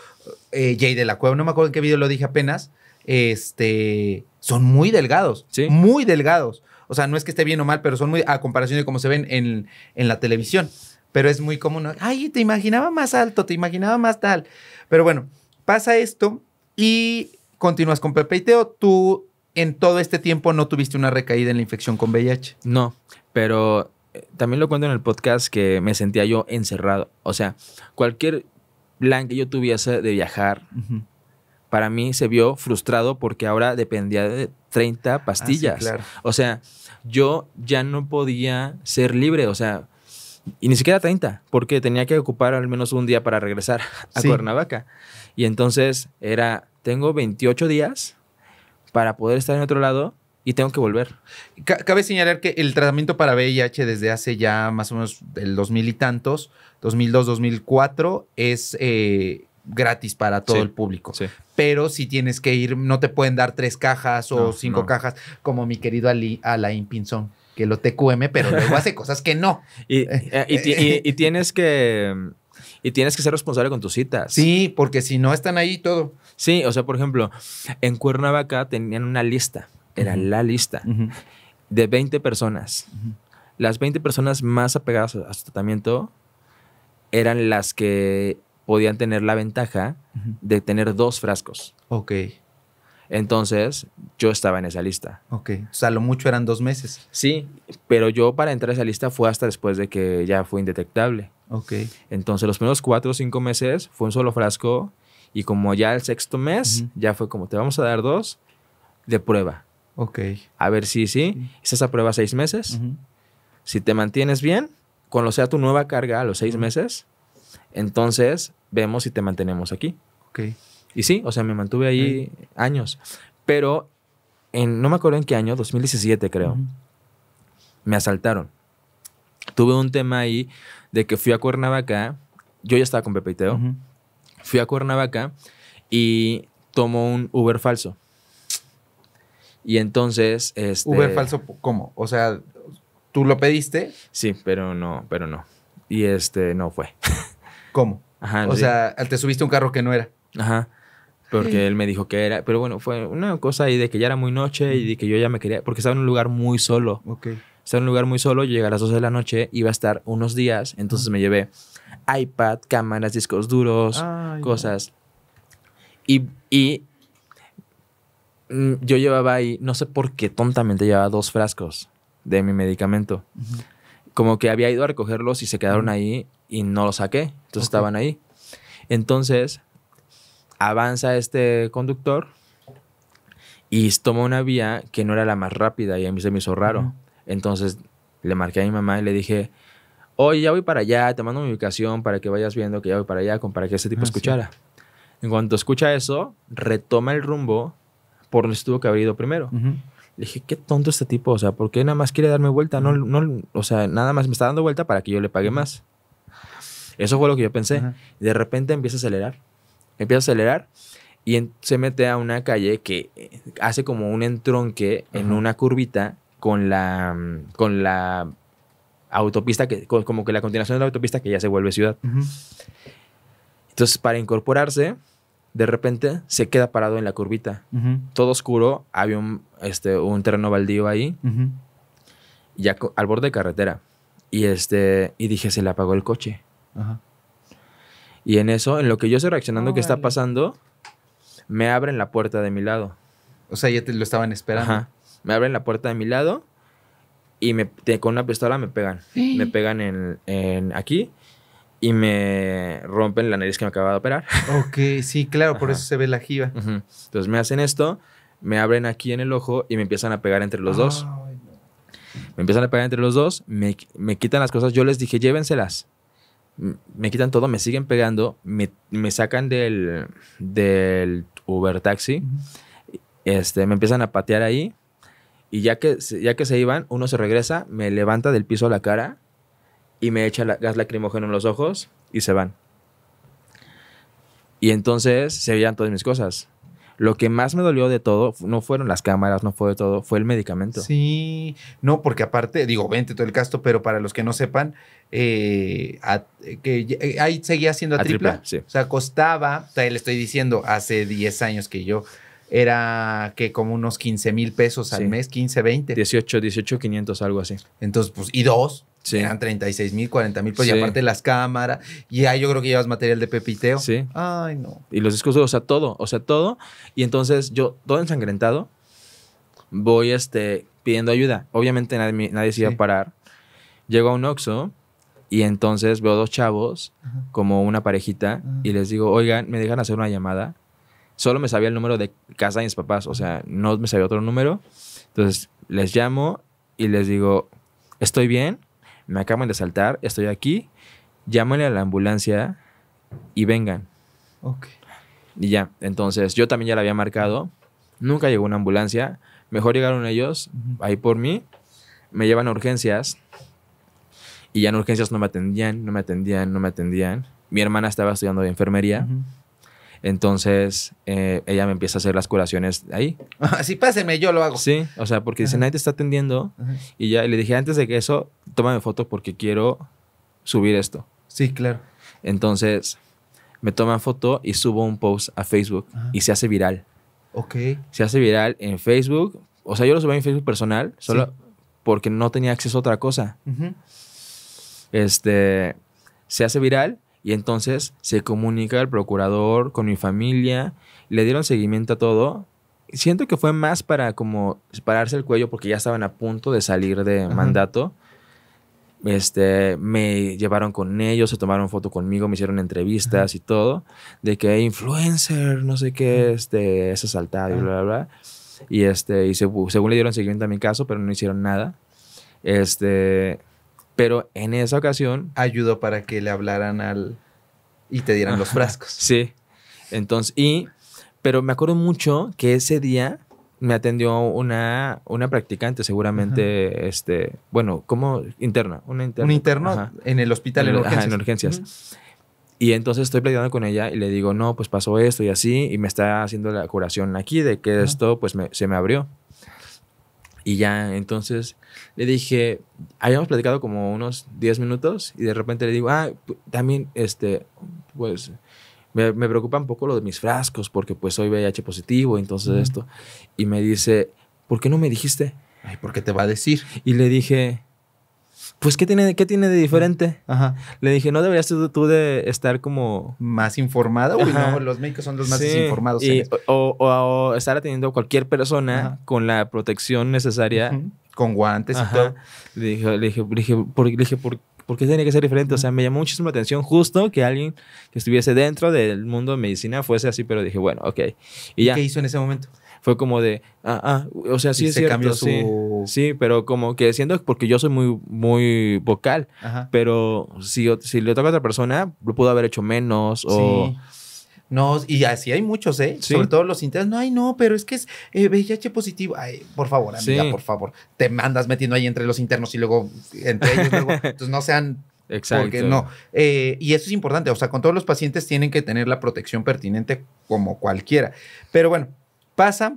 eh, Jay de la Cueva, no me acuerdo en qué video lo dije apenas, este, son muy delgados, ¿Sí? muy delgados. O sea, no es que esté bien o mal, pero son muy a comparación de cómo se ven en, en la televisión. Pero es muy común. Ay, te imaginaba más alto, te imaginaba más tal. Pero bueno, pasa esto y continúas con Pepe y Tú en todo este tiempo no tuviste una recaída en la infección con VIH. No, pero eh, también lo cuento en el podcast que me sentía yo encerrado. O sea, cualquier plan que yo tuviese de viajar, para mí se vio frustrado porque ahora dependía de, 30 ah, pastillas. O sea, yo ya no podía ser libre, o sea, y ni siquiera 30, porque tenía que ocupar al menos un día para regresar a Cuernavaca. Y entonces era, tengo 28 días para poder estar en otro lado y tengo que volver. Cabe señalar que el tratamiento para VIH desde hace ya más o menos el 2000 y tantos, 2002, 2004, es eh, gratis para todo el público. Sí pero si tienes que ir, no te pueden dar tres cajas o cinco cajas, como mi querido Ali, Alain Pinzón, que lo TQM, pero luego hace cosas que no. Eh, eh, y, tienes que... Y tienes que ser responsable con tus citas. Sí, porque si no están ahí todo. Sí, o sea, por ejemplo, en Cuernavaca tenían una lista, era la lista, de 20 personas. Las 20 personas más apegadas a su tratamiento eran las que podían tener la ventaja de tener dos frascos. Ok. Entonces, yo estaba en esa lista. Ok. O sea, lo mucho eran dos meses. Sí, pero yo para entrar a esa lista fue hasta después de que ya fue indetectable. Ok. Entonces, los primeros cuatro o cinco meses fue un solo frasco. Y como ya el sexto mes, ya fue como te vamos a dar dos de prueba. Ok. A ver si sí. sí. Estás prueba seis meses. Si te mantienes bien, cuando sea tu nueva carga a los seis meses, entonces, vemos si te mantenemos aquí. Ok. Y sí, o sea, me mantuve ahí años. Pero en, no me acuerdo en qué año, 2017 creo, me asaltaron. Tuve un tema ahí de que fui a Cuernavaca, yo ya estaba con Pepe fui a Cuernavaca y tomó un Uber falso. Y entonces, este Uber falso, ¿cómo? O sea, ¿tú lo pediste? Sí, pero no, pero no. Y este, no fue. ¿Cómo? o sea, te subiste un carro que no era. Ajá. Porque él me dijo que era. Pero bueno, fue una cosa ahí de que ya era muy noche y de que yo ya me quería. Porque estaba en un lugar muy solo. Ok. Estaba en un lugar muy solo. Yo llegué a las 12 de la noche, iba a estar unos días. Entonces me llevé iPad, cámaras, discos duros, cosas. Y, mm, yo llevaba ahí, no sé por qué tontamente llevaba dos frascos de mi medicamento. Como que había ido a recogerlos y se quedaron ahí y no lo saqué. Entonces estaban ahí. Entonces avanza este conductor y toma una vía que no era la más rápida y a mí se me hizo raro. Entonces le marqué a mi mamá y le dije, oye, ya voy para allá, te mando mi ubicación para que vayas viendo que ya voy para allá, con para que ese tipo ah, escuchara. En cuanto escucha eso, retoma el rumbo por donde estuvo que había ido primero. Le dije, qué tonto este tipo, o sea, ¿por qué nada más quiere darme vuelta? No, no, o sea, nada más me está dando vuelta para que yo le pague más. Eso fue lo que yo pensé. De repente empieza a acelerar, empieza a acelerar y se mete a una calle que eh, hace como un entronque en una curvita con la, con la autopista, que, como que la continuación de la autopista que ya se vuelve ciudad. Entonces, para incorporarse, de repente se queda parado en la curvita. Todo oscuro, había un, este, un terreno baldío ahí, ya al borde de carretera. Y, este, y dije, se le apagó el coche. Y en eso, en lo que yo estoy reaccionando, que está pasando? Me abren la puerta de mi lado. O sea, ya te lo estaban esperando. Me abren la puerta de mi lado y me, con una pistola me pegan. Me pegan en, aquí y me rompen la nariz que me acababa de operar. Ok, sí, claro, por eso se ve la jiba. Entonces me hacen esto, me abren aquí en el ojo y me empiezan a pegar entre los dos. Me empiezan a pegar entre los dos, me, me quitan las cosas. Yo les dije, llévenselas me quitan todo, me siguen pegando, me, sacan del, del Uber taxi, este, me empiezan a patear ahí y ya que, ya que se iban, uno se regresa, me levanta del piso a la cara y me echa gas lacrimógeno en los ojos y se van. Y entonces se veían todas mis cosas. Lo que más me dolió de todo no fueron las cámaras, no fue de todo, fue el medicamento. Sí, no, porque aparte, digo, vente todo el casto, pero para los que no sepan, eh, que eh, ahí seguía siendo a, tripla. O sea, costaba, le estoy diciendo, hace 10 años que yo era que como unos 15 mil pesos al mes, 15, 20. 18, 18, 500, algo así. Entonces, pues, y dos. Eran 36 mil, 40 mil, pues, y aparte las cámaras. Y ahí yo creo que llevas material de pepiteo. Sí. Ay, no. Y los discos, o sea, todo, o sea, todo. Y entonces yo, todo ensangrentado, voy este, pidiendo ayuda. Obviamente nadie, nadie se iba a parar. Llego a un Oxxo y entonces veo dos chavos, como una parejita, y les digo, oigan, ¿me dejan hacer una llamada? Solo me sabía el número de casa de mis papás, o sea, no me sabía otro número. Entonces les llamo y les digo, estoy bien, me acaban de saltar, estoy aquí, llámenle a la ambulancia y vengan. Ok. Y ya, entonces yo también ya la había marcado, nunca llegó una ambulancia, mejor llegaron ellos, ahí por mí, me llevan a urgencias y ya en urgencias no me atendían, no me atendían, no me atendían. Mi hermana estaba estudiando de enfermería. Entonces, eh, ella me empieza a hacer las curaciones ahí. Así, pásenme, yo lo hago. Sí, o sea, porque dice, nadie te está atendiendo. Y ya le dije, antes de que eso, tómame foto porque quiero subir esto. Sí, claro. Entonces, me toman foto y subo un post a Facebook y se hace viral. Ok. Se hace viral en Facebook. O sea, yo lo subí en Facebook personal solo porque no tenía acceso a otra cosa. Ajá este, se hace viral y entonces se comunica el procurador con mi familia, le dieron seguimiento a todo. Siento que fue más para como pararse el cuello porque ya estaban a punto de salir de mandato. Este, me llevaron con ellos, se tomaron foto conmigo, me hicieron entrevistas y todo, de que influencer, no sé qué, este, es asaltado y bla, bla, Y este, y según le dieron seguimiento a mi caso, pero no hicieron nada. Este, pero en esa ocasión... Ayudó para que le hablaran al... Y te dieran los frascos. sí. Entonces, y... Pero me acuerdo mucho que ese día me atendió una, una practicante, seguramente, este, bueno, como interna, una interna. Un interno en el hospital, en, urgencias. urgencias. Y entonces estoy platicando con ella y le digo, no, pues pasó esto y así, y me está haciendo la curación aquí de que esto, pues se me abrió. Y ya, entonces le dije, habíamos platicado como unos 10 minutos y de repente le digo, ah, también, este, pues, me, preocupa un poco lo de mis frascos porque pues soy VIH positivo, entonces esto. Y me dice, ¿por qué no me dijiste? Ay, ¿por qué te va a decir? Y le dije, pues, ¿qué tiene, qué tiene de diferente? Le dije, ¿no deberías tú, de estar como... Más informado? Uy, no, los médicos son los más sí. o, estar atendiendo a cualquier persona con la protección necesaria. Con guantes Ajá. y todo. Le dije, le dije, por, qué tenía que ser diferente? O sea, me llamó muchísima atención justo que alguien que estuviese dentro del mundo de medicina fuese así, pero dije, bueno, ok. ¿Y, qué hizo en ese momento? fue como de, ah, ah, o sea, sí es cierto, sí, pero como que siendo porque yo soy muy, muy vocal, pero si, si le toca a otra persona, lo pudo haber hecho menos o... No, y así hay muchos, ¿eh? Sobre todo los internos. No, ay, no, pero es que es eh, VIH positivo. Ay, por favor, amiga, por favor. Te mandas metiendo ahí entre los internos y luego entre ellos. entonces no sean Exacto. Porque no. Eh, y eso es importante. O sea, con todos los pacientes tienen que tener la protección pertinente como cualquiera. Pero bueno, Pasa,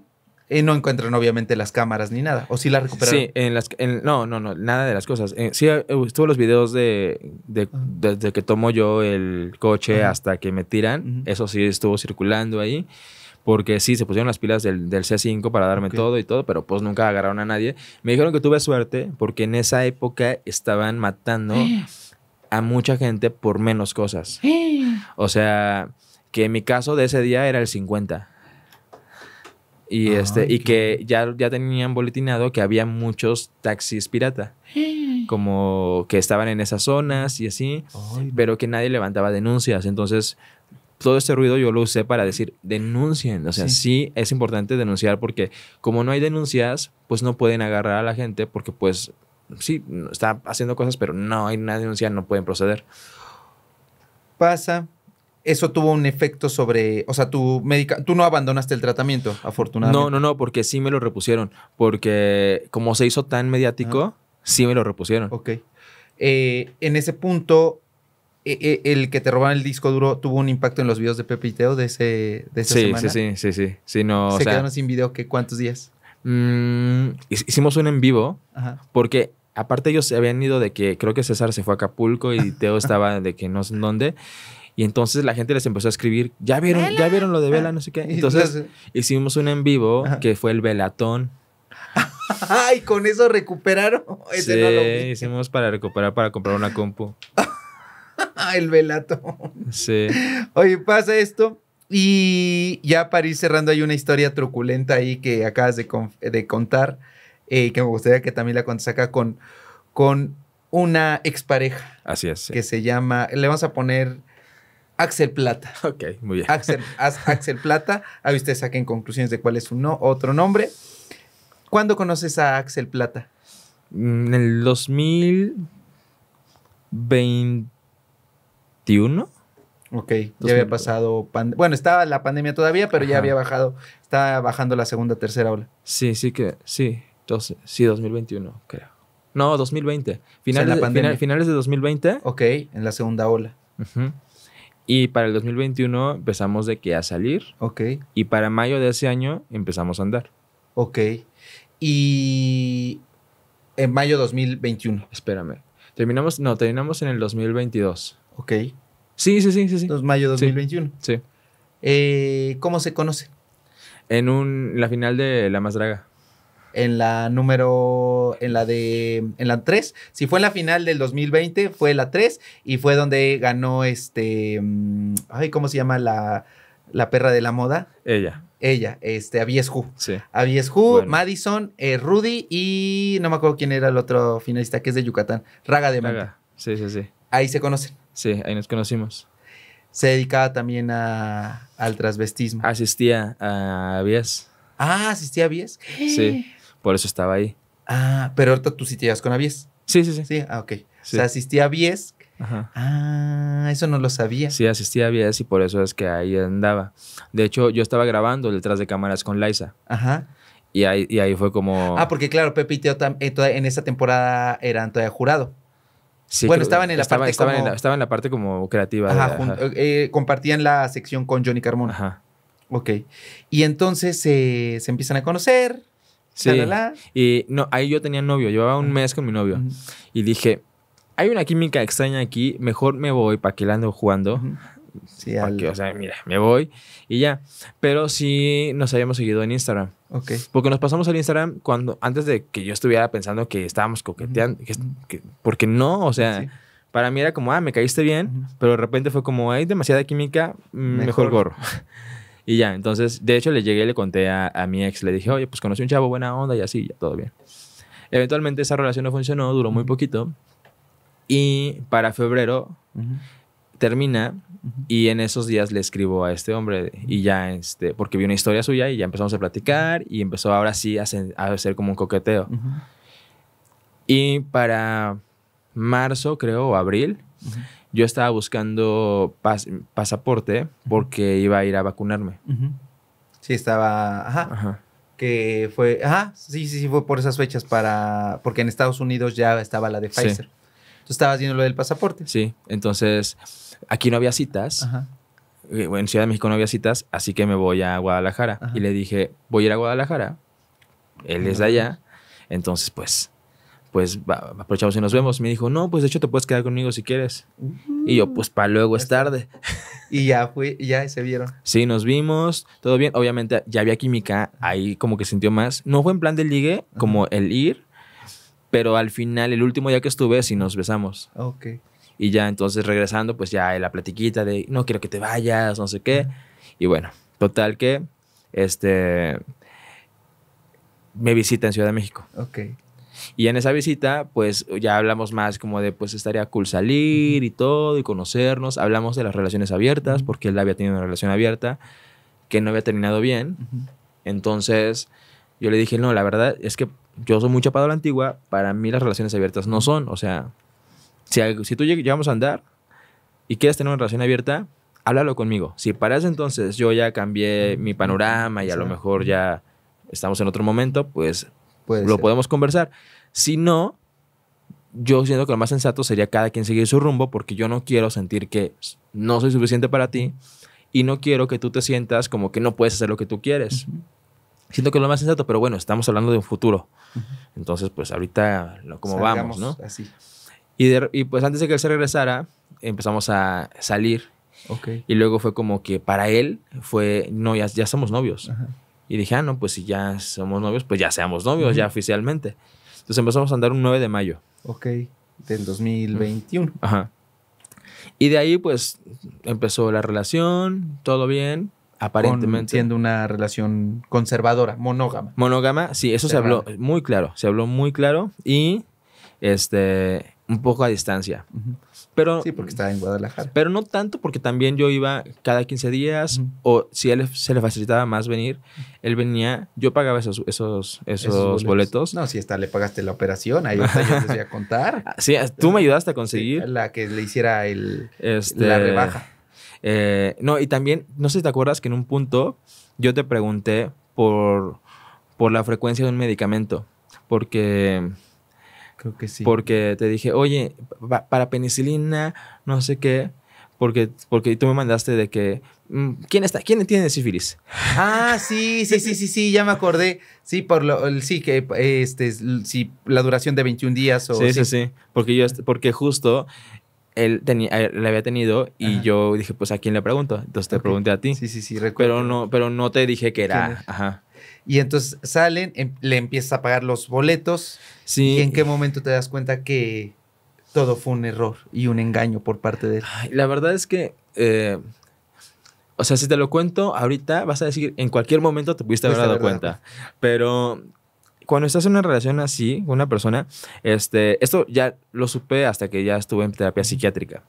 y eh, no encuentran obviamente las cámaras ni nada. ¿O sí las recuperaron? Sí, en las, no, no, no, nada de las cosas. Eh, sí, eh, estuvo los videos de, ah. desde que tomo yo el coche hasta que me tiran. Eso sí estuvo circulando ahí. Porque sí, se pusieron las pilas del, C5 para darme todo y todo, pero pues nunca agarraron a nadie. Me dijeron que tuve suerte porque en esa época estaban matando a mucha gente por menos cosas. O sea, que mi caso de ese día era el 50. Y, ah, este, y que ya, ya tenían boletinado que había muchos taxis pirata. Como que estaban en esas zonas y así, pero que nadie levantaba denuncias. Entonces, todo este ruido yo lo usé para decir, denuncien. O sea, sí. es importante denunciar porque como no hay denuncias, pues no pueden agarrar a la gente porque pues sí, está haciendo cosas, pero no hay una denuncia, no pueden proceder. Pasa eso tuvo un efecto sobre, o sea, tu médica, tú no abandonaste el tratamiento, afortunadamente. No, no, no, porque sí me lo repusieron, porque como se hizo tan mediático, sí me lo repusieron. Ok. Eh, en ese punto, e, e, el que te robaron el disco duro tuvo un impacto en los videos de Pepe y Teo de, ese, de esa semana. Sí, sí, sí, sí, ¿Se quedaron sin video qué? ¿Cuántos días? Mm, hicimos un en vivo, porque aparte ellos se habían ido de que creo que César se fue a Acapulco y Teo estaba de que no sé dónde. Y entonces la gente les empezó a escribir, ya vieron, ya vieron lo de Vela, ah. no sé qué. Entonces hicimos un en vivo que fue el Velatón. Ay, con eso recuperaron. Ese sí, hicimos para recuperar, para comprar una compu. el Velatón. Sí. Oye, pasa esto. Y ya para ir cerrando, hay una historia truculenta ahí que acabas de, contar y eh, que me gustaría que también la contes acá con, con una expareja. Así es. Que se llama, le vamos a poner Axel Plata. Ok, muy bien. Axel, Plata. A ustedes saquen conclusiones de cuál es su otro nombre. ¿Cuándo conoces a Axel Plata? Mm, en el 2021. Ok, ya había pasado. bueno, estaba la pandemia todavía, pero ya había bajado. Estaba bajando la segunda, tercera ola. Sí, sí que. Sí, dos, sí, 2021, creo. No, 2020. Finales, o la finales de 2020. Ok, en la segunda ola. Ajá. Y para el 2021 empezamos de que a salir. Ok. Y para mayo de ese año empezamos a andar. Ok. Y en mayo 2021. Espérame. Terminamos, no, terminamos en el 2022. Ok. Sí, sí, sí, sí. sí. Entonces, mayo 2021. Sí. Eh, ¿Cómo se conoce? En un, la final de La Más Draga en la número, en la de, en la 3. Si fue en la final del 2020, fue la 3 y fue donde ganó este, mm, ay, ¿cómo se llama la, la perra de la moda? Ella. Ella, este, Hu. Sí. avieshu Madison, eh, Rudy y no me acuerdo quién era el otro finalista que es de Yucatán, Raga de Manta. Sí, sí, sí. Ahí se conocen. Sí, ahí nos conocimos. Se dedicaba también a, al transvestismo. Asistía a Avies. Ah, asistía a Sí. Por eso estaba ahí. Ah, pero ahorita tú sí te llevas con Avies. Sí, sí, sí. Sí, ah, ok. O sea, asistí a Bies. Ajá. Ah, eso no lo sabía. Sí, asistí a Bies y por eso es que ahí andaba. De hecho, yo estaba grabando detrás de cámaras con Liza. Ajá. Y ahí, ahí fue como... Ah, porque claro, Pepe y Teo eh, en esa temporada eran todavía jurado. Sí, bueno, estaban en la parte estaban como... En estaba en la parte como creativa. Ajá, eh, compartían la sección con Johnny Carmona. Ajá. Ok. Y entonces eh, se empiezan a conocer, Sí. Y no, ahí yo tenía novio, llevaba un ah. mes con mi novio. Y dije, hay una química extraña aquí, mejor me voy para que la ando jugando. Sí, O sea, mira, me voy y ya. Pero sí nos habíamos seguido en Instagram. Ok. Porque nos pasamos al Instagram cuando, antes de que yo estuviera pensando que estábamos coqueteando. que, porque no, o sea, para mí era como, ah, me caíste bien, pero de repente fue como, hay demasiada química, mm, mejor, mejor gorro. Y ya, entonces, de hecho, le llegué y le conté a, mi ex, le dije, oye, pues conocí un chavo buena onda y así, ya, todo bien. Eventualmente esa relación no funcionó, duró muy poquito. Y para febrero termina y en esos días le escribo a este hombre y ya, este, porque vi una historia suya y ya empezamos a platicar y empezó ahora sí a, hacer como un coqueteo. Y para marzo, creo, o abril, yo estaba buscando pasaporte porque iba a ir a vacunarme. Sí, estaba... Ajá. Que fue... Ajá, sí, sí, sí, fue por esas fechas para... Porque en Estados Unidos ya estaba la de Pfizer. Entonces Tú estabas viendo lo del pasaporte. Sí, entonces aquí no había citas. Ajá. Eh, en Ciudad de México no había citas, así que me voy a Guadalajara. Y le dije, voy a ir a Guadalajara. Él es de allá. Entonces, pues, pues aprovechamos y nos vemos. Me dijo, no, pues de hecho te puedes quedar conmigo si quieres. Y yo, pues para luego es tarde. Y ya fui, ya se vieron. Sí, nos vimos, todo bien. Obviamente ya había química, ahí como que sintió más. No fue en plan del ligue, como el ir, pero al final, el último día que estuve, sí nos besamos. Ok. Y ya entonces regresando, pues ya la platiquita de, no quiero que te vayas, no sé qué. Y bueno, total que, este, me visita en Ciudad de México. Ok. Y en esa visita, pues ya hablamos más como de, pues estaría cool salir y todo y conocernos. Hablamos de las relaciones abiertas, porque él había tenido una relación abierta que no había terminado bien. Entonces yo le dije, no, la verdad es que yo soy muy chapado la antigua, para mí las relaciones abiertas no son. O sea, si, si tú llegamos a andar y quieres tener una relación abierta, háblalo conmigo. Si para ese entonces yo ya cambié mi panorama y a lo mejor ya estamos en otro momento, pues lo podemos conversar. Si no, yo siento que lo más sensato sería cada quien seguir su rumbo porque yo no quiero sentir que no soy suficiente para ti y no quiero que tú te sientas como que no puedes hacer lo que tú quieres. Siento que es lo más sensato, pero bueno, estamos hablando de un futuro. Entonces, pues ahorita como vamos, ¿no? Así. Y, y, pues antes de que él se regresara, empezamos a salir. Y luego fue como que para él fue, no, ya, ya somos novios. Y dije, ah, no, pues si ya somos novios, pues ya seamos novios, ya oficialmente. Entonces empezamos a andar un 9 de mayo. Ok, del 2021. Ajá. Y de ahí, pues, empezó la relación, todo bien, aparentemente. siendo una relación conservadora, monógama. Monógama, sí, eso se habló muy claro, se habló muy claro y, este, un poco a distancia. Ajá. Pero, sí, porque estaba en Guadalajara. Pero no tanto, porque también yo iba cada 15 días, o si él se le facilitaba más venir, él venía, yo pagaba esos, esos, esos, boletos. No, si está le pagaste la operación, ahí está yo te voy a contar. Sí, ah, tú me ayudaste a conseguir. la que le hiciera el, este, la rebaja. Eh, no, y también, no sé si te acuerdas que en un punto yo te pregunté por, por la frecuencia de un medicamento, porque Creo que sí. Porque te dije, oye, para penicilina, no sé qué, porque, porque tú me mandaste de que, mm, ¿quién está? ¿Quién tiene sífilis? Ah, sí, sí, sí, sí, sí, ya me acordé. Sí, por lo, sí, que este, sí, la duración de 21 días o... Sí, sí, sí, porque yo, porque justo él le había tenido y yo dije, pues, ¿a quién le pregunto? Entonces te pregunté a ti. Sí, sí, sí, recuerdo. Pero no, pero no te dije que era, ajá. Y entonces salen, em, le empiezas a pagar los boletos. Sí. ¿Y en qué momento te das cuenta que todo fue un error y un engaño por parte de él? la verdad es que. Eh, o sea, si te lo cuento ahorita, vas a decir, en cualquier momento te pudiste haber dado cuenta. Pero cuando estás en una relación así con una persona, este, esto ya lo supe hasta que ya estuve en terapia psiquiátrica.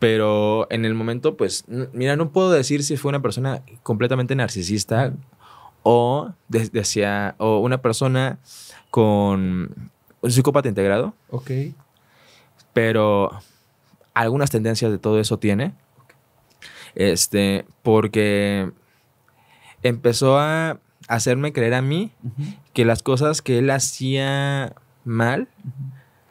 Pero en el momento, pues, mira, no puedo decir si fue una persona completamente narcisista, o decía, o una persona con un psicópata integrado. Ok. Pero algunas tendencias de todo eso tiene. Este, porque empezó a hacerme creer a mí que las cosas que él hacía mal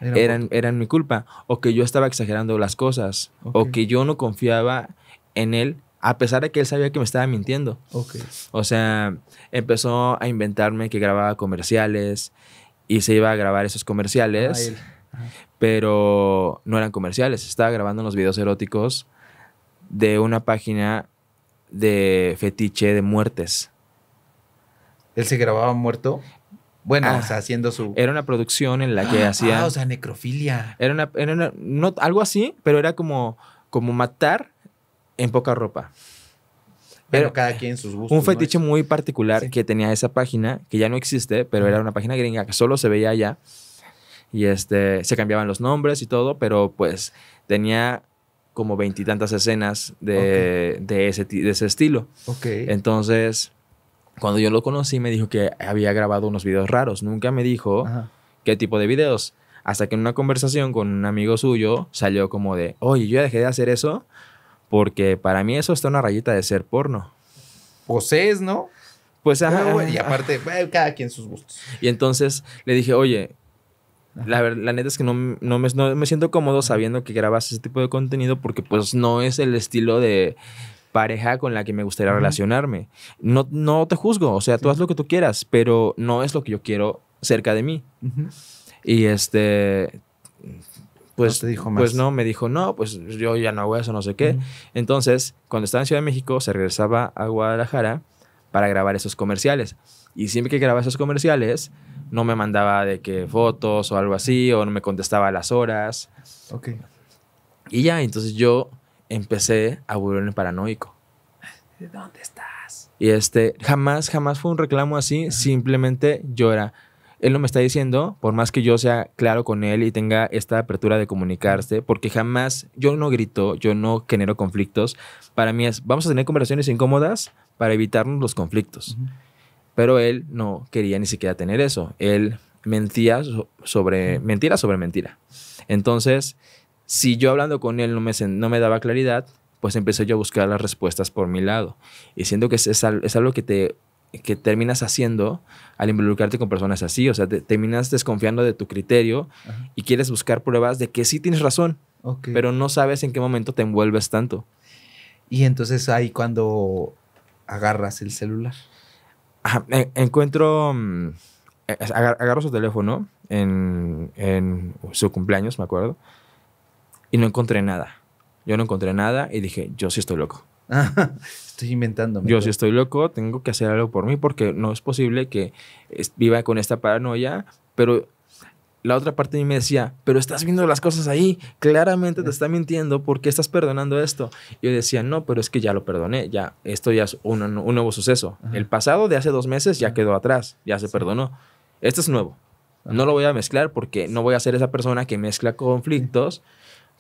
eran, eran, mi culpa, o que yo estaba exagerando las cosas, o que yo no confiaba en él a pesar de que él sabía que me estaba mintiendo. O sea, empezó a inventarme que grababa comerciales y se iba a grabar esos comerciales, ah, pero no eran comerciales, estaba grabando los videos eróticos de una página de fetiche de muertes. ¿Él se grababa muerto? Bueno, ah. o sea, haciendo su. Era una producción en la que ah, hacía. Ah, o sea, necrofilia. Era una. no, algo así, pero era como, como matar en poca ropa. Pero cada quien sus gustos. Un fetiche muy particular que tenía esa página, que ya no existe, pero era una página gringa que solo se veía allá. Y este, se cambiaban los nombres y todo, pero pues tenía como veintitantas escenas de, de, ese, de ese estilo. Ok. Entonces, cuando yo lo conocí, me dijo que había grabado unos videos raros. Nunca me dijo qué tipo de videos. Hasta que en una conversación con un amigo suyo salió como de, oye, yo ya dejé de hacer eso porque para mí eso está una rayita de ser porno. es, ¿no? Pues ajá. y aparte, cada quien sus gustos. Y entonces le dije, oye, la, la neta es que no, no, me, no me siento cómodo sabiendo que grabas ese tipo de contenido porque pues no es el estilo de pareja con la que me gustaría relacionarme. No, no te juzgo, o sea, tú haz lo que tú quieras, pero no es lo que yo quiero cerca de mí. Y este, pues, no dijo pues no, me dijo, no, pues yo ya no hago eso, no sé qué. Entonces, cuando estaba en Ciudad de México, se regresaba a Guadalajara para grabar esos comerciales. Y siempre que grababa esos comerciales, no me mandaba de que fotos o algo así, o no me contestaba las horas. Ok. Y ya, entonces yo empecé a volverme paranoico. ¿De dónde estás? Y este, jamás, jamás fue un reclamo así, simplemente yo era él no me está diciendo, por más que yo sea claro con él y tenga esta apertura de comunicarse, porque jamás yo no grito, yo no genero conflictos. Para mí es, vamos a tener conversaciones incómodas para evitarnos los conflictos. Pero él no quería ni siquiera tener eso. Él mentía sobre mentira sobre mentira. Entonces, si yo hablando con él no me, no me daba claridad, pues empecé yo a buscar las respuestas por mi lado. Y siento que es, algo que te que terminas haciendo al involucrarte con personas así. O sea, terminas desconfiando de tu criterio y quieres buscar pruebas de que sí tienes razón, pero no sabes en qué momento te envuelves tanto. Y entonces ahí cuando agarras el celular. E, encuentro, mm, e, agarro su teléfono en su cumpleaños, me acuerdo, y no encontré nada. Yo no encontré nada y dije, yo sí estoy loco. estoy inventando. Yo si estoy loco, tengo que hacer algo por mí porque no es posible que viva con esta paranoia, pero la otra parte de mí me decía, pero estás viendo las cosas ahí, claramente te está mintiendo, ¿por qué estás perdonando esto? Yo decía, no, pero es que ya lo perdoné, ya, esto ya es un, nuevo suceso. El pasado de hace dos meses ya quedó atrás, ya se perdonó. esto es nuevo. No lo voy a mezclar porque no voy a ser esa persona que mezcla conflictos,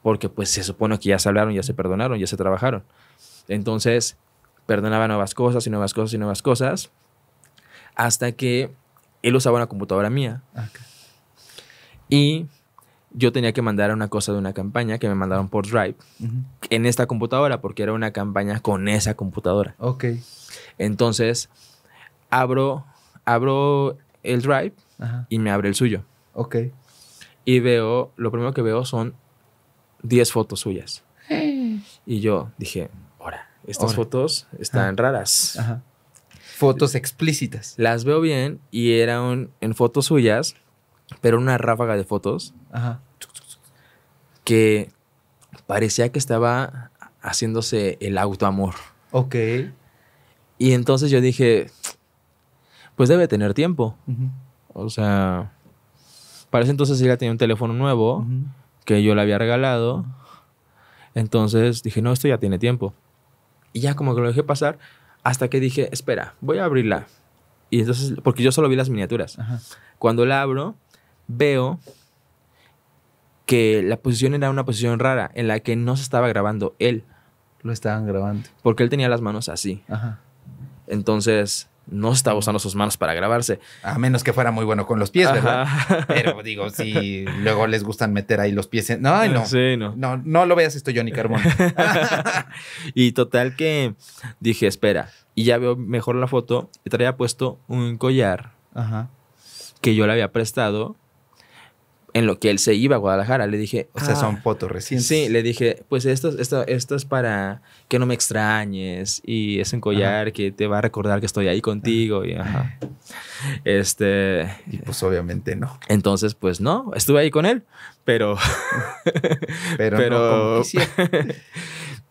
porque pues se supone que ya se hablaron, ya se perdonaron, ya se trabajaron. Entonces, perdonaba nuevas cosas y nuevas cosas y nuevas cosas, hasta que él usaba una computadora mía. Y yo tenía que mandar una cosa de una campaña que me mandaron por Drive en esta computadora, porque era una campaña con esa computadora. Ok. Entonces, abro, abro el Drive y me abre el suyo. Ok. Y veo, lo primero que veo son 10 fotos suyas. Y yo dije, estas fotos están raras. Ajá. Fotos explícitas. Las veo bien y eran en fotos suyas, pero una ráfaga de fotos Ajá. que parecía que estaba haciéndose el autoamor. Ok. Y entonces yo dije, pues debe tener tiempo. O sea, parece entonces entonces ella tenía un teléfono nuevo que yo le había regalado. Entonces dije, no, esto ya tiene tiempo. Y ya como que lo dejé pasar hasta que dije, espera, voy a abrirla. Y entonces, porque yo solo vi las miniaturas. Cuando la abro, veo que la posición era una posición rara en la que no se estaba grabando él. Lo estaban grabando. Porque él tenía las manos así. Ajá. Entonces, no estaba usando sus manos para grabarse. A menos que fuera muy bueno con los pies, ¿verdad? Pero digo, si luego les gustan meter ahí los pies. No, no. no. No, no lo veas esto, Johnny Carbón. y total que dije, espera. Y ya veo mejor la foto. Y traía puesto un collar que yo le había prestado en lo que él se iba a Guadalajara. Le dije. O sea, ah. son fotos recientes. Sí, le dije, pues esto, esto, esto es para que no me extrañes y es un collar que te va a recordar que estoy ahí contigo. Y, ajá. Este. Y pues obviamente no. Entonces, pues no, estuve ahí con él, pero. pero.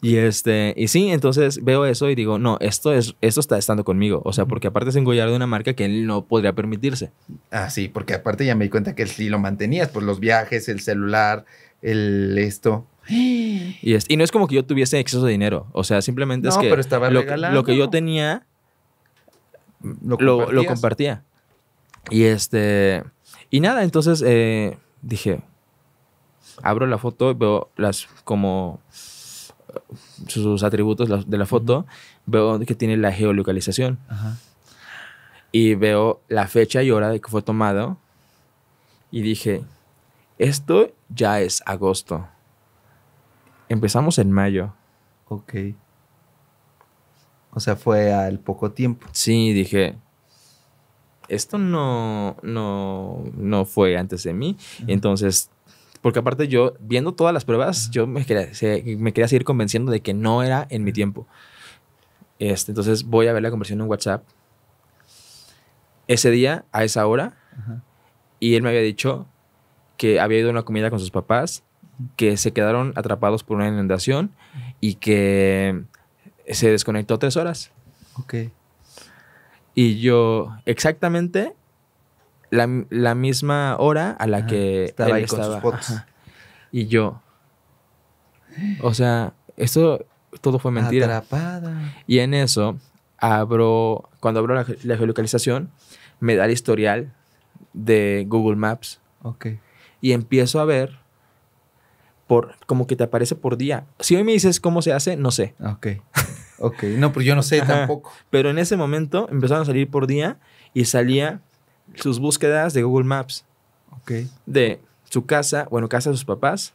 Y este, y sí, entonces veo eso y digo, no, esto es, esto está estando conmigo. O sea, porque aparte es engollar de una marca que él no podría permitirse. Ah, sí, porque aparte ya me di cuenta que sí lo mantenías, pues los viajes, el celular, el esto. Y, y no es como que yo tuviese exceso de dinero. O sea, simplemente es que, pero estaba lo, lo, que yo tenía lo, compartía. Y este. Y nada, entonces eh, dije. Abro la foto, veo las como sus atributos de la foto, veo que tiene la geolocalización. Y veo la fecha y hora de que fue tomado. Y dije, esto ya es agosto. Empezamos en mayo. Ok. O sea, fue al poco tiempo. Sí, dije, esto no, no, no fue antes de mí. Entonces porque aparte yo, viendo todas las pruebas, yo me quería, seguir convenciendo de que no era en mi tiempo. Este, entonces voy a ver la conversión en WhatsApp. Ese día, a esa hora, y él me había dicho que había ido a una comida con sus papás, que se quedaron atrapados por una inundación y que se desconectó tres horas. Ok. Y yo, exactamente la, misma hora a la que estaba él Y yo, o sea, esto todo fue mentira. Atrapada. Y en eso abro, cuando abro la, geolocalización, me da el historial de Google Maps. Ok. Y empiezo a ver por, como que te aparece por día. Si hoy me dices cómo se hace, no sé. Ok. Ok. No, pues yo no sé tampoco. Pero en ese momento empezaron a salir por día y salía sus búsquedas de Google Maps. Ok. De su casa, bueno, casa de sus papás,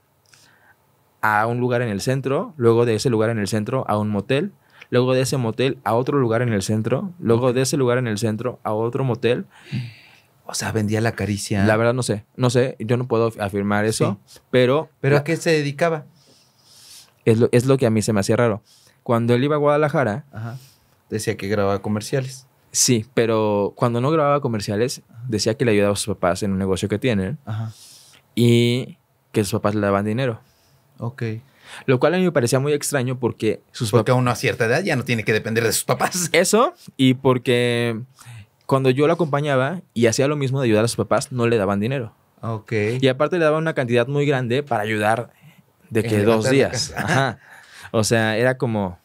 a un lugar en el centro, luego de ese lugar en el centro a un motel, luego de ese motel a otro lugar en el centro, luego de ese lugar en el centro a otro motel. O sea, vendía la caricia. La verdad no sé, no sé, yo no puedo afirmar eso, pero... ¿Pero a qué se dedicaba? Es lo, que a mí se me hacía raro. Cuando él iba a Guadalajara... Decía que grababa comerciales. Sí, pero cuando no grababa comerciales, decía que le ayudaba a sus papás en un negocio que tienen Ajá. y que sus papás le daban dinero. Ok. Lo cual a mí me parecía muy extraño porque sus Porque a una cierta edad ya no tiene que depender de sus papás. Eso, y porque cuando yo lo acompañaba y hacía lo mismo de ayudar a sus papás, no le daban dinero. Ok. Y aparte le daban una cantidad muy grande para ayudar de que dos días. Ajá. O sea, era como,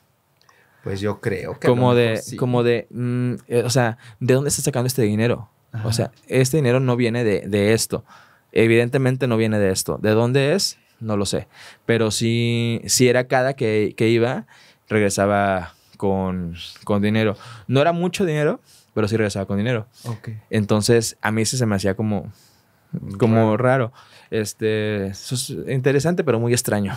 pues yo creo que. Como de, como de, mm, eh, o sea, ¿de dónde está sacando este dinero? O sea, este dinero no viene de, esto. Evidentemente no viene de esto. ¿De dónde es? No lo sé. Pero sí, sí era cada que, iba, regresaba con, con, dinero. No era mucho dinero, pero sí regresaba con dinero. Entonces, a mí sí se me hacía como, como raro. Este, es interesante, pero muy extraño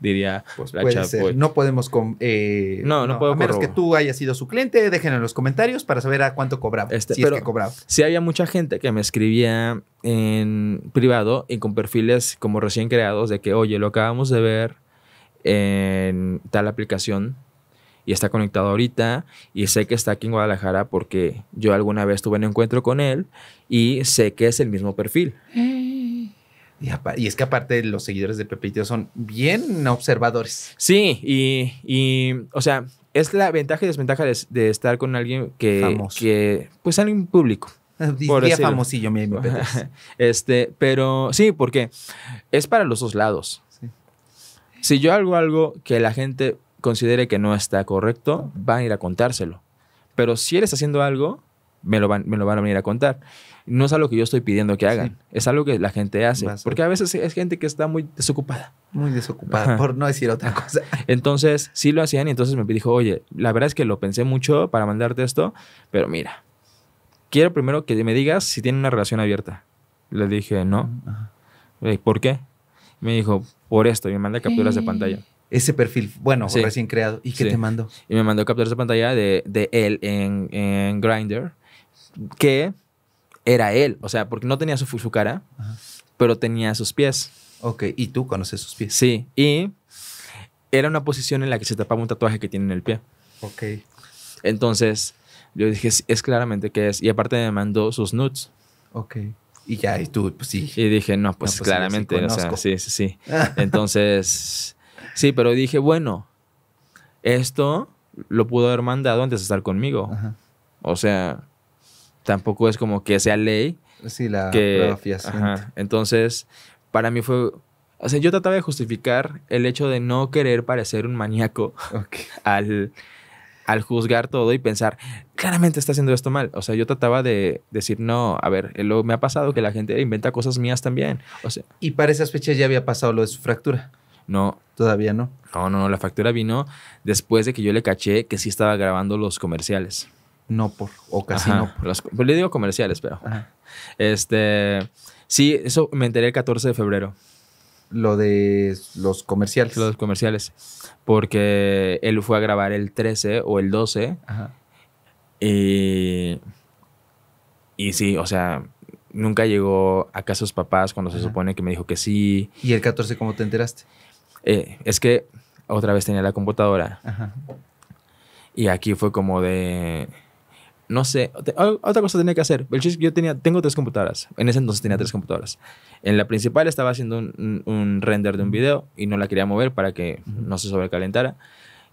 diría pues la puede No podemos. Eh, no, no, puedo. A menos que tú hayas sido su cliente, déjenlo en los comentarios para saber a cuánto cobraba. Este, si es que cobraba. Sí, había mucha gente que me escribía en privado y con perfiles como recién creados de que, oye, lo acabamos de ver en tal aplicación y está conectado ahorita y sé que está aquí en Guadalajara porque yo alguna vez tuve un encuentro con él y sé que es el mismo perfil. Mm. Y, es que aparte los seguidores de Pepe son bien observadores. Sí, y, o sea, es la ventaja y desventaja de, estar con alguien que, que pues alguien público. Ah, por Día famosillo, mi, Este, pero sí, porque es para los dos lados. Si yo hago algo que la gente considere que no está correcto, van a ir a contárselo. Pero si eres haciendo algo me lo, van, me lo van a venir a contar. No es algo que yo estoy pidiendo que hagan, es algo que la gente hace, porque a veces es gente que está muy desocupada. Muy desocupada, por no decir otra cosa. Entonces, sí lo hacían y entonces me dijo, oye, la verdad es que lo pensé mucho para mandarte esto, pero mira, quiero primero que me digas si tienen una relación abierta. Le dije, no. ¿Por qué? Me dijo, por esto, y me manda capturas de pantalla ese perfil, bueno, recién creado. ¿Y qué te mandó? Y me mandó capturas de pantalla de, de él en, en Grindr que era él, o sea, porque no tenía su, cara, pero tenía sus pies. Ok, y tú conoces sus pies. Sí, y era una posición en la que se tapaba un tatuaje que tiene en el pie. Ok. Entonces, yo dije, es, claramente que es. Y aparte me mandó sus nudes. Ok. Y ya, y tú, pues sí. Y dije, no, pues, pues claramente, o sea, sí, sí, sí. Ah. Entonces, sí, pero dije, bueno, esto lo pudo haber mandado antes de estar conmigo. O sea, tampoco es como que sea ley. Sí, la que, Entonces, para mí fue... O sea, yo trataba de justificar el hecho de no querer parecer un maníaco al, al juzgar todo y pensar, claramente está haciendo esto mal. O sea, yo trataba de decir, no, a ver, eh, me ha pasado que la gente inventa cosas mías también. O sea, y para esas fechas ya había pasado lo de su fractura. No. Todavía no. No, no, la fractura vino después de que yo le caché que sí estaba grabando los comerciales no por, o casi no por. Los, le digo comerciales, pero. Este. Sí, eso me enteré el 14 de febrero. Lo de los comerciales. Los comerciales. Porque él fue a grabar el 13 o el 12. Ajá. Y. Y sí, o sea, nunca llegó a casa sus papás cuando se supone que me dijo que sí. ¿Y el 14 cómo te enteraste? Eh, es que otra vez tenía la computadora. Ajá. Y aquí fue como de no sé, otra cosa tenía que hacer. yo tenía, tengo tres computadoras. En ese entonces tenía tres computadoras. En la principal estaba haciendo un, render de un video y no la quería mover para que no se sobrecalentara.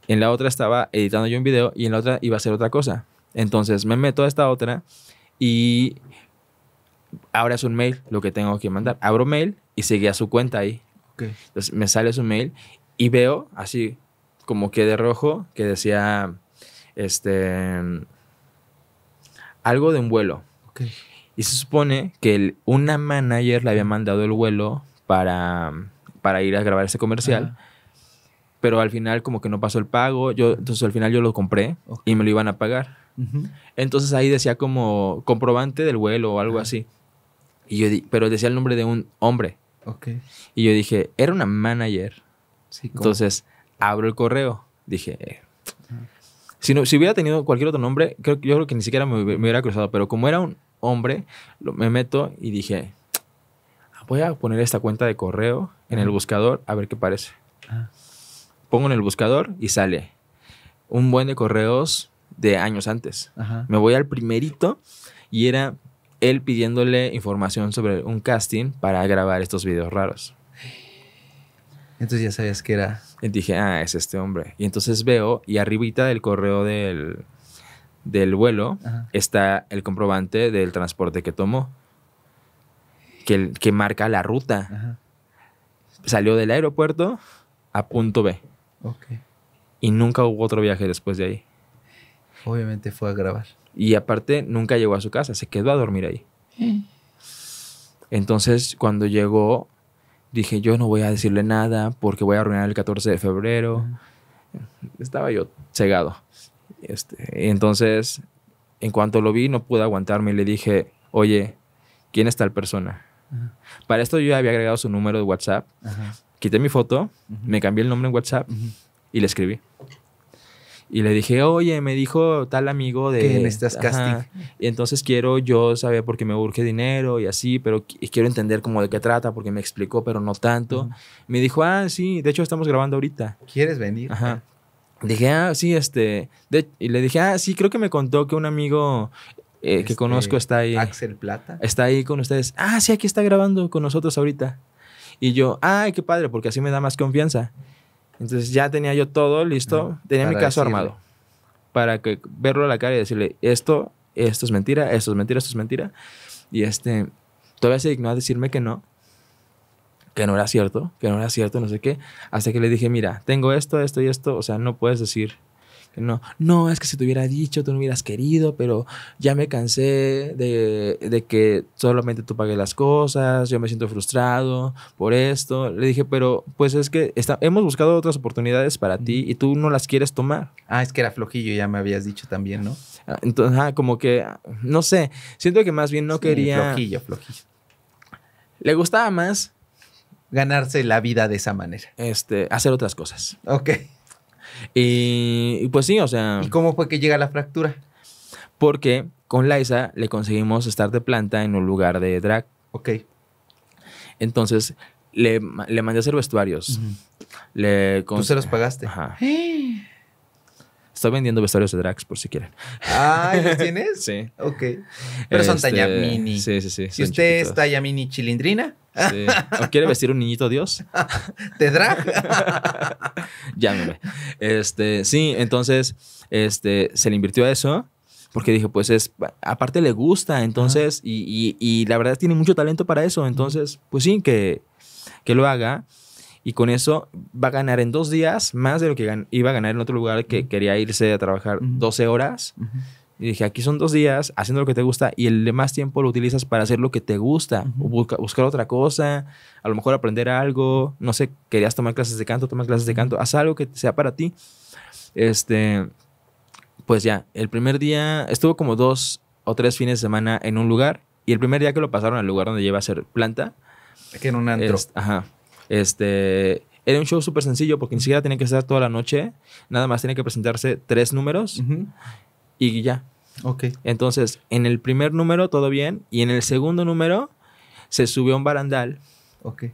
En la otra estaba editando yo un video y en la otra iba a hacer otra cosa. Entonces me meto a esta otra y ahora es un mail lo que tengo que mandar. Abro mail y seguía su cuenta ahí. Entonces me sale su mail y veo así como que de rojo que decía este algo de un vuelo. Y se supone que una manager le había mandado el vuelo para, ir a grabar ese comercial. Pero al final como que no pasó el pago. Yo, entonces al final yo lo compré y me lo iban a pagar. Entonces ahí decía como comprobante del vuelo o algo así. Y yo pero decía el nombre de un hombre. Y yo dije, era una manager. Sí, entonces abro el correo. Dije, eh, si, hubiera tenido cualquier otro nombre, creo, yo creo que ni siquiera me, hubiera cruzado, pero como era un hombre, me meto y dije, ah, voy a poner esta cuenta de correo en el buscador a ver qué parece. Ah. Pongo en el buscador y sale un buen de correos de años antes. Me voy al primerito y era él pidiéndole información sobre un casting para grabar estos videos raros. Entonces ya sabías que era. Y dije, ah, es este hombre. Y entonces veo, y arribita del correo del, vuelo está el comprobante del transporte que tomó, que, que marca la ruta. Salió del aeropuerto a punto B. Ok. Y nunca hubo otro viaje después de ahí. Obviamente fue a grabar. Y aparte, nunca llegó a su casa, se quedó a dormir ahí. Entonces, cuando llegó, Dije, yo no voy a decirle nada porque voy a arruinar el 14 de febrero. Estaba yo cegado. Este, entonces, en cuanto lo vi, no pude aguantarme y le dije, oye, ¿quién es tal persona? Para esto yo había agregado su número de WhatsApp. Quité mi foto, me cambié el nombre en WhatsApp y le escribí. Y le dije, oye, me dijo tal amigo de... Que casting. Y entonces quiero yo saber qué me urge dinero y así, pero quiero entender como de qué trata porque me explicó, pero no tanto. Me dijo, ah, sí, de hecho estamos grabando ahorita. ¿Quieres venir? Ajá. Dije, ah, sí, este... y le dije, ah, sí, creo que me contó que un amigo... Eh, que este, conozco está ahí. Axel Plata. Está ahí con ustedes. Ah, sí, aquí está grabando con nosotros ahorita. Y yo, ay, qué padre, porque así me da más confianza. Entonces ya tenía yo todo listo, tenía mi caso armado para que verlo a la cara y decirle esto, esto es mentira, esto es mentira, esto es mentira. Y este todavía se dignó a decirme que no, que no era cierto, que no era cierto, no sé qué, hasta que le dije, mira, tengo esto, esto y esto, o sea, no puedes decir no, no, es que si te hubiera dicho, tú no hubieras querido, pero ya me cansé de, que solamente tú pagues las cosas, yo me siento frustrado por esto. Le dije, pero pues es que hemos buscado otras oportunidades para ti y tú no las quieres tomar. Ah, es que era flojillo, ya me habías dicho también, ¿no? Ah, entonces, como que, no sé, siento que más bien no quería... Flojillo, flojillo. Le gustaba más ganarse la vida de esa manera. Este, hacer otras cosas. Ok. Y, pues sí, o sea... ¿Y cómo fue que llega la fractura? Porque con Liza le conseguimos estar de planta en un lugar de drag. Ok. Entonces le, mandé a hacer vestuarios. le ¿Tú se los pagaste? Ajá. ¡Eh! Estoy vendiendo vestuarios de drags por si quieren. Ah, ¿los tienes? sí. Ok. Pero son este, talla mini. Sí, sí, sí. Si usted es talla mini chilindrina. Sí. ¿O quiere vestir un niñito Dios? ¿Te drag? Llámeme. Este, sí, entonces este, se le invirtió a eso porque dije, pues es, aparte le gusta, entonces, y, y, y, la verdad tiene mucho talento para eso, entonces, pues sí, que, que lo haga y con eso va a ganar en dos días más de lo que iba a ganar en otro lugar que quería irse a trabajar 12 horas. Y dije, aquí son dos días haciendo lo que te gusta y el más tiempo lo utilizas para hacer lo que te gusta, buscar otra cosa, a lo mejor aprender algo, no sé, querías tomar clases de canto, tomas clases de canto, haz algo que sea para ti. Este, pues ya, el primer día estuvo como dos o tres fines de semana en un lugar y el primer día que lo pasaron al lugar donde lleva a ser planta. que en un antro. ajá. Este, era un show súper sencillo porque ni siquiera tenía que estar toda la noche, nada más tenía que presentarse tres números y ya. Ok. Entonces, en el primer número todo bien y en el segundo número se subió a un barandal. Ok.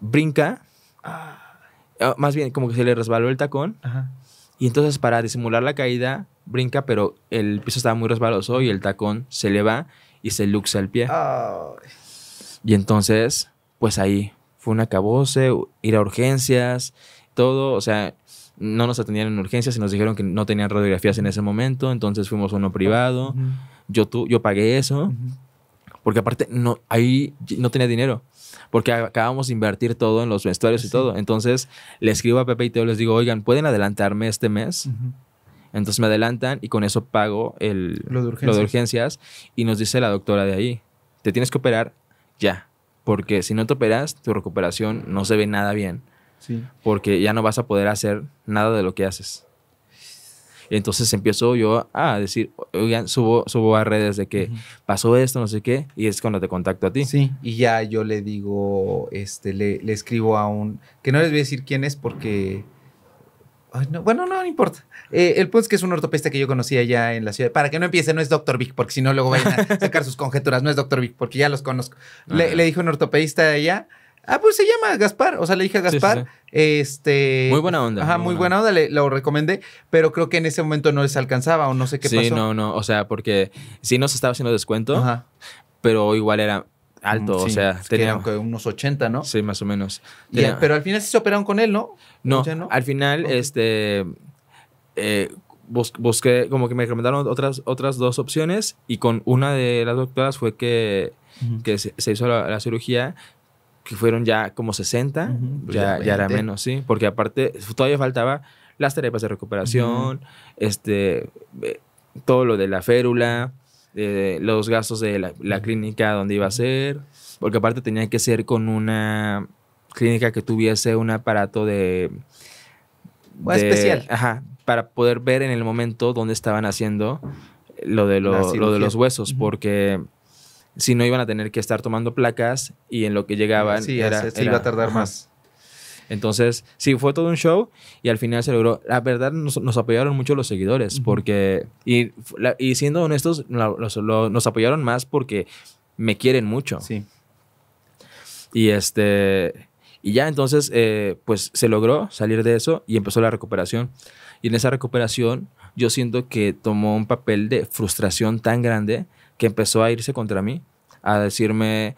Brinca. Ah, más bien, como que se le resbaló el tacón. Y entonces, para disimular la caída, brinca, pero el piso estaba muy resbaloso y el tacón se le va y se luxa el pie. Y entonces, pues ahí fue una cabose, ir a urgencias, todo, o sea, no nos atendían en urgencias y nos dijeron que no tenían radiografías en ese momento, entonces fuimos a uno privado, yo, tu, yo pagué eso, porque aparte no, ahí no tenía dinero, porque acabamos de invertir todo en los vestuarios y todo, entonces le escribo a Pepe y Teo, les digo, oigan, ¿pueden adelantarme este mes? Entonces me adelantan y con eso pago el, lo, de urgencias y nos dice la doctora de ahí, te tienes que operar ya porque si no te operas, tu recuperación no se ve nada bien. Porque ya no vas a poder hacer nada de lo que haces. Entonces empiezo yo a decir, oigan, subo, subo a redes de que pasó esto, no sé qué, y es cuando te contacto a ti. Sí, y ya yo le digo, este, le, le escribo a un, que no les voy a decir quién es porque bueno, no, no importa. Eh, el punto es que es un ortopedista que yo conocía ya en la ciudad. Para que no empiece, no es Doctor Vic, porque si no, luego vayan a sacar sus conjeturas. No es Doctor Vic, porque ya los conozco. Le, dije dijo un ortopedista de allá. Ah, pues se llama Gaspar. O sea, le dije a Gaspar. Este. Muy buena onda. Ajá, muy buena, onda. Le, lo recomendé, pero creo que en ese momento no les alcanzaba o no sé qué pasó. Sí, no, no. O sea, porque sí nos estaba haciendo descuento, pero igual era alto, o sea, pues, tenía unos 80, ¿no? Sí, más o menos. pero al final sí se operaron con él, ¿no? No, al final, este, eh, busqué, como que me recomendaron otras, otras dos opciones y con una de las doctoras fue que, que se, hizo la, cirugía que fueron ya como 60, pues ya, era menos, sí, porque aparte todavía faltaba las terapias de recuperación, este, eh, todo lo de la férula, los gastos de la, clínica donde iba a ser, porque aparte tenía que ser con una clínica que tuviese un aparato de... especial. para poder ver en el momento dónde estaban haciendo lo de, lo, de los huesos, porque si no iban a tener que estar tomando placas y en lo que llegaban... Sí, se, iba a tardar más. Entonces, sí, fue todo un show y al final se logró. La verdad, nos, apoyaron mucho los seguidores porque, y, siendo honestos, nos apoyaron más porque me quieren mucho. Sí. Y este, y ya entonces, eh, pues se logró salir de eso y empezó la recuperación. Y en esa recuperación, yo siento que tomó un papel de frustración tan grande que empezó a irse contra mí, a decirme,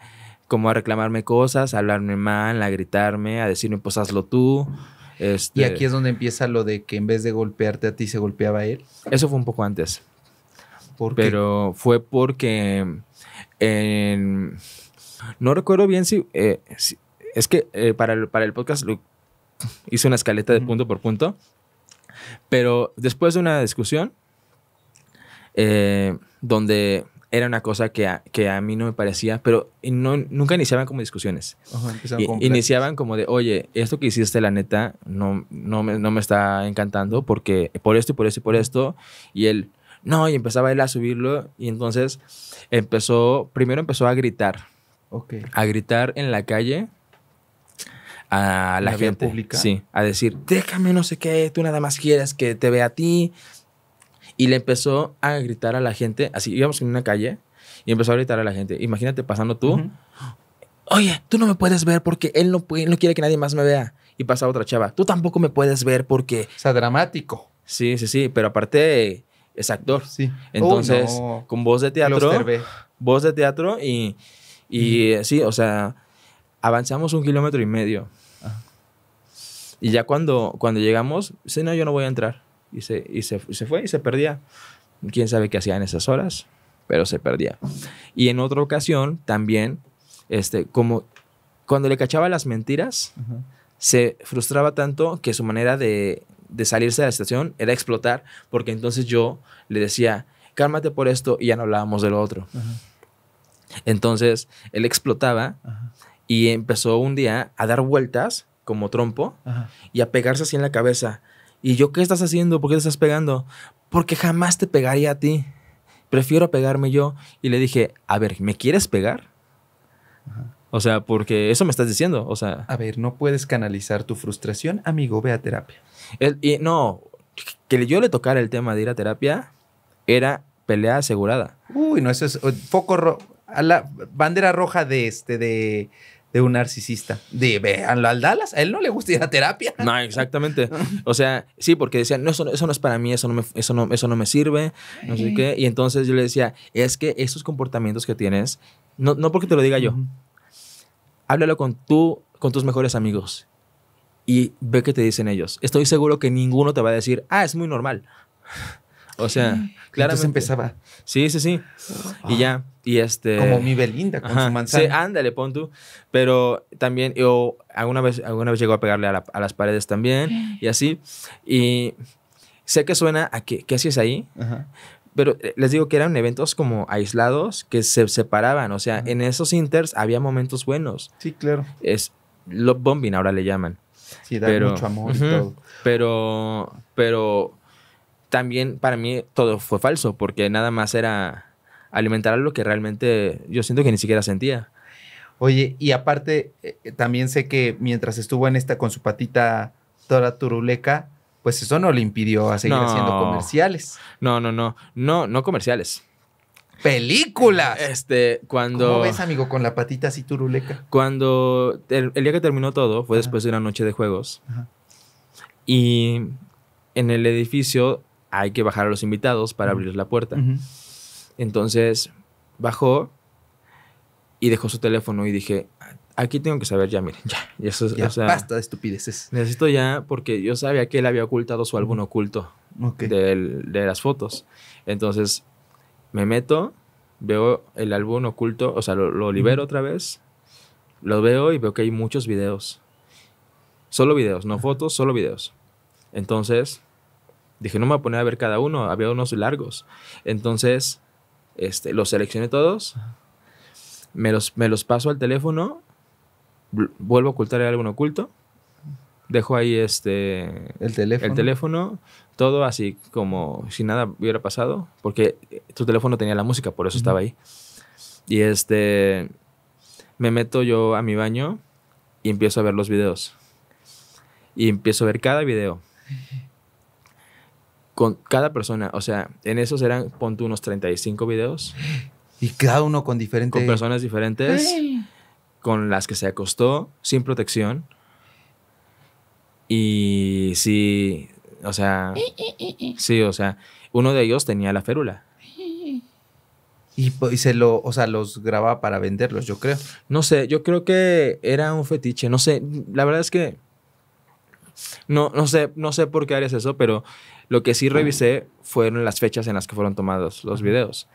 como a reclamarme cosas, a hablarme mal, a gritarme, a decirme, pues hazlo tú. Y este aquí es donde empieza lo de que en vez de golpearte a ti se golpeaba a él. Eso fue un poco antes. ¿Por qué? Pero fue porque no recuerdo bien si, eh, es que eh, para, el, podcast lo, hice una escaleta de punto por punto. Pero después de una discusión, eh, donde era una cosa que a, que a mí no me parecía, pero no, nunca iniciaban como discusiones. iniciaban como de, oye, esto que hiciste, la neta, no, no, me, está encantando porque por esto y por esto y por esto. Y él, no, y empezaba él a subirlo. Y entonces empezó, primero empezó a gritar. Okay. A gritar en la calle a la, gente. Pública. Sí, a decir, déjame no sé qué, tú nada más quieres que te vea a ti, y le empezó a gritar a la gente, así íbamos en una calle, y empezó a gritar a la gente. Imagínate pasando tú, oye, tú no me puedes ver porque él no, quiere que nadie más me vea. Y pasa otra chava, tú tampoco me puedes ver porque... O sea, dramático. Sí, sí, sí, pero aparte es actor. Sí. Entonces, con voz de teatro. Voz de teatro y, y eh, sí, o sea, avanzamos un kilómetro y medio. Y ya cuando, cuando llegamos, si no, yo no voy a entrar y se, fue y se perdía. Quién sabe qué hacía en esas horas, pero se perdía. Y en otra ocasión también, este, como cuando le cachaba las mentiras, se frustraba tanto que su manera de, salirse de la estación era explotar, porque entonces yo le decía, cálmate por esto y ya no hablábamos de lo otro. Entonces él explotaba y empezó un día a dar vueltas como trompo y a pegarse así en la cabeza. Y yo, ¿qué estás haciendo? ¿Por qué te estás pegando? Porque jamás te pegaría a ti. Prefiero pegarme yo. Y le dije, a ver, ¿me quieres pegar? O sea, porque eso me estás diciendo. O sea. A ver, no puedes canalizar tu frustración, amigo, ve a terapia. y no, que yo le tocara el tema de ir a terapia era pelea asegurada. Uy, no, eso es foco rojo. bandera roja de este, de, de un narcisista. De véanlo al Dallas, a él no le gusta ir a terapia. No, exactamente. O sea, sí, porque decían, no, eso, no es para mí, eso no me, eso eso no me sirve, no sé qué. Y entonces yo le decía, es que esos comportamientos que tienes, no, porque te lo diga yo, háblalo con, tú, con tus mejores amigos y ve qué te dicen ellos. Estoy seguro que ninguno te va a decir, ah, es muy normal. O sea, claro. Entonces empezaba. Sí, sí, sí. Y ya. Y este. Como mi Belinda con su manzana. Sí, ándale, pon tú. Pero también yo alguna vez, alguna vez llegó a pegarle a, las paredes también y así. Y sé que suena a que, así es ahí? Pero eh, les digo que eran eventos como aislados que se separaban. O sea, en esos inters había momentos buenos. Sí, claro. Es love bombing, ahora le llaman. Sí, da mucho amor y todo. Pero, pero también para mí todo fue falso, porque nada más era alimentar algo que realmente yo siento que ni siquiera sentía. Oye, y aparte, eh, eh, también sé que mientras estuvo en esta con su patita toda turuleca, pues eso no le impidió a seguir haciendo comerciales. No, no, no, no, no comerciales. Películas. Este, cuando. ¿Cómo ves, amigo, con la patita así turuleca? Cuando. El, día que terminó todo fue después de una noche de juegos. Y en el edificio hay que bajar a los invitados para abrir la puerta. Entonces bajó y dejó su teléfono y dije, aquí tengo que saber ya, miren, ya, ya, eso, basta de estupideces. Necesito ya porque yo sabía que él había ocultado su álbum oculto de las fotos. Entonces me meto, veo el álbum oculto, o sea, lo, libero otra vez, lo veo y veo que hay muchos videos. Solo videos, no fotos, solo videos. Entonces Dije, no me voy a poner a ver cada uno, había unos largos. Entonces, este, los seleccioné todos, me los, me los paso al teléfono, vuelvo a ocultar algún oculto, dejo ahí este... El teléfono. El teléfono, todo así como si nada hubiera pasado, porque tu teléfono tenía la música, por eso estaba ahí. Y este, me meto yo a mi baño y empiezo a ver los videos. Y empiezo a ver cada video. con cada persona, o sea, en esos eran, ponte unos 35 videos. Y cada uno con diferentes... Con personas diferentes, con las que se acostó, sin protección. Y sí, o sea... Sí, o sea, uno de ellos tenía la férula. Y, se lo, o sea, los grababa para venderlos, yo creo. No sé, yo creo que era un fetiche, no sé, la verdad es que no, no sé, no sé por qué harías eso, pero lo que sí revisé fueron las fechas en las que fueron tomados los videos.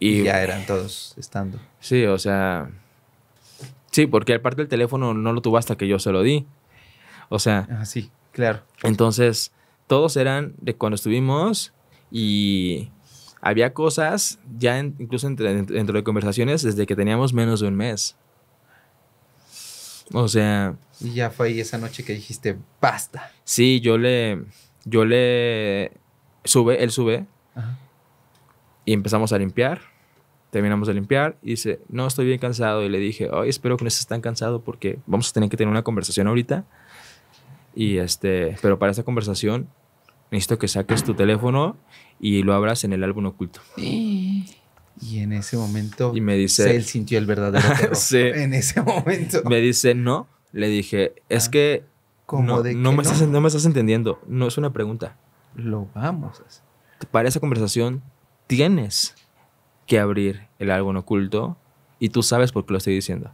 Y ya eran todos estando. Sí, o sea. Sí, porque aparte el teléfono no lo tuvo hasta que yo se lo di. O sea. Ah, sí, claro. Entonces, todos eran de cuando estuvimos y había cosas ya incluso dentro de conversaciones desde que teníamos menos de un mes. O sea. Y ya fue esa noche que dijiste, basta. Sí, yo le yo le sube, él sube y empezamos a limpiar. Terminamos de limpiar y dice, no, estoy bien cansado. Y le dije, hoy espero que no estés tan cansado porque vamos a tener que tener una conversación ahorita. Y este, pero para esa conversación necesito que saques tu teléfono y lo abras en el álbum oculto. Y en ese momento y me dice, él sintió el verdadero En ese momento. Me dice, no. Le dije, es ah. que no, me Estás, me estás entendiendo. No es una pregunta. Lo vamos Para esa conversación tienes que abrir el álbum oculto y tú sabes por qué lo estoy diciendo.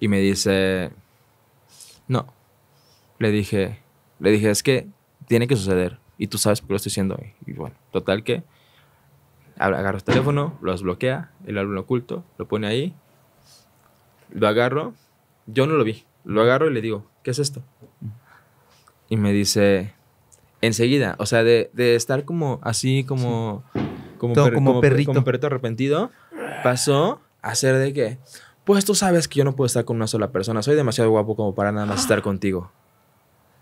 Y me dice, no. Le dije, le dije, es que tiene que suceder y tú sabes por qué lo estoy diciendo. Y bueno, total que agarro el este teléfono, lo desbloquea, el álbum oculto, lo pone ahí, lo agarro, yo no lo vi. Lo agarro y le digo, ¿qué es esto? Y me dice, enseguida, o sea, de, estar como así, como, como, perrito. arrepentido, pasó a ser de que, pues tú sabes que yo no puedo estar con una sola persona, soy demasiado guapo como para nada más estar contigo.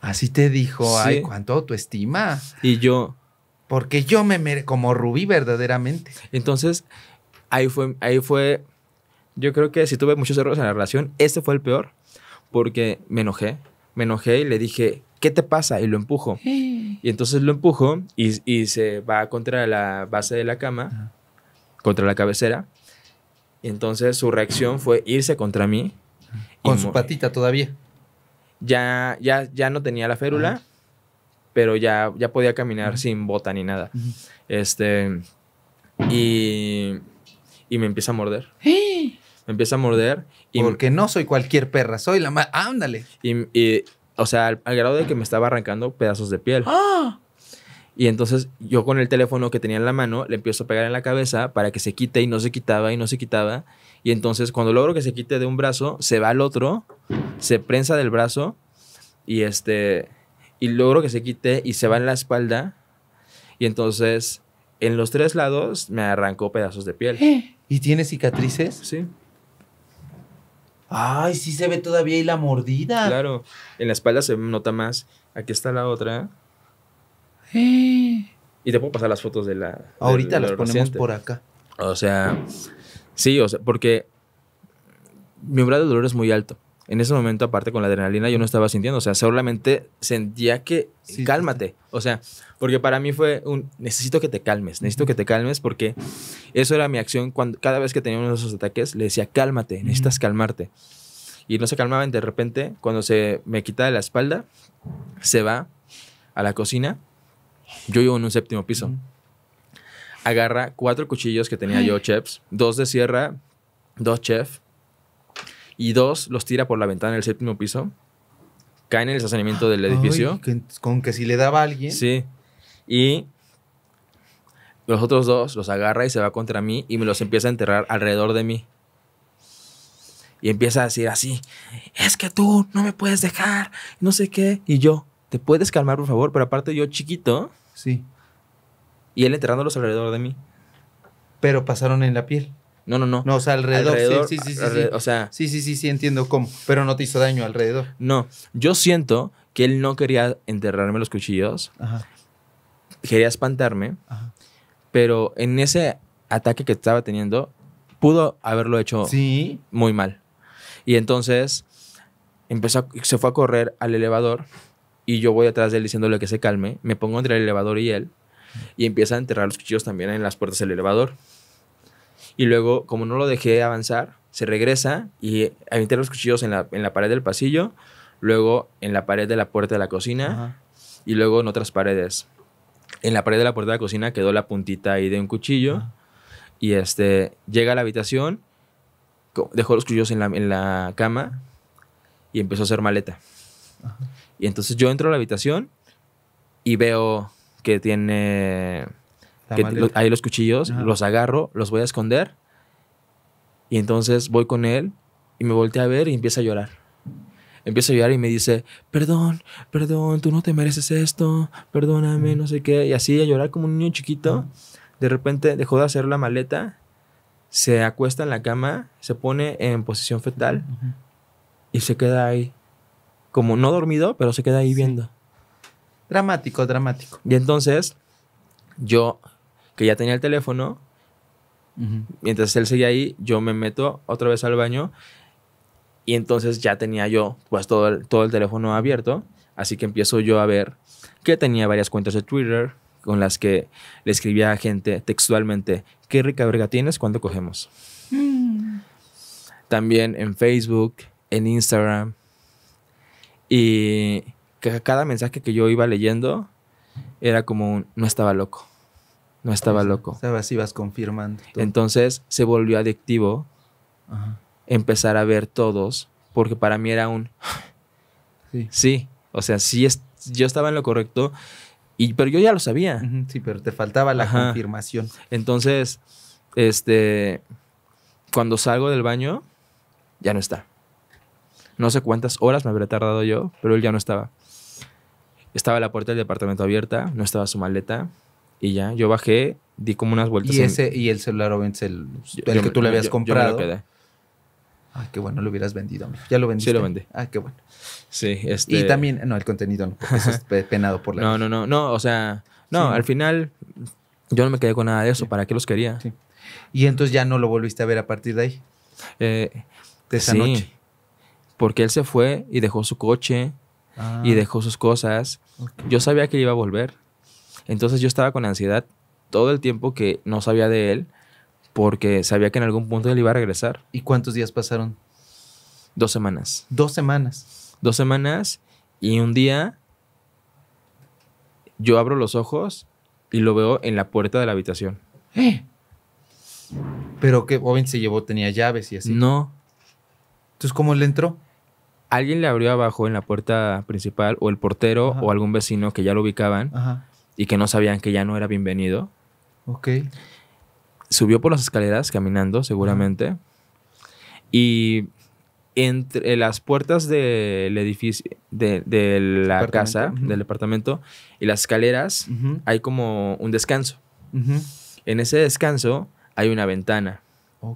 Así te dijo, ay, cuánto estima Y yo. Porque yo me, me como Rubí verdaderamente. Entonces, ahí fue, ahí fue, yo creo que si tuve muchos errores en la relación, este fue el peor porque me enojé. Me enojé y le dije, ¿qué te pasa? Y lo empujo. Y entonces lo empujo y, se va contra la base de la cama, contra la cabecera. Y entonces su reacción fue irse contra mí. Con su patita todavía. Ya, ya, ya no tenía la férula, pero ya, ya podía caminar sin bota ni nada. Este. Y, me empieza a morder. ¡Eh! empieza a morder. Porque no soy cualquier perra, soy la más... Ándale. Y, o sea, al, grado de que me estaba arrancando pedazos de piel. ¡Ah! Y entonces yo con el teléfono que tenía en la mano le empiezo a pegar en la cabeza para que se quite y no se quitaba y no se quitaba. Y entonces cuando logro que se quite de un brazo, se va al otro, se prensa del brazo y este y logro que se quite y se va en la espalda. Y entonces en los tres lados me arrancó pedazos de piel. ¿Eh? ¿Y tiene cicatrices? Sí. Ay, sí se ve todavía ahí la mordida. Claro, en la espalda se nota más. Aquí está la otra. Eh. Y te puedo pasar las fotos de la. Ahorita las ponemos por acá. O sea, sí, o sea, porque mi umbral de dolor es muy alto. En ese momento, aparte con la adrenalina, yo no estaba sintiendo. O sea, solamente sentía que cálmate. O sea, porque para mí fue un, necesito que te calmes, necesito que te calmes porque eso era mi acción. Cuando, cada vez que tenía uno de esos ataques, le decía, cálmate, necesitas calmarte. Y no se calmaban, de repente, cuando se me quita de la espalda, se va a la cocina. Yo vivo en un séptimo piso. Agarra cuatro cuchillos que tenía yo, chefs, dos de sierra, dos chef, y dos los tira por la ventana del séptimo piso caen en el saneamiento del edificio. con que si le daba a alguien. Sí. Y los otros dos los agarra y se va contra mí y me los empieza a enterrar alrededor de mí. Y empieza a decir así, es que tú no me puedes dejar, no sé qué. Y yo, ¿te puedes calmar, por favor? Pero aparte yo chiquito. Sí. Y él enterrándolos alrededor de mí. Pero pasaron en la piel. No, no, no. No, o sea, alrededor. sí, sí, sí, sí. O sea, sí, sí, sí, sí, entiendo cómo. Pero no te hizo daño alrededor. No, yo siento que él no quería enterrarme los cuchillos. Ajá quería espantarme, pero en ese ataque que estaba teniendo, pudo haberlo hecho ¿Sí? muy mal. Y entonces empezó, se fue a correr al elevador y yo voy atrás de él diciéndole que se calme, me pongo entre el elevador y él y empieza a enterrar los cuchillos también en las puertas del elevador. Y luego, como no lo dejé avanzar, se regresa y enterra los cuchillos en la, en la pared del pasillo, luego en la pared de la puerta de la cocina y luego en otras paredes en la pared de la puerta de la cocina quedó la puntita ahí de un cuchillo. Y este, llega a la habitación, dejó los cuchillos en la, cama y empezó a hacer maleta. Y entonces yo entro a la habitación y veo que tiene ahí los cuchillos, los agarro, los voy a esconder. Y entonces voy con él y me volteé a ver y empieza a llorar. Empieza a llorar y me dice, perdón, perdón, tú no te mereces esto, perdóname, no sé qué. Y así a llorar como un niño chiquito. De repente dejó de hacer la maleta, se acuesta en la cama, se pone en posición fetal y se queda ahí, como no dormido, pero se queda ahí viendo. Dramático, dramático. Y entonces yo, que ya tenía el teléfono, mientras él seguía ahí, yo me meto otra vez al baño y entonces ya tenía yo pues todo el, todo el teléfono abierto, así que empiezo yo a ver que tenía varias cuentas de Twitter con las que le escribía a gente textualmente, qué rica verga tienes, ¿cuándo cogemos? Mm. También en Facebook, en Instagram. Y cada mensaje que yo iba leyendo era como un, no estaba loco, no estaba pues, loco. Estabas, ibas confirmando. Entonces se volvió adictivo. Ajá empezar a ver todos, porque para mí era un... Sí. o sea, sí, es, yo estaba en lo correcto, y, pero yo ya lo sabía. Sí, pero te faltaba la confirmación. Entonces, este, cuando salgo del baño, ya no está. No sé cuántas horas me habría tardado yo, pero él ya no estaba. Estaba la puerta del departamento abierta, no estaba su maleta, y ya, yo bajé, di como unas vueltas. Y, ese, y el celular, obviamente, el, el que tú le habías comprado. Ay, ah, qué bueno, lo hubieras vendido, Ya lo vendiste. Sí, lo vendí. Ah, qué bueno. Sí, este... Y también, no, el contenido no, porque eso es penado por la... no, no, no, no, o sea, no, al final yo no me quedé con nada de eso, ¿para qué los quería? Sí. Y entonces ya no lo volviste a ver a partir de ahí. Eh, de esa noche. Porque él se fue y dejó su coche y ah. dejó sus cosas. Yo sabía que iba a volver. Entonces yo estaba con ansiedad todo el tiempo que no sabía de él porque sabía que en algún punto él iba a regresar. ¿Y cuántos días pasaron? Dos semanas. Dos semanas. Dos semanas y un día yo abro los ojos y lo veo en la puerta de la habitación. ¿Eh? Pero que joven se llevó, tenía llaves y así. No. Entonces, ¿cómo le entró? Alguien le abrió abajo en la puerta principal, o el portero, o algún vecino que ya lo ubicaban y que no sabían que ya no era bienvenido. Ok subió por las escaleras caminando, seguramente. Y entre las puertas del edificio, de, la casa, del departamento, y las escaleras, hay como un descanso. En ese descanso hay una ventana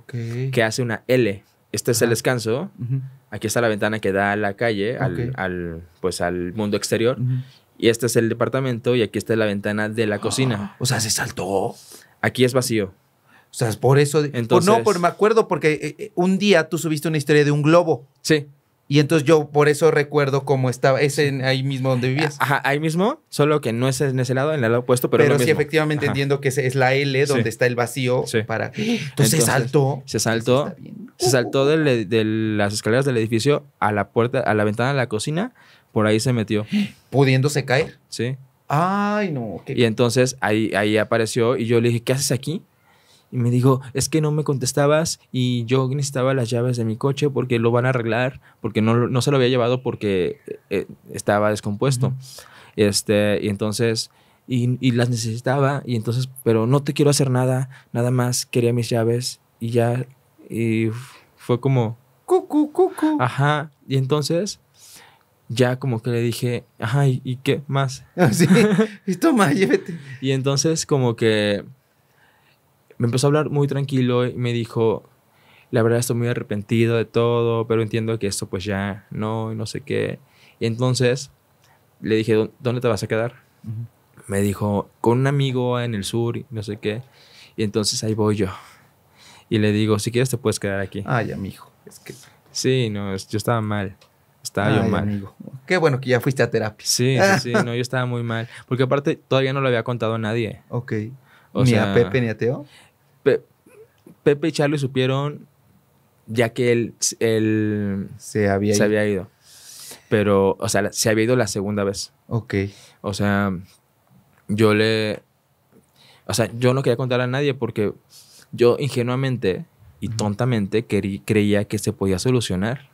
que hace una L. Este es el descanso. Aquí está la ventana que da a la calle, al, pues, al mundo exterior. Y este es el departamento y aquí está la ventana de la cocina. o sea, se saltó. Aquí es vacío. O sea, por eso. no, por, me acuerdo porque eh, eh, un día tú subiste una historia de un globo. Sí. Y entonces yo por eso recuerdo cómo estaba, es ahí mismo donde vivías. Ajá, ahí mismo, solo que no es en ese lado, en el lado opuesto, pero. Pero sí, efectivamente entiendo que es, la L donde está el vacío sí. para. ¡Ah! Entonces, se saltó. Se saltó. Se saltó e, de, las escaleras del edificio a la puerta, a la ventana de la cocina, por ahí se metió. ¿Pudiéndose caer? Sí. Ay, no. Y entonces ahí, ahí apareció y yo le dije, ¿qué haces aquí? Y me dijo, es que no me contestabas y yo necesitaba las llaves de mi coche porque lo van a arreglar, porque no, se lo había llevado porque eh, eh, estaba descompuesto. Este, y entonces, y, las necesitaba, y entonces, pero no te quiero hacer nada, nada más quería mis llaves y ya, y fue como, cucu, cucu. Ajá, y entonces ya como que le dije, ajá, ¿y, qué más? Así, y toma, llévete. y entonces como que me empezó a hablar muy tranquilo y me dijo, la verdad estoy muy arrepentido de todo, pero entiendo que esto pues ya no, y no sé qué. Y entonces le dije, ¿dónde te vas a quedar? Me dijo, con un amigo en el sur, no sé qué. Y entonces ahí voy yo. Y le digo, si quieres te puedes quedar aquí. Ay, amigo, es que... Sí, no, yo estaba mal. Estaba yo mal. Qué bueno que ya fuiste a terapia. Sí, ah. sí, no, yo estaba muy mal. Porque aparte todavía no lo había contado a nadie. Ok. ¿Ni a Pepe ni a Teo? Pepe y Charlie supieron ya que él, se, había, ido. Pero, o sea, se había ido la segunda vez. Ok. O sea, yo le... O sea, yo no quería contar a nadie porque yo ingenuamente y tontamente creía que se podía solucionar.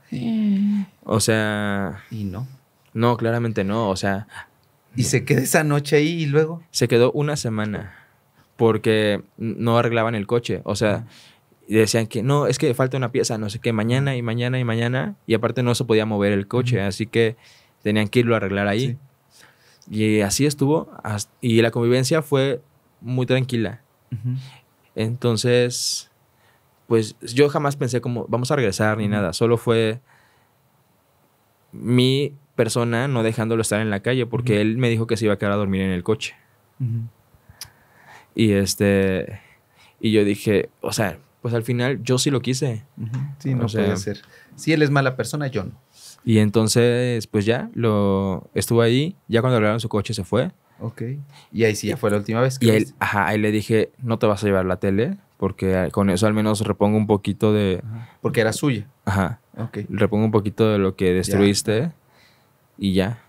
O sea... Y no. No, claramente no. O sea... ¿Y se quedó esa noche ahí y luego? Se quedó una semana porque no arreglaban el coche. O sea, decían que no, es que falta una pieza, no sé qué, mañana y mañana y mañana. Y aparte no se podía mover el coche, así que tenían que irlo a arreglar ahí. Y así estuvo. Y la convivencia fue muy tranquila. Entonces, pues yo jamás pensé como vamos a regresar ni nada. Solo fue mi persona no dejándolo estar en la calle porque él me dijo que se iba a quedar a dormir en el coche. Y este y yo dije, o sea, pues al final yo sí lo quise. Sí, no puede ser. Si él es mala persona, yo no. Y entonces, pues ya, lo estuvo ahí, ya cuando hablaron su coche se fue. Ok. Y ahí sí ya fue la última vez que... Y él, ajá, ahí le dije, no te vas a llevar la tele, porque con eso al menos repongo un poquito de... Porque era suya. Ajá. Ok. Repongo un poquito de lo que destruiste y ya.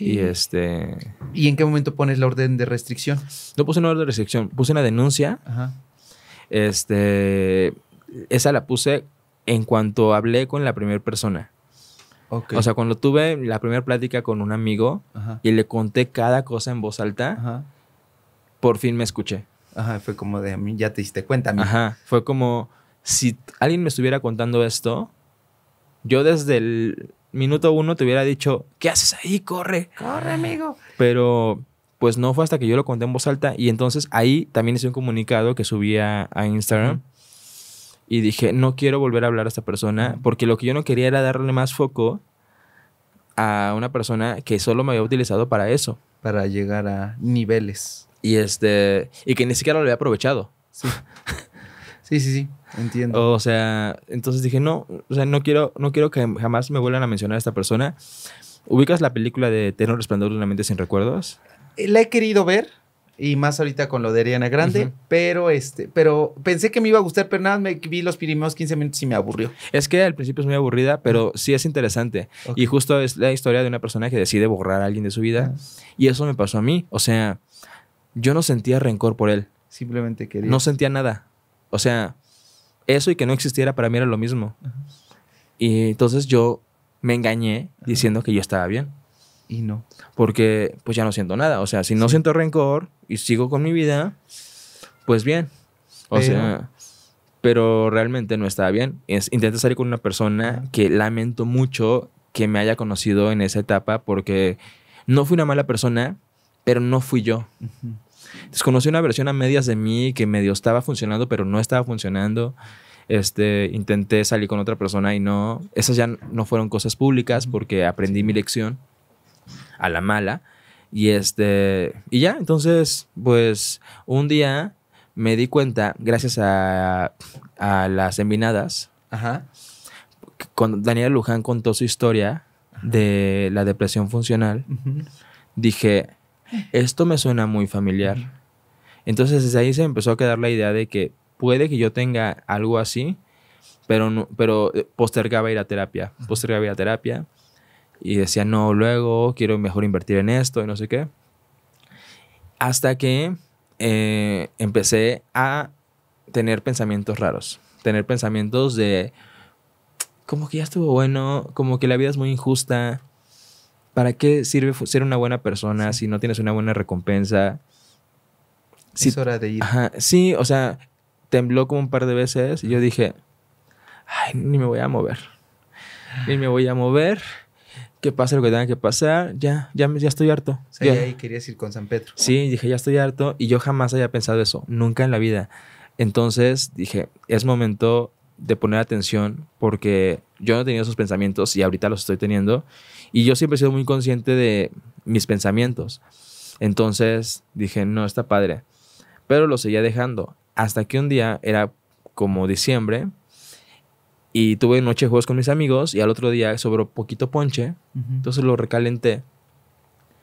Y este... ¿Y en qué momento pones la orden de restricción? No puse una orden de restricción, puse una denuncia. Ajá. Este, esa la puse en cuanto hablé con la primera persona. O sea, cuando tuve la primera plática con un amigo y le conté cada cosa en voz alta, por fin me escuché. Ajá, fue como de, ya te diste cuenta. Ajá, fue como, si alguien me estuviera contando esto, yo desde el minuto uno te hubiera dicho, ¿qué haces ahí? Corre. Corre, amigo. Pero pues no fue hasta que yo lo conté en voz alta y entonces ahí también hice un comunicado que subía a, Instagram. Y dije, no quiero volver a hablar a esta persona, porque lo que yo no quería era darle más foco a una persona que solo me había utilizado para eso. Para llegar a niveles. Y este. Y que ni siquiera lo había aprovechado. sí, sí, sí. Entiendo. O sea, entonces dije, no, o sea, no quiero, no quiero que jamás me vuelvan a mencionar a esta persona. ¿Ubicas la película de Tenor Resplandor de una mente sin recuerdos? Eh, la he querido ver, y más ahorita con lo de Ariana Grande, pero este, pero pensé que me iba a gustar, pero nada, me vi los primeros 15 minutos y me aburrió. Es que al principio es muy aburrida, pero sí es interesante. Y justo es la historia de una persona que decide borrar a alguien de su vida. Ah. Y eso me pasó a mí. O sea, yo no sentía rencor por él. Simplemente quería. No sentía nada. O sea, eso y que no existiera para mí era lo mismo. Y entonces yo me engañé diciendo que yo estaba bien. Y no. Porque pues ya no siento nada. O sea, si no siento rencor y sigo con mi vida, pues bien. O sea, pero realmente no estaba bien. Es, intenté salir con una persona que lamento mucho que me haya conocido en esa etapa porque no fui una mala persona, pero no fui yo. Desconocí una versión a medias de mí que medio estaba funcionando, pero no estaba funcionando. Este, intenté salir con otra persona y no, esas ya no fueron cosas públicas porque aprendí mi lección a la mala. Y este, y ya, entonces, pues un día me di cuenta, gracias a, las envinadas, cuando Daniel Luján contó su historia de la depresión funcional, dije, esto me suena muy familiar. Entonces desde ahí se empezó a quedar la idea de que puede que yo tenga algo así, pero, no, pero eh, postergaba ir a terapia, postergaba ir a terapia y decía, no, luego quiero mejor invertir en esto y no sé qué. Hasta que eh, empecé a tener pensamientos raros, tener pensamientos de, como que ya estuvo bueno, como que la vida es muy injusta, ¿para qué sirve ser una buena persona si no tienes una buena recompensa? es hora de ir. sí, o sea, tembló como un par de veces y yo dije, ay, ni me voy a mover. Ni me voy a mover. Que pase lo que tenga que pasar. Ya, ya, ya estoy harto. ahí ir con San Pedro. Sí, dije, ya estoy harto. Y yo jamás había pensado eso. Nunca en la vida. Entonces dije, es momento de poner atención porque yo no tenía esos pensamientos y ahorita los estoy teniendo. Y yo siempre he sido muy consciente de mis pensamientos. Entonces dije, no, está padre. Pero lo seguía dejando. Hasta que un día era como diciembre y tuve noche de juegos con mis amigos y al otro día sobró poquito ponche. Entonces lo recalenté.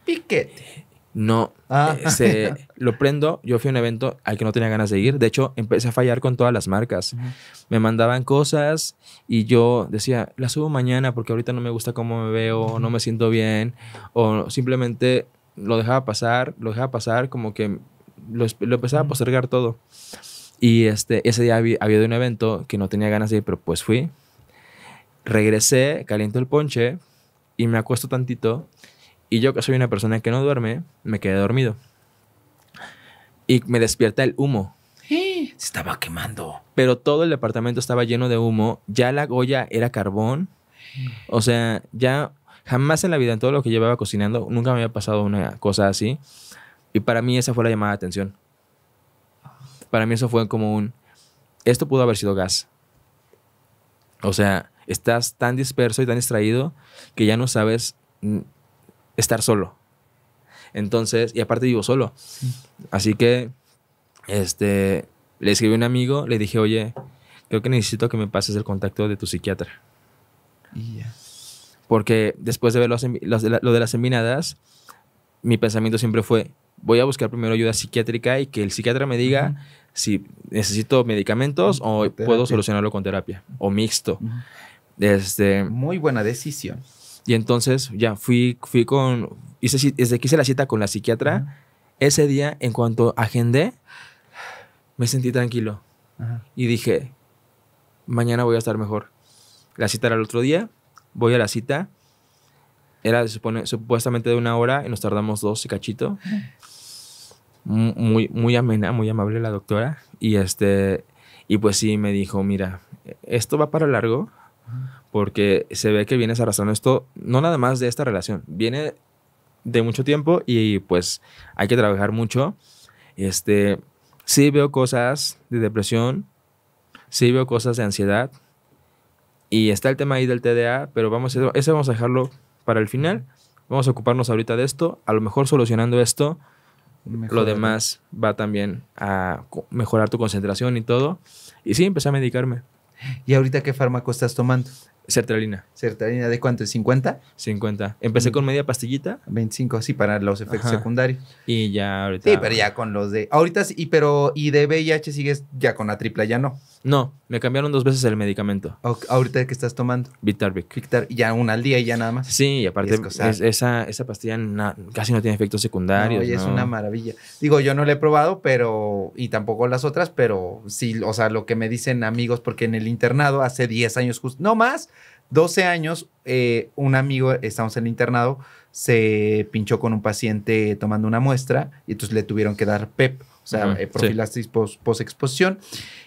Piquete. No, ah. eh, se, lo prendo. Yo fui a un evento al que no tenía ganas de ir. De hecho, empecé a fallar con todas las marcas. Me mandaban cosas y yo decía, la subo mañana porque ahorita no me gusta cómo me veo, no me siento bien. O simplemente lo dejaba pasar, lo dejaba pasar, como que lo, empezaba a postergar todo. Y este, ese día había, de un evento que no tenía ganas de ir, pero pues fui. Regresé, caliento el ponche y me acuesto tantito y yo que soy una persona que no duerme, me quedé dormido. Y me despierta el humo. Se estaba quemando. Pero todo el departamento estaba lleno de humo. Ya la Goya era carbón. O sea, ya jamás en la vida, en todo lo que llevaba cocinando, nunca me había pasado una cosa así. Y para mí esa fue la llamada de atención. Para mí eso fue como un... Esto pudo haber sido gas. O sea, estás tan disperso y tan distraído que ya no sabes estar solo. Entonces, y aparte vivo solo. Así que, este, le escribí a un amigo, le dije, oye, creo que necesito que me pases el contacto de tu psiquiatra. Porque después de ver lo de las seminadas, mi pensamiento siempre fue, voy a buscar primero ayuda psiquiátrica y que el psiquiatra me diga si necesito medicamentos o, puedo solucionarlo con terapia o mixto. este, Muy buena decisión. Y entonces ya fui, fui con, hice, desde que hice la cita con la psiquiatra, ese día en cuanto agendé, me sentí tranquilo. Y dije, mañana voy a estar mejor. La cita era el otro día, voy a la cita, era supone, supuestamente de una hora y nos tardamos dos y cachito. Muy, muy amena, muy amable la doctora. Y, este, y pues sí, me dijo, mira, esto va para largo porque se ve que vienes arrastrando esto, no nada más de esta relación, viene de mucho tiempo y pues hay que trabajar mucho. Este, sí veo cosas de depresión, sí veo cosas de ansiedad y está el tema ahí del TDA, pero vamos a, ese vamos a dejarlo para el final. Vamos a ocuparnos ahorita de esto, a lo mejor solucionando esto, lo demás va también a mejorar tu concentración y todo. Y sí, empecé a medicarme. ¿Y ahorita qué fármaco estás tomando? Sertralina. Sertralina, ¿de cuánto? 50? 50. Empecé mm. con media pastillita. 25, sí, para los efectos secundarios. Y ya ahorita. Sí, pero ya con los de. Ahorita sí, pero. ¿Y de VIH sigues ya con la tripla? Ya no. No, me cambiaron dos veces el medicamento. ¿Ahorita qué estás tomando? Vitarvic. Vitar, ya una al día y ya nada más. Sí, y aparte, esa, esa pastilla casi no tiene efectos secundarios. No, es una maravilla. Digo, yo no la he probado, pero. Y tampoco las otras, pero sí, o sea, lo que me dicen amigos, porque en el internado hace 10 años, justo, no más 12 años, eh, un amigo, estamos en el internado, se pinchó con un paciente tomando una muestra y entonces le tuvieron que dar PEP, e o sea, uh eh, post, exposición.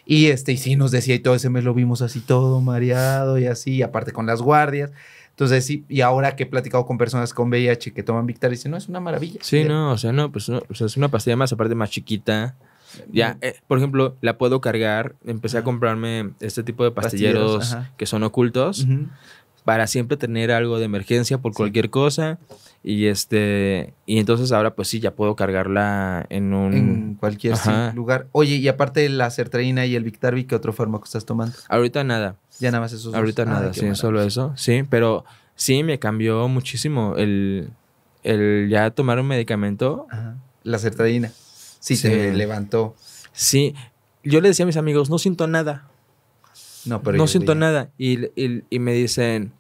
Y este, y sí nos decía, y todo ese mes lo vimos así todo mareado y así, aparte con las guardias. Entonces, sí, y ahora que he platicado con personas con VIH que toman Victar, dicen, no, es una maravilla. Sí, no, o sea, no, pues, o sea, es una pastilla más, aparte más chiquita. Ya, eh, por ejemplo, la puedo cargar. Empecé a comprarme este tipo de pastilleros, que son ocultos. Para siempre tener algo de emergencia por cualquier cosa. Y este. Y entonces ahora, pues sí, ya puedo cargarla en un. cualquier lugar. Oye, y aparte la Sertraína y el Victarvi, ¿qué otro fármaco estás tomando? Ahorita nada. Ya nada más esos. Ahorita ah, nada, sí, solo eso. Sí, pero sí me cambió muchísimo el, ya tomar un medicamento. La Sertraína si sí. levantó. Sí, yo le decía a mis amigos, no siento nada. No, pero no siento nada. Y, me dicen,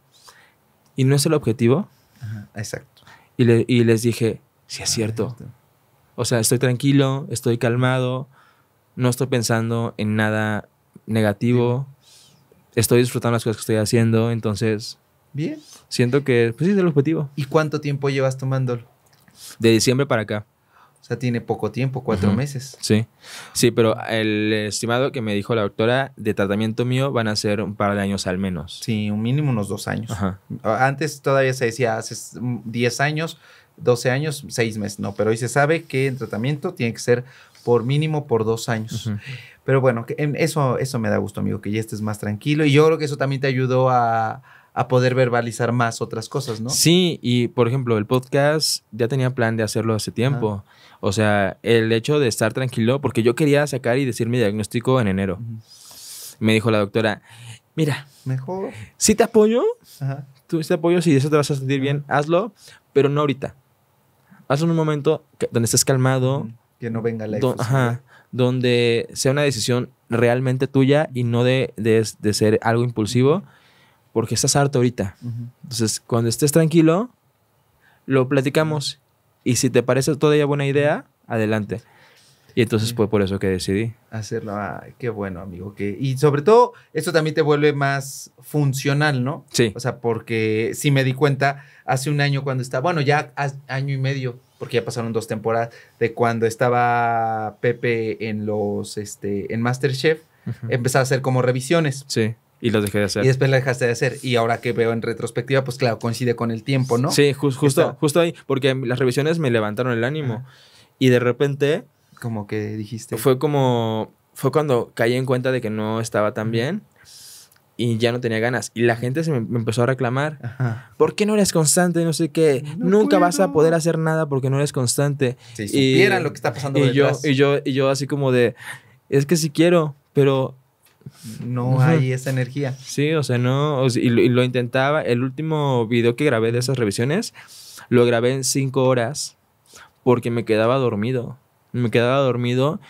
¿y no es el objetivo? exacto. Y, y, les dije, sí es ah, cierto. O sea, estoy tranquilo, estoy calmado, no estoy pensando en nada negativo, estoy disfrutando las cosas que estoy haciendo, entonces... Bien. Siento que, pues sí, es el objetivo. ¿Y cuánto tiempo llevas tomándolo? De diciembre para acá tiene poco tiempo, cuatro meses. Sí, sí, pero el estimado que me dijo la doctora de tratamiento mío van a ser un par de años al menos. Sí, un mínimo unos dos años. Antes todavía se decía hace 10 mm, años, 12 años, seis meses, no, pero hoy se sabe que el tratamiento tiene que ser por mínimo por dos años. Pero bueno, eso, eso me da gusto, amigo, que ya estés más tranquilo y yo creo que eso también te ayudó a poder verbalizar más otras cosas, ¿no? Sí, y por ejemplo, el podcast ya tenía plan de hacerlo hace tiempo. O sea, el hecho de estar tranquilo, porque yo quería sacar y decir mi diagnóstico en enero. Me dijo la doctora, mira, mejor. si te apoyo, tú te apoyo, si eso te vas a sentir bien, hazlo, pero no ahorita. Hazlo en un momento donde estés calmado. Que no venga la donde sea una decisión realmente tuya y no de, ser algo impulsivo, porque estás harto ahorita. Entonces, cuando estés tranquilo, lo platicamos y si te parece todavía buena idea, adelante. Y entonces fue por eso que decidí. Hacerlo. qué bueno, amigo. Que, y sobre todo, esto también te vuelve más funcional, ¿no? Sí. O sea, porque si me di cuenta hace un año cuando estaba, bueno, ya año y medio, porque ya pasaron dos temporadas, de cuando estaba Pepe en los, este, en Masterchef, empezaba a hacer como revisiones. Sí. Y los dejé de hacer. Y después lo dejaste de hacer. Y ahora que veo en retrospectiva, pues claro, coincide con el tiempo, ¿no? Sí, justo, justo ahí, porque las revisiones me levantaron el ánimo. Y de repente... Como que dijiste. Fue como... Fue cuando caí en cuenta de que no estaba tan bien y ya no tenía ganas. Y la gente se me, empezó a reclamar. Ajá. ¿Por qué no eres constante? No sé qué. Nunca vas a poder hacer nada porque no eres constante. Si supieran lo que está pasando y Yo, y, yo, y yo así como de, es que sí quiero, pero no hay esa energía. Sí, o sea, no, y, lo, intentaba, el último video que grabé de esas revisiones, lo grabé en cinco horas porque me quedaba dormido, me quedaba dormido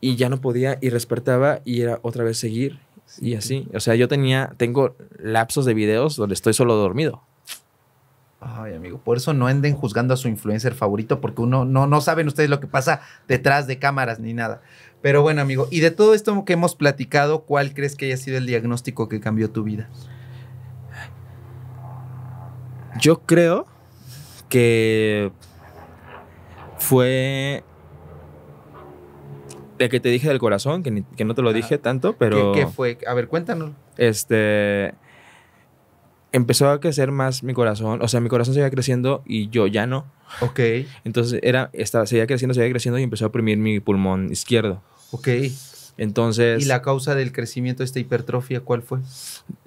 y ya no podía y despertaba y era otra vez seguir y así, o sea, yo tenía, tengo lapsos de videos donde estoy solo dormido. Ay, amigo, por eso no anden juzgando a su influencer favorito, porque uno no, no saben ustedes lo que pasa detrás de cámaras ni nada. Pero bueno, amigo, y de todo esto que hemos platicado, ¿cuál crees que haya sido el diagnóstico que cambió tu vida? Yo creo que fue de que te dije del corazón, que, no te lo dije tanto, pero... ¿Qué, fue? A ver, cuéntanos. Este... Empezó a crecer más mi corazón, o sea, mi corazón seguía creciendo y yo ya no. Ok. Entonces era, estaba, seguía creciendo, seguía creciendo y empezó a oprimir mi pulmón izquierdo. Ok. Entonces. ¿Y la causa del crecimiento de esta hipertrofia cuál fue?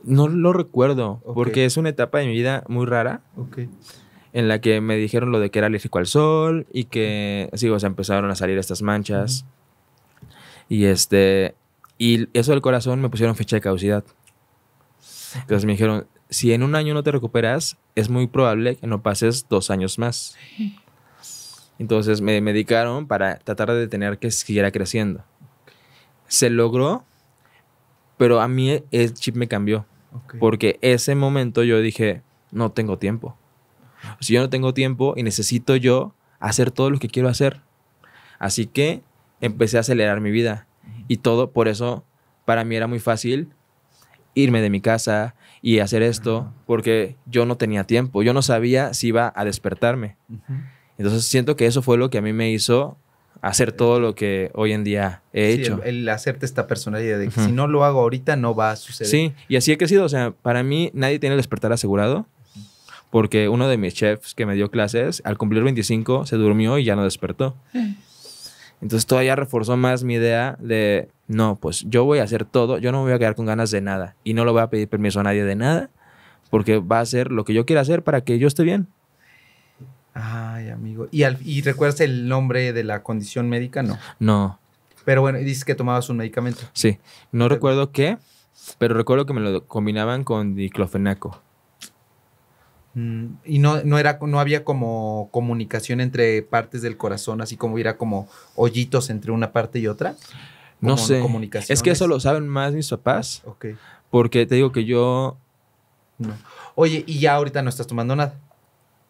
No lo recuerdo, porque es una etapa de mi vida muy rara. En la que me dijeron lo de que era alérgico al sol y que, sí, o sea, empezaron a salir estas manchas. Y este. Y eso del corazón me pusieron fecha de caducidad. Entonces me dijeron: si en un año no te recuperas, es muy probable que no pases dos años más. Entonces me medicaron para tratar de detener que siguiera creciendo se logró, pero a mí el chip me cambió. Porque ese momento yo dije, no tengo tiempo. si yo no tengo tiempo y necesito yo hacer todo lo que quiero hacer. Así que empecé a acelerar mi vida. Y todo, por eso, para mí era muy fácil irme de mi casa y hacer esto, porque yo no tenía tiempo. Yo no sabía si iba a despertarme. Entonces siento que eso fue lo que a mí me hizo hacer todo lo que hoy en día he hecho. El, el, hacerte esta personalidad de que si no lo hago ahorita no va a suceder. Sí, y así he crecido. O sea, para mí nadie tiene el despertar asegurado porque uno de mis chefs que me dio clases, al cumplir 25, se durmió y ya no despertó. Entonces todavía reforzó más mi idea de, no, pues yo voy a hacer todo, yo no me voy a quedar con ganas de nada y no lo voy a pedir permiso a nadie de nada porque va a hacer lo que yo quiera hacer para que yo esté bien. Ay, amigo. ¿Y, ¿Y recuerdas el nombre de la condición médica? No. No. Pero bueno, dices que tomabas un medicamento. Sí. No recuerdo qué, pero recuerdo que me lo combinaban con diclofenaco. Mm, y no, no, era, no había como comunicación entre partes del corazón, así como era como hoyitos entre una parte y otra. No sé. Es que eso lo saben más mis papás. Ok. Porque te digo que yo. No. Oye, y ya ahorita no estás tomando nada.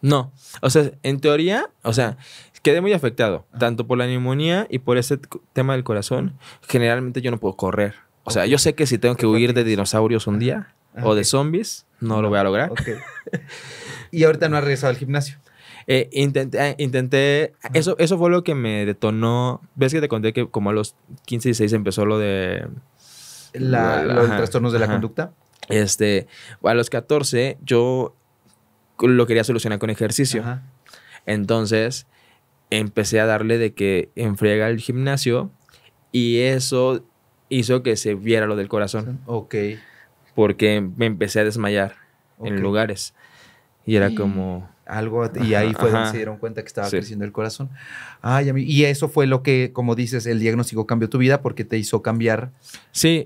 No, o sea, en teoría, o sea, quedé muy afectado, tanto por la neumonía y por ese tema del corazón. Generalmente yo no puedo correr. O sea, yo sé que si tengo que huir de dinosaurios un día ah, o de zombies, no lo voy a lograr. ¿Y ahorita no has regresado al gimnasio? Eh, eh, intenté, intenté eso, eso fue lo que me detonó. ¿Ves que te conté que como a los 15 y 16 empezó lo de... los trastornos de la conducta? Este, a los 14 yo lo quería solucionar con ejercicio. Entonces empecé a darle de que enfriega el gimnasio y eso hizo que se viera lo del corazón. Ok. Porque me empecé a desmayar en lugares. Y era como... Algo, y ahí fue donde se dieron cuenta que estaba creciendo el corazón. Ay, y eso fue lo que, como dices, el diagnóstico cambió tu vida porque te hizo cambiar sí,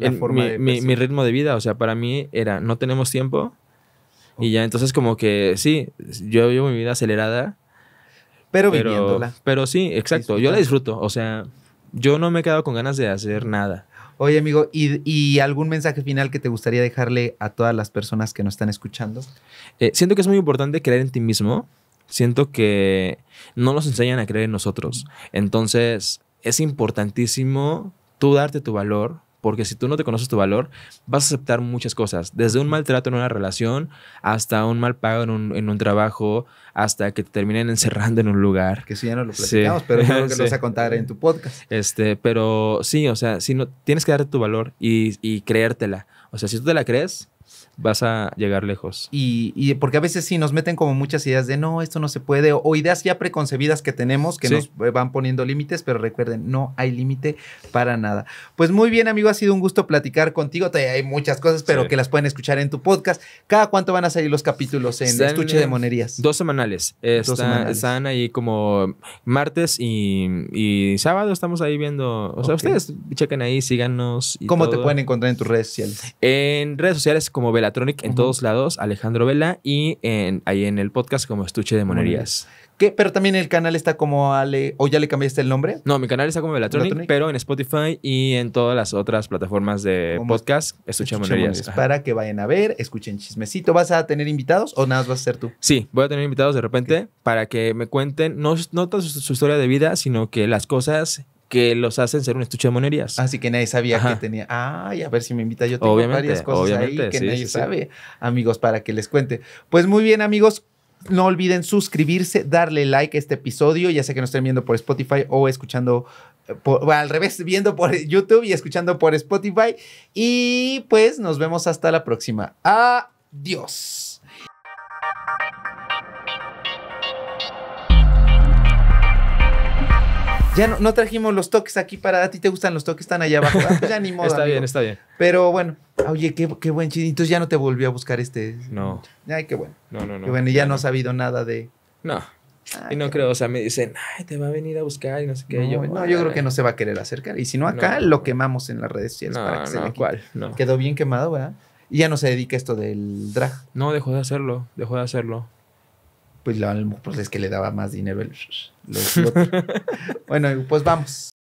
mi ritmo de vida. O sea, para mí era, no tenemos tiempo, y ya, entonces como que sí, yo vivo mi vida acelerada. Pero, viviéndola. Pero sí, exacto. Yo la disfruto. O sea, yo no me he quedado con ganas de hacer nada. Oye, amigo, ¿y, algún mensaje final que te gustaría dejarle a todas las personas que nos están escuchando? Eh, siento que es muy importante creer en ti mismo. Siento que no nos enseñan a creer en nosotros. Entonces, es importantísimo tú darte tu valor, porque si tú no te conoces tu valor, vas a aceptar muchas cosas, desde un maltrato en una relación hasta un mal pago en un, en un trabajo, hasta que te terminen encerrando en un lugar. Que si ya no lo platicamos, pero es que lo vas a contar en tu podcast. Este, pero sí, o sea, si no, tienes que darte tu valor y, y creértela. O sea, si tú te la crees, vas a llegar lejos. Y, porque a veces sí nos meten como muchas ideas de no, esto no se puede, o, ideas ya preconcebidas que tenemos que nos eh, van poniendo límites, pero recuerden, no hay límite para nada. Pues muy bien, amigo, ha sido un gusto platicar contigo. hay muchas cosas, pero que las pueden escuchar en tu podcast. ¿Cada cuánto van a salir los capítulos en Estuche de Monerías? Dos semanales. Están, ahí como martes y, sábado estamos ahí viendo. O sea, ustedes chequen ahí, síganos. ¿Cómo te pueden encontrar en tus redes sociales? En redes sociales como Vela en todos lados, Alejandro Vela, y ahí en el podcast como Estuche de Monerías. ¿Qué? Pero también el canal está como Ale, o ya le cambiaste el nombre. No, mi canal está como Velatronic, pero en Spotify y en todas las otras plataformas de podcast, Estuche, de Monerías. Para que vayan a ver, escuchen chismecito. ¿Vas a tener invitados o nada más vas a ser tú? Sí, voy a tener invitados de repente para que me cuenten, no, no tanto su historia de vida, sino que las cosas que los hacen ser un estuche de monerías. Así ah, que nadie sabía que tenía. Ay, a ver si me invita. Yo tengo varias cosas ahí que nadie sabe, amigos, para que les cuente. Pues muy bien, amigos. No olviden suscribirse, darle like a este episodio, ya sea que nos estén viendo por Spotify o escuchando eh, al revés, viendo por YouTube y escuchando por Spotify. Y pues nos vemos hasta la próxima. Adiós. Ya no, trajimos los toques aquí para. ¿A ti te gustan los toques? Están allá abajo. Ah, pues ya ni modo. está bien, está bien. Pero bueno, oye, qué, buen chido, Entonces ya no te volvió a buscar este. No. Ay, qué bueno. No, no, no. bueno, ya, no, ha sabido nada de. No. y no creo, o sea, me dicen, ay, te va a venir a buscar y no sé qué. No, yo, creo que no se va a querer acercar. Y si no, acá lo quemamos en las redes sociales no, para que se le cual, Quedó bien quemado, ¿verdad? Y ya no se dedica esto del drag. No, dejó de hacerlo, dejó de hacerlo pues, la, pues es que le daba más dinero el, los, bueno, pues vamos.